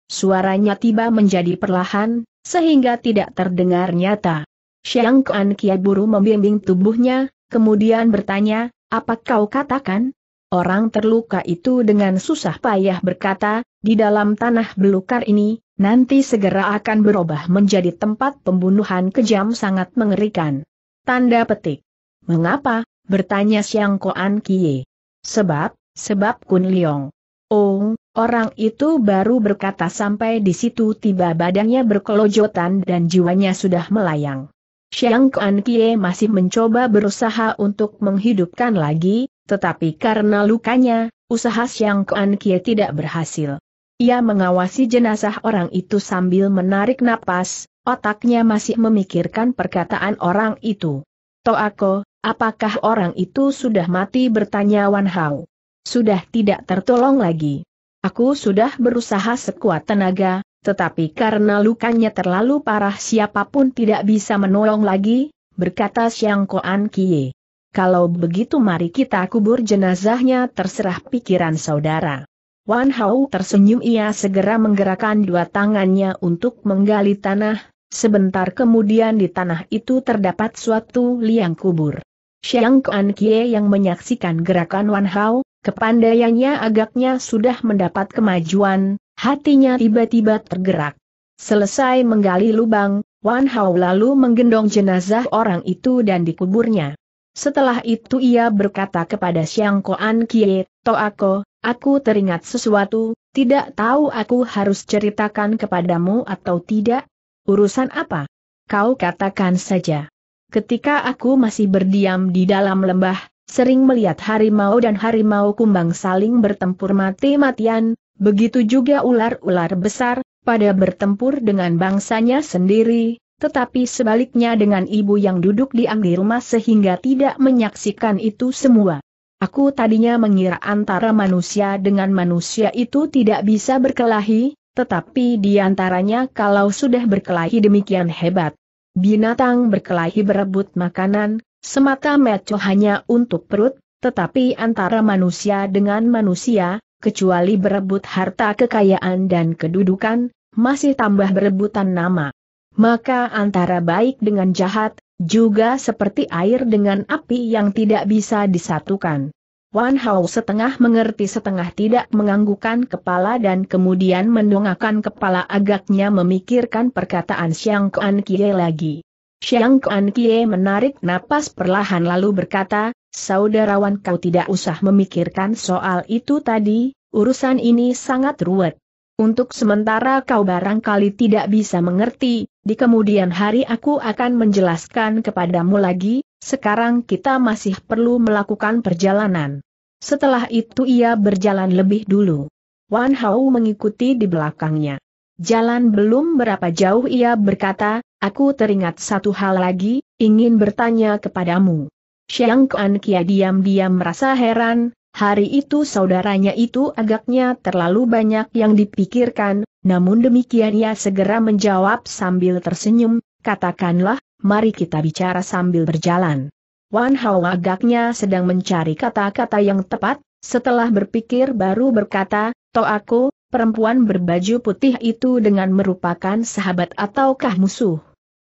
A: Suaranya tiba menjadi perlahan, sehingga tidak terdengar nyata. Siang Kuan Kie buru membimbing tubuhnya, kemudian bertanya, apa kau katakan? Orang terluka itu dengan susah payah berkata, di dalam tanah belukar ini, nanti segera akan berubah menjadi tempat pembunuhan kejam sangat mengerikan. Tanda petik. Mengapa? bertanya Siang Koan Kie. Sebab, sebab Kun Leong. Oh, orang itu baru berkata sampai di situ tiba badannya berkelojotan dan jiwanya sudah melayang. Xiang Kuan Kie masih mencoba berusaha untuk menghidupkan lagi, tetapi karena lukanya, usaha Xiang Kuan Kie tidak berhasil. Ia mengawasi jenazah orang itu sambil menarik napas, otaknya masih memikirkan perkataan orang itu. Toako, apakah orang itu sudah mati bertanya Wan Hao. Sudah tidak tertolong lagi. Aku sudah berusaha sekuat tenaga, tetapi karena lukanya terlalu parah siapapun tidak bisa menolong lagi, berkata Siang Koan Kie. Kalau begitu mari kita kubur jenazahnya terserah pikiran saudara. Wan Hao tersenyum ia segera menggerakkan dua tangannya untuk menggali tanah, sebentar kemudian di tanah itu terdapat suatu liang kubur. Xiang Kuan Kie yang menyaksikan gerakan Wan Hao, kepandaiannya agaknya sudah mendapat kemajuan, hatinya tiba-tiba tergerak. Selesai menggali lubang, Wan Hao lalu menggendong jenazah orang itu dan dikuburnya. Setelah itu ia berkata kepada Xiang Koan Kie, Toako, aku teringat sesuatu, tidak tahu aku harus ceritakan kepadamu atau tidak? Urusan apa? Kau katakan saja. Ketika aku masih berdiam di dalam lembah, sering melihat harimau dan harimau kumbang saling bertempur mati-matian, Begitu juga ular-ular besar, pada bertempur dengan bangsanya sendiri, tetapi sebaliknya dengan ibu yang duduk di anggi rumah sehingga tidak menyaksikan itu semua. Aku tadinya mengira antara manusia dengan manusia itu tidak bisa berkelahi, tetapi di antaranya kalau sudah berkelahi demikian hebat. Binatang berkelahi berebut makanan, semata meco hanya untuk perut, tetapi antara manusia dengan manusia, kecuali berebut harta kekayaan dan kedudukan, masih tambah berebutan nama. Maka antara baik dengan jahat, juga seperti air dengan api yang tidak bisa disatukan. Wan Hao setengah mengerti setengah tidak menganggukan kepala dan kemudian mendongakkan kepala agaknya memikirkan perkataan Xiang Kuan Kie lagi. Xiang Kuan Kie menarik napas perlahan lalu berkata, Saudarawan kau tidak usah memikirkan soal itu tadi, urusan ini sangat ruwet. Untuk sementara kau barangkali tidak bisa mengerti, di kemudian hari aku akan menjelaskan kepadamu lagi, sekarang kita masih perlu melakukan perjalanan. Setelah itu ia berjalan lebih dulu. Wan Hao mengikuti di belakangnya. Jalan belum berapa jauh ia berkata, aku teringat satu hal lagi, ingin bertanya kepadamu. Xiang Kuan Kia diam-diam merasa heran, hari itu saudaranya itu agaknya terlalu banyak yang dipikirkan, namun demikian ia segera menjawab sambil tersenyum, katakanlah, mari kita bicara sambil berjalan. Wan Hao agaknya sedang mencari kata-kata yang tepat, setelah berpikir baru berkata, aku, perempuan berbaju putih itu dengan merupakan sahabat ataukah musuh?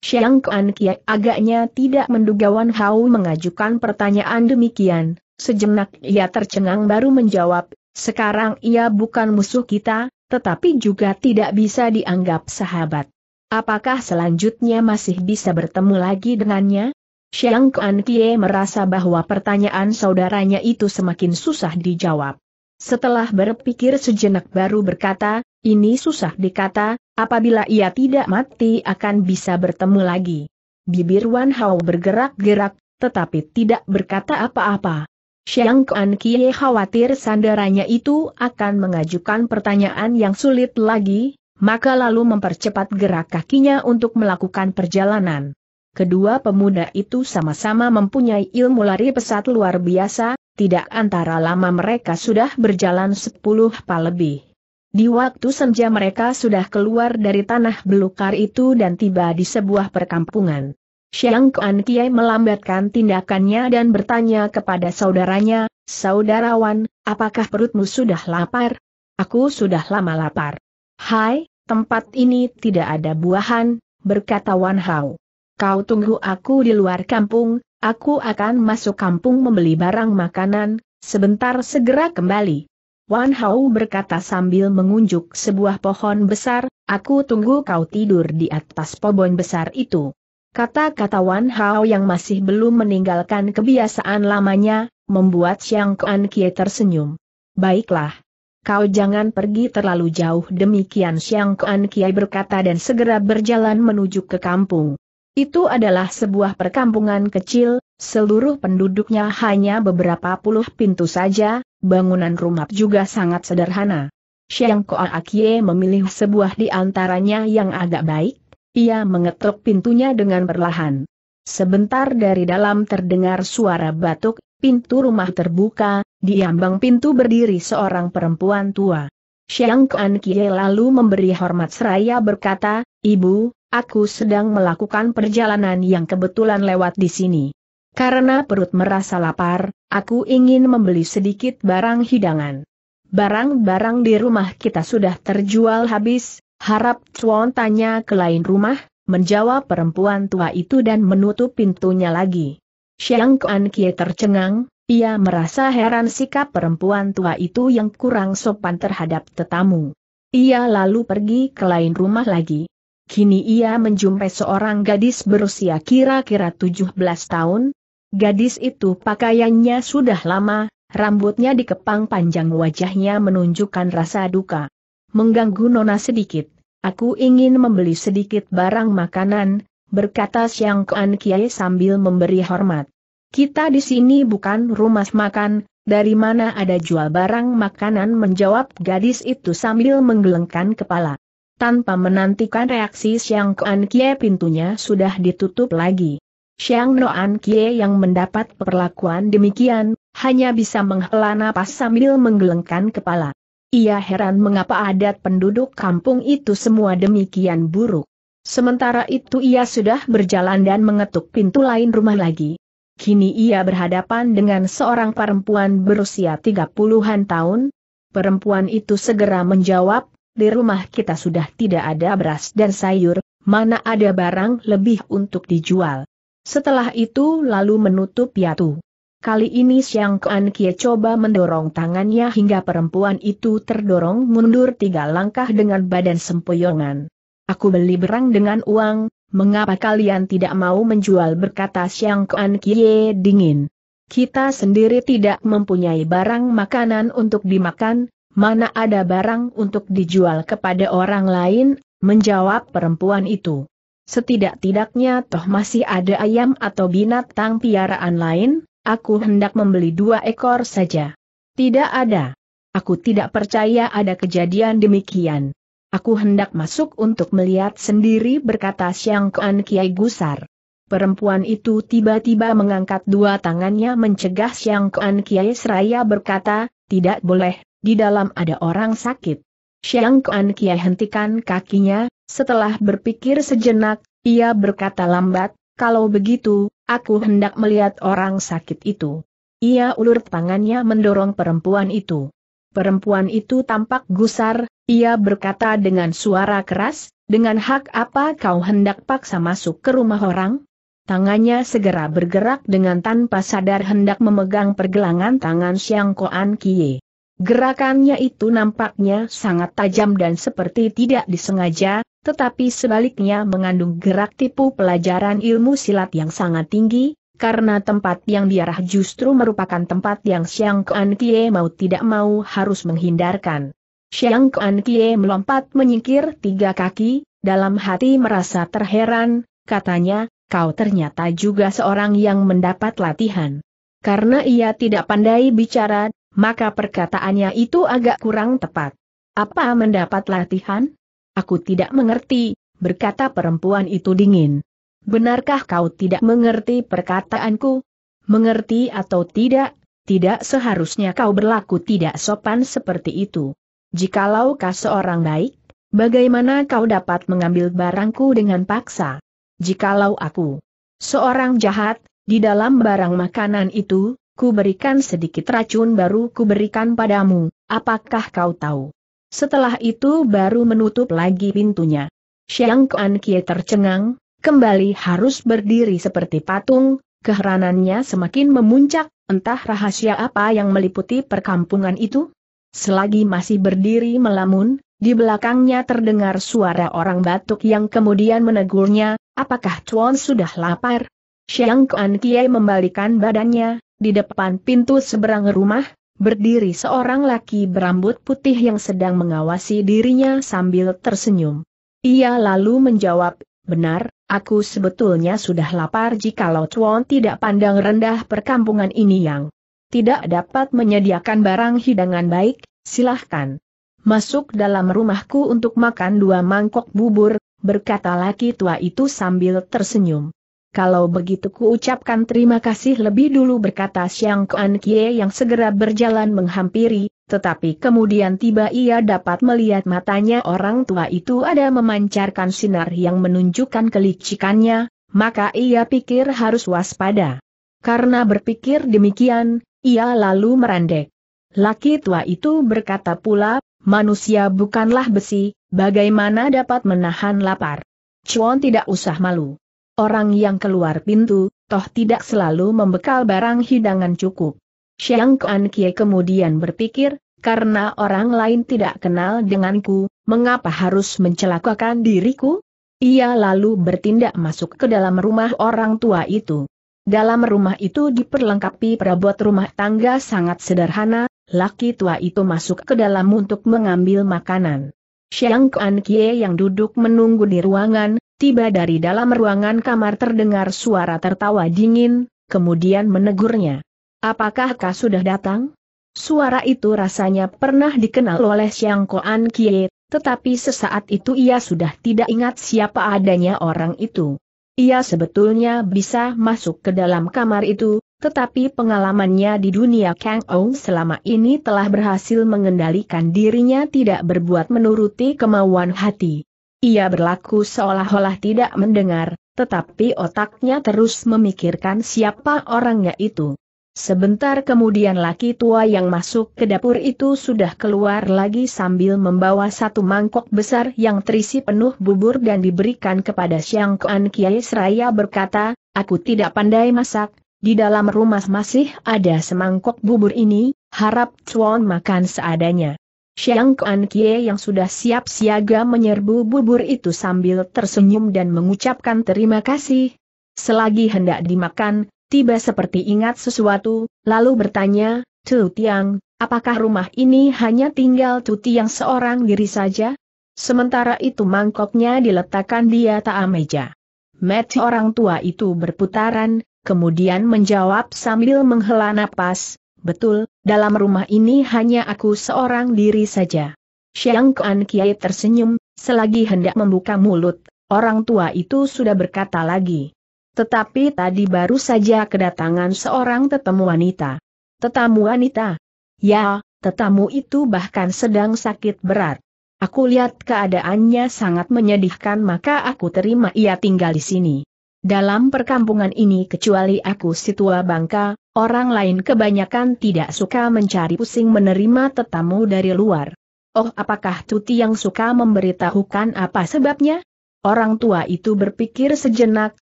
A: Xiang Kuan Kiai agaknya tidak menduga Wan Hao mengajukan pertanyaan demikian, sejenak ia tercengang baru menjawab, sekarang ia bukan musuh kita, tetapi juga tidak bisa dianggap sahabat. Apakah selanjutnya masih bisa bertemu lagi dengannya? Xiang Kuan Kiai merasa bahwa pertanyaan saudaranya itu semakin susah dijawab. Setelah berpikir sejenak baru berkata, ini susah dikata, Apabila ia tidak mati akan bisa bertemu lagi. Bibir Wan Hao bergerak-gerak, tetapi tidak berkata apa-apa. Xiang Kuan Kie khawatir sandaranya itu akan mengajukan pertanyaan yang sulit lagi, maka lalu mempercepat gerak kakinya untuk melakukan perjalanan. Kedua pemuda itu sama-sama mempunyai ilmu lari pesat luar biasa, tidak antara lama mereka sudah berjalan sepuluh pa lebih. Di waktu senja mereka sudah keluar dari tanah belukar itu dan tiba di sebuah perkampungan. Xiang Kuan Kiai melambatkan tindakannya dan bertanya kepada saudaranya, Saudarawan, apakah perutmu sudah lapar? Aku sudah lama lapar. Hai, tempat ini tidak ada buahan, berkata Wan Hao. Kau tunggu aku di luar kampung, aku akan masuk kampung membeli barang makanan, sebentar segera kembali. Wan Hao berkata sambil mengunjuk sebuah pohon besar, aku tunggu kau tidur di atas pohon besar itu. Kata-kata Wan Hao yang masih belum meninggalkan kebiasaan lamanya, membuat Xiang Kuan Kie tersenyum. Baiklah. Kau jangan pergi terlalu jauh demikian Xiang Kuan Kie berkata dan segera berjalan menuju ke kampung. Itu adalah sebuah perkampungan kecil, Seluruh penduduknya hanya beberapa puluh pintu saja, bangunan rumah juga sangat sederhana. Siang Koa Akie memilih sebuah di antaranya yang agak baik, ia mengetuk pintunya dengan perlahan. Sebentar dari dalam terdengar suara batuk, pintu rumah terbuka, di ambang pintu berdiri seorang perempuan tua. Siang Kuan Kie lalu memberi hormat seraya berkata, Ibu, aku sedang melakukan perjalanan yang kebetulan lewat di sini. Karena perut merasa lapar, aku ingin membeli sedikit barang hidangan. Barang-barang di rumah kita sudah terjual habis, harap Chuan tanya ke lain rumah, menjawab perempuan tua itu dan menutup pintunya lagi. Xiang Kuan Kie tercengang, ia merasa heran sikap perempuan tua itu yang kurang sopan terhadap tetamu. Ia lalu pergi ke lain rumah lagi. Kini ia menjumpai seorang gadis berusia kira-kira 17 tahun, Gadis itu pakaiannya sudah lama, rambutnya dikepang panjang wajahnya menunjukkan rasa duka. Mengganggu Nona sedikit, aku ingin membeli sedikit barang makanan, berkata Siang Kuan Kiai sambil memberi hormat. Kita di sini bukan rumah makan, dari mana ada jual barang makanan menjawab gadis itu sambil menggelengkan kepala. Tanpa menantikan reaksi Siang Kuan Kie pintunya sudah ditutup lagi. Xiang Noan Kie yang mendapat perlakuan demikian, hanya bisa menghela napas sambil menggelengkan kepala. Ia heran mengapa adat penduduk kampung itu semua demikian buruk. Sementara itu ia sudah berjalan dan mengetuk pintu lain rumah lagi. Kini ia berhadapan dengan seorang perempuan berusia 30-an tahun. Perempuan itu segera menjawab, di rumah kita sudah tidak ada beras dan sayur, mana ada barang lebih untuk dijual. Setelah itu lalu menutup piatu. Kali ini Siang Kuan Kie coba mendorong tangannya hingga perempuan itu terdorong mundur tiga langkah dengan badan sempoyongan. Aku beli berang dengan uang, mengapa kalian tidak mau menjual berkata Siang Kuan Kie dingin. Kita sendiri tidak mempunyai barang makanan untuk dimakan, mana ada barang untuk dijual kepada orang lain, menjawab perempuan itu. Setidak-tidaknya toh masih ada ayam atau binatang piaraan lain, aku hendak membeli dua ekor saja. Tidak ada. Aku tidak percaya ada kejadian demikian. Aku hendak masuk untuk melihat sendiri berkata Siang Kuan Kiai Gusar. Perempuan itu tiba-tiba mengangkat dua tangannya mencegah Siang Kuan Kiai seraya berkata, tidak boleh, di dalam ada orang sakit. Xiang Kuan Kia hentikan kakinya, setelah berpikir sejenak, ia berkata lambat, kalau begitu, aku hendak melihat orang sakit itu. Ia ulur tangannya mendorong perempuan itu. Perempuan itu tampak gusar, ia berkata dengan suara keras, dengan hak apa kau hendak paksa masuk ke rumah orang? Tangannya segera bergerak dengan tanpa sadar hendak memegang pergelangan tangan Xiang Koan Kie. Gerakannya itu nampaknya sangat tajam dan seperti tidak disengaja, tetapi sebaliknya mengandung gerak tipu pelajaran ilmu silat yang sangat tinggi, karena tempat yang diarah justru merupakan tempat yang Siang Kuan Kie mau tidak mau harus menghindarkan. Siang Kuan Kie melompat menyingkir tiga kaki, dalam hati merasa terheran, katanya, kau ternyata juga seorang yang mendapat latihan. Karena ia tidak pandai bicara, maka perkataannya itu agak kurang tepat. Apa mendapat latihan? Aku tidak mengerti, berkata perempuan itu dingin. Benarkah kau tidak mengerti perkataanku? Mengerti atau tidak, tidak seharusnya kau berlaku tidak sopan seperti itu. Jikalau kau seorang baik, bagaimana kau dapat mengambil barangku dengan paksa? Jikalau aku seorang jahat, di dalam barang makanan itu, ku berikan sedikit racun baru ku berikan padamu, apakah kau tahu? Setelah itu baru menutup lagi pintunya. Xiang Kuan Kie tercengang, kembali harus berdiri seperti patung, keheranannya semakin memuncak, entah rahasia apa yang meliputi perkampungan itu? Selagi masih berdiri melamun, di belakangnya terdengar suara orang batuk yang kemudian menegurnya, apakah Chuan sudah lapar? Xiang Kuan Kie membalikan badannya, di depan pintu seberang rumah, berdiri seorang laki berambut putih yang sedang mengawasi dirinya sambil tersenyum. Ia lalu menjawab, benar, aku sebetulnya sudah lapar jikalau Tuan tidak pandang rendah perkampungan ini yang tidak dapat menyediakan barang hidangan baik, silahkan. Masuk dalam rumahku untuk makan dua mangkok bubur, berkata laki tua itu sambil tersenyum. Kalau begitu kuucapkan terima kasih lebih dulu berkata Xiang Kuan Kie yang segera berjalan menghampiri, tetapi kemudian tiba ia dapat melihat matanya orang tua itu ada memancarkan sinar yang menunjukkan kelicikannya, maka ia pikir harus waspada. Karena berpikir demikian, ia lalu merandek. Laki tua itu berkata pula, manusia bukanlah besi, bagaimana dapat menahan lapar? Chuan tidak usah malu orang yang keluar pintu, toh tidak selalu membekal barang hidangan cukup. Xiang Kuan Kie kemudian berpikir, karena orang lain tidak kenal denganku, mengapa harus mencelakakan diriku? Ia lalu bertindak masuk ke dalam rumah orang tua itu. Dalam rumah itu diperlengkapi perabot rumah tangga sangat sederhana, laki tua itu masuk ke dalam untuk mengambil makanan. Xiang Kuan Kie yang duduk menunggu di ruangan, tiba dari dalam ruangan kamar terdengar suara tertawa dingin, kemudian menegurnya. Apakah kau sudah datang? Suara itu rasanya pernah dikenal oleh Siang Koan Kie, tetapi sesaat itu ia sudah tidak ingat siapa adanya orang itu. Ia sebetulnya bisa masuk ke dalam kamar itu, tetapi pengalamannya di dunia Kang Ou selama ini telah berhasil mengendalikan dirinya tidak berbuat menuruti kemauan hati. Ia berlaku seolah-olah tidak mendengar, tetapi otaknya terus memikirkan siapa orangnya itu. Sebentar kemudian laki tua yang masuk ke dapur itu sudah keluar lagi sambil membawa satu mangkok besar yang terisi penuh bubur dan diberikan kepada Siang Kuan Kiai Seraya berkata, aku tidak pandai masak, di dalam rumah masih ada semangkok bubur ini, harap Chuan makan seadanya. Xiang Kuan Kie yang sudah siap siaga menyerbu bubur itu sambil tersenyum dan mengucapkan terima kasih. Selagi hendak dimakan, tiba seperti ingat sesuatu, lalu bertanya, Tu Tiang, apakah rumah ini hanya tinggal Tu Tiang seorang diri saja? Sementara itu mangkoknya diletakkan di atas meja. Mati orang tua itu berputaran, kemudian menjawab sambil menghela napas, Betul, dalam rumah ini hanya aku seorang diri saja. Xiang Kuan Kiai tersenyum, selagi hendak membuka mulut, orang tua itu sudah berkata lagi. Tetapi tadi baru saja kedatangan seorang tetamu wanita. Tetamu wanita? Ya, tetamu itu bahkan sedang sakit berat. Aku lihat keadaannya sangat menyedihkan maka aku terima ia tinggal di sini. Dalam perkampungan ini kecuali aku si tua bangka, orang lain kebanyakan tidak suka mencari pusing menerima tetamu dari luar. Oh apakah Tuti yang suka memberitahukan apa sebabnya? Orang tua itu berpikir sejenak,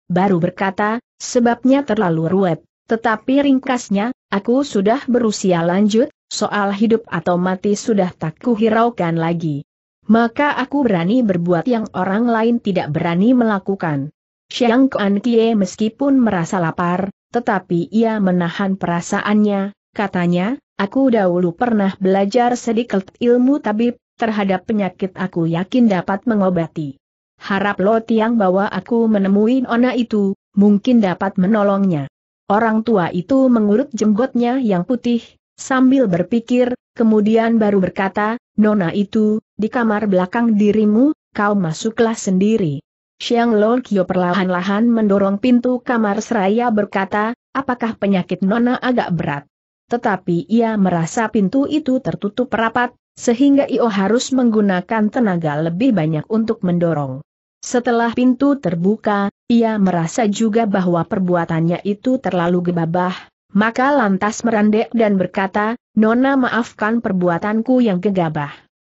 A: baru berkata, sebabnya terlalu ruwet. Tetapi ringkasnya, aku sudah berusia lanjut, soal hidup atau mati sudah tak kuhiraukan lagi. Maka aku berani berbuat yang orang lain tidak berani melakukan. Xiang Kuan Kie meskipun merasa lapar, tetapi ia menahan perasaannya, katanya, aku dahulu pernah belajar sedikit ilmu tabib, terhadap penyakit aku yakin dapat mengobati. Harap lo tiang bahwa aku menemui Ona itu, mungkin dapat menolongnya. Orang tua itu mengurut jenggotnya yang putih, sambil berpikir, kemudian baru berkata, Nona itu, di kamar belakang dirimu, kau masuklah sendiri. Xiang Lon Kyo perlahan-lahan mendorong pintu kamar seraya berkata, apakah penyakit Nona agak berat? Tetapi ia merasa pintu itu tertutup rapat, sehingga Io harus menggunakan tenaga lebih banyak untuk mendorong. Setelah pintu terbuka, ia merasa juga bahwa perbuatannya itu terlalu gebabah, maka lantas merendek dan berkata, Nona maafkan perbuatanku yang gegabah.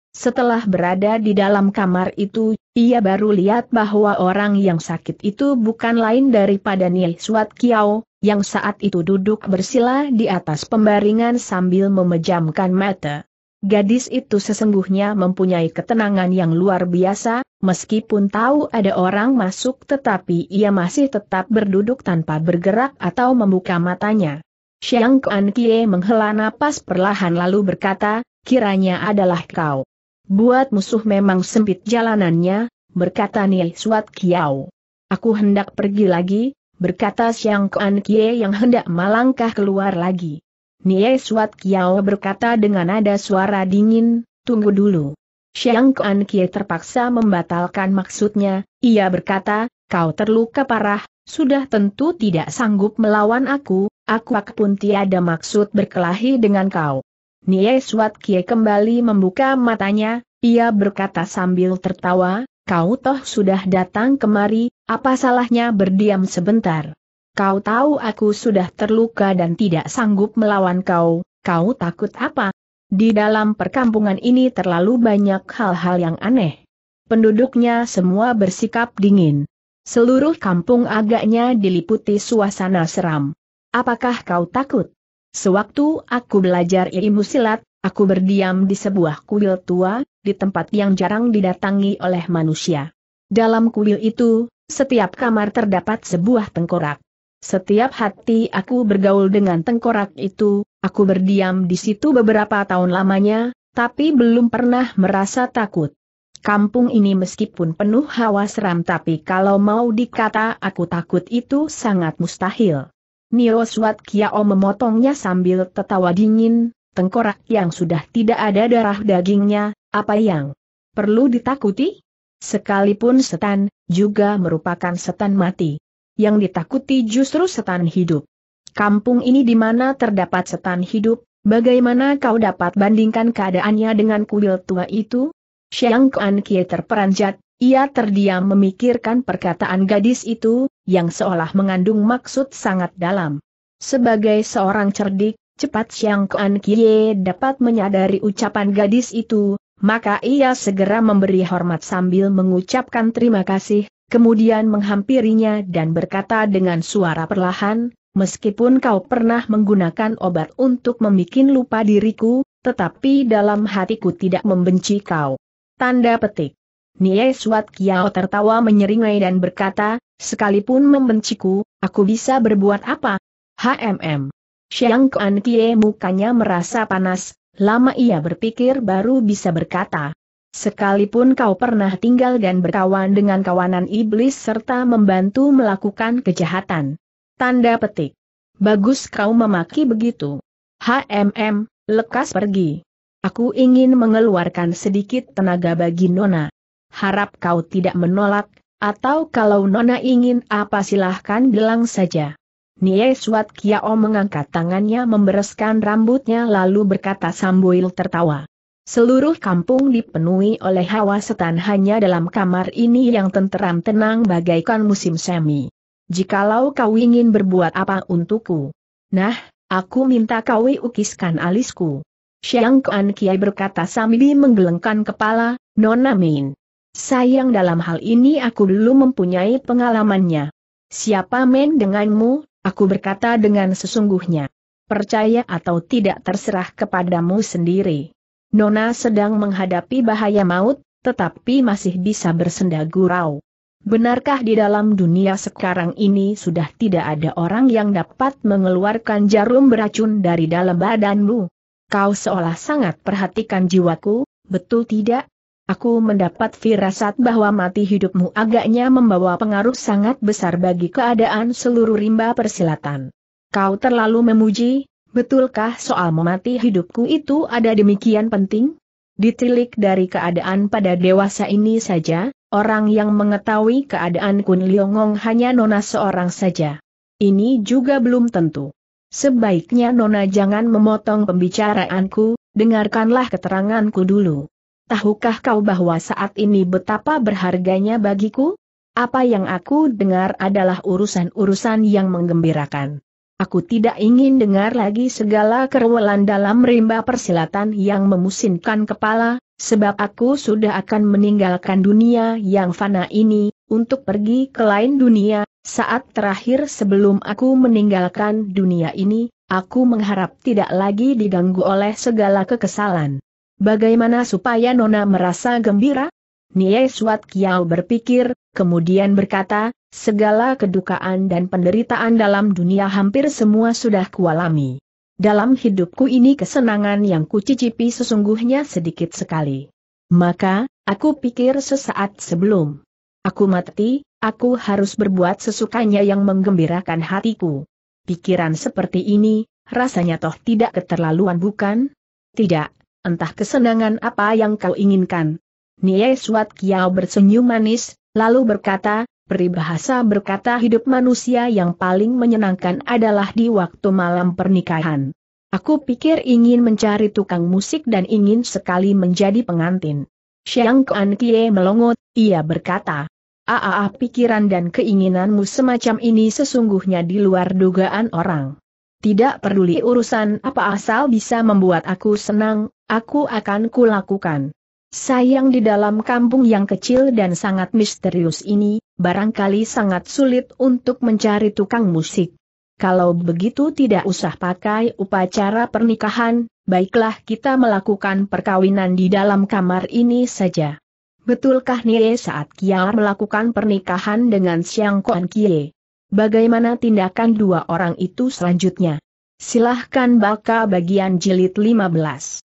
A: Setelah berada di dalam kamar itu, ia baru lihat bahwa orang yang sakit itu bukan lain daripada Niel Suat Kiao, yang saat itu duduk bersila di atas pembaringan sambil memejamkan mata. Gadis itu sesungguhnya mempunyai ketenangan yang luar biasa, meskipun tahu ada orang masuk tetapi ia masih tetap berduduk tanpa bergerak atau membuka matanya. Xiang Kuan Kie menghela napas perlahan lalu berkata, kiranya adalah kau. Buat musuh memang sempit jalanannya, berkata Nil Suat Kiao. Aku hendak pergi lagi, berkata Siang Kuan Kie yang hendak melangkah keluar lagi. Nie Suat Kiao berkata dengan nada suara dingin, tunggu dulu. Siang Kuan Kie terpaksa membatalkan maksudnya, ia berkata, kau terluka parah, sudah tentu tidak sanggup melawan aku, aku pun tiada maksud berkelahi dengan kau. Nie Suat Kie kembali membuka matanya, ia berkata sambil tertawa, kau toh sudah datang kemari, apa salahnya berdiam sebentar? Kau tahu aku sudah terluka dan tidak sanggup melawan kau, kau takut apa? Di dalam perkampungan ini terlalu banyak hal-hal yang aneh. Penduduknya semua bersikap dingin. Seluruh kampung agaknya diliputi suasana seram. Apakah kau takut? Sewaktu aku belajar ilmu silat, aku berdiam di sebuah kuil tua, di tempat yang jarang didatangi oleh manusia. Dalam kuil itu, setiap kamar terdapat sebuah tengkorak. Setiap hati aku bergaul dengan tengkorak itu, aku berdiam di situ beberapa tahun lamanya, tapi belum pernah merasa takut. Kampung ini meskipun penuh hawa seram tapi kalau mau dikata aku takut itu sangat mustahil. Nio Suat Kiao memotongnya sambil tertawa dingin, tengkorak yang sudah tidak ada darah dagingnya, apa yang perlu ditakuti? Sekalipun setan, juga merupakan setan mati. Yang ditakuti justru setan hidup. Kampung ini di mana terdapat setan hidup, bagaimana kau dapat bandingkan keadaannya dengan kuil tua itu? Xiang Kuan Kie terperanjat, ia terdiam memikirkan perkataan gadis itu, yang seolah mengandung maksud sangat dalam. Sebagai seorang cerdik, cepat siang Kuan Kie dapat menyadari ucapan gadis itu, maka ia segera memberi hormat sambil mengucapkan terima kasih, kemudian menghampirinya dan berkata dengan suara perlahan, Meskipun kau pernah menggunakan obat untuk membuat lupa diriku, tetapi dalam hatiku tidak membenci kau. Tanda petik. Nie Suat Kiao tertawa menyeringai dan berkata, sekalipun membenciku, aku bisa berbuat apa? HMM. Xiang Kuan Kie mukanya merasa panas, lama ia berpikir baru bisa berkata. Sekalipun kau pernah tinggal dan berkawan dengan kawanan iblis serta membantu melakukan kejahatan. Tanda petik. Bagus kau memaki begitu. HMM, lekas pergi. Aku ingin mengeluarkan sedikit tenaga bagi Nona harap kau tidak menolak, atau kalau Nona ingin apa silahkan bilang saja. Nie Suat Kiao mengangkat tangannya membereskan rambutnya lalu berkata sambil tertawa. Seluruh kampung dipenuhi oleh hawa setan hanya dalam kamar ini yang tenteram tenang bagaikan musim semi. Jikalau kau ingin berbuat apa untukku. Nah, aku minta kau ukiskan alisku. Xiang Kuan Kiai berkata sambil menggelengkan kepala, Nona Min. Sayang dalam hal ini aku dulu mempunyai pengalamannya. Siapa men denganmu, aku berkata dengan sesungguhnya. Percaya atau tidak terserah kepadamu sendiri. Nona sedang menghadapi bahaya maut, tetapi masih bisa bersenda gurau. Benarkah di dalam dunia sekarang ini sudah tidak ada orang yang dapat mengeluarkan jarum beracun dari dalam badanmu? Kau seolah sangat perhatikan jiwaku, betul tidak? Aku mendapat firasat bahwa mati hidupmu agaknya membawa pengaruh sangat besar bagi keadaan seluruh rimba persilatan. Kau terlalu memuji, betulkah soal memati hidupku itu ada demikian penting? Ditilik dari keadaan pada dewasa ini saja, orang yang mengetahui keadaan Kun Liongong hanya Nona seorang saja. Ini juga belum tentu. Sebaiknya Nona jangan memotong pembicaraanku, dengarkanlah keteranganku dulu tahukah kau bahwa saat ini betapa berharganya bagiku? Apa yang aku dengar adalah urusan-urusan yang menggembirakan. Aku tidak ingin dengar lagi segala kerewelan dalam rimba persilatan yang memusinkan kepala, sebab aku sudah akan meninggalkan dunia yang fana ini, untuk pergi ke lain dunia, saat terakhir sebelum aku meninggalkan dunia ini, aku mengharap tidak lagi diganggu oleh segala kekesalan. Bagaimana supaya Nona merasa gembira? Nie Suat Kiao berpikir, kemudian berkata, segala kedukaan dan penderitaan dalam dunia hampir semua sudah kualami. Dalam hidupku ini kesenangan yang kucicipi sesungguhnya sedikit sekali. Maka, aku pikir sesaat sebelum aku mati, aku harus berbuat sesukanya yang menggembirakan hatiku. Pikiran seperti ini, rasanya toh tidak keterlaluan bukan? Tidak, entah kesenangan apa yang kau inginkan. Nie Suat Kiao bersenyum manis, lalu berkata, peribahasa berkata hidup manusia yang paling menyenangkan adalah di waktu malam pernikahan. Aku pikir ingin mencari tukang musik dan ingin sekali menjadi pengantin. Xiang Kuan Kie melongot, ia berkata. Aa pikiran dan keinginanmu semacam ini sesungguhnya di luar dugaan orang. Tidak peduli urusan apa asal bisa membuat aku senang, aku akan kulakukan. Sayang di dalam kampung yang kecil dan sangat misterius ini, barangkali sangat sulit untuk mencari tukang musik. Kalau begitu tidak usah pakai upacara pernikahan, baiklah kita melakukan perkawinan di dalam kamar ini saja. Betulkah Nie saat Kiar melakukan pernikahan dengan Siang Kuan Kie? Bagaimana tindakan dua orang itu selanjutnya? Silahkan baka bagian jilid 15.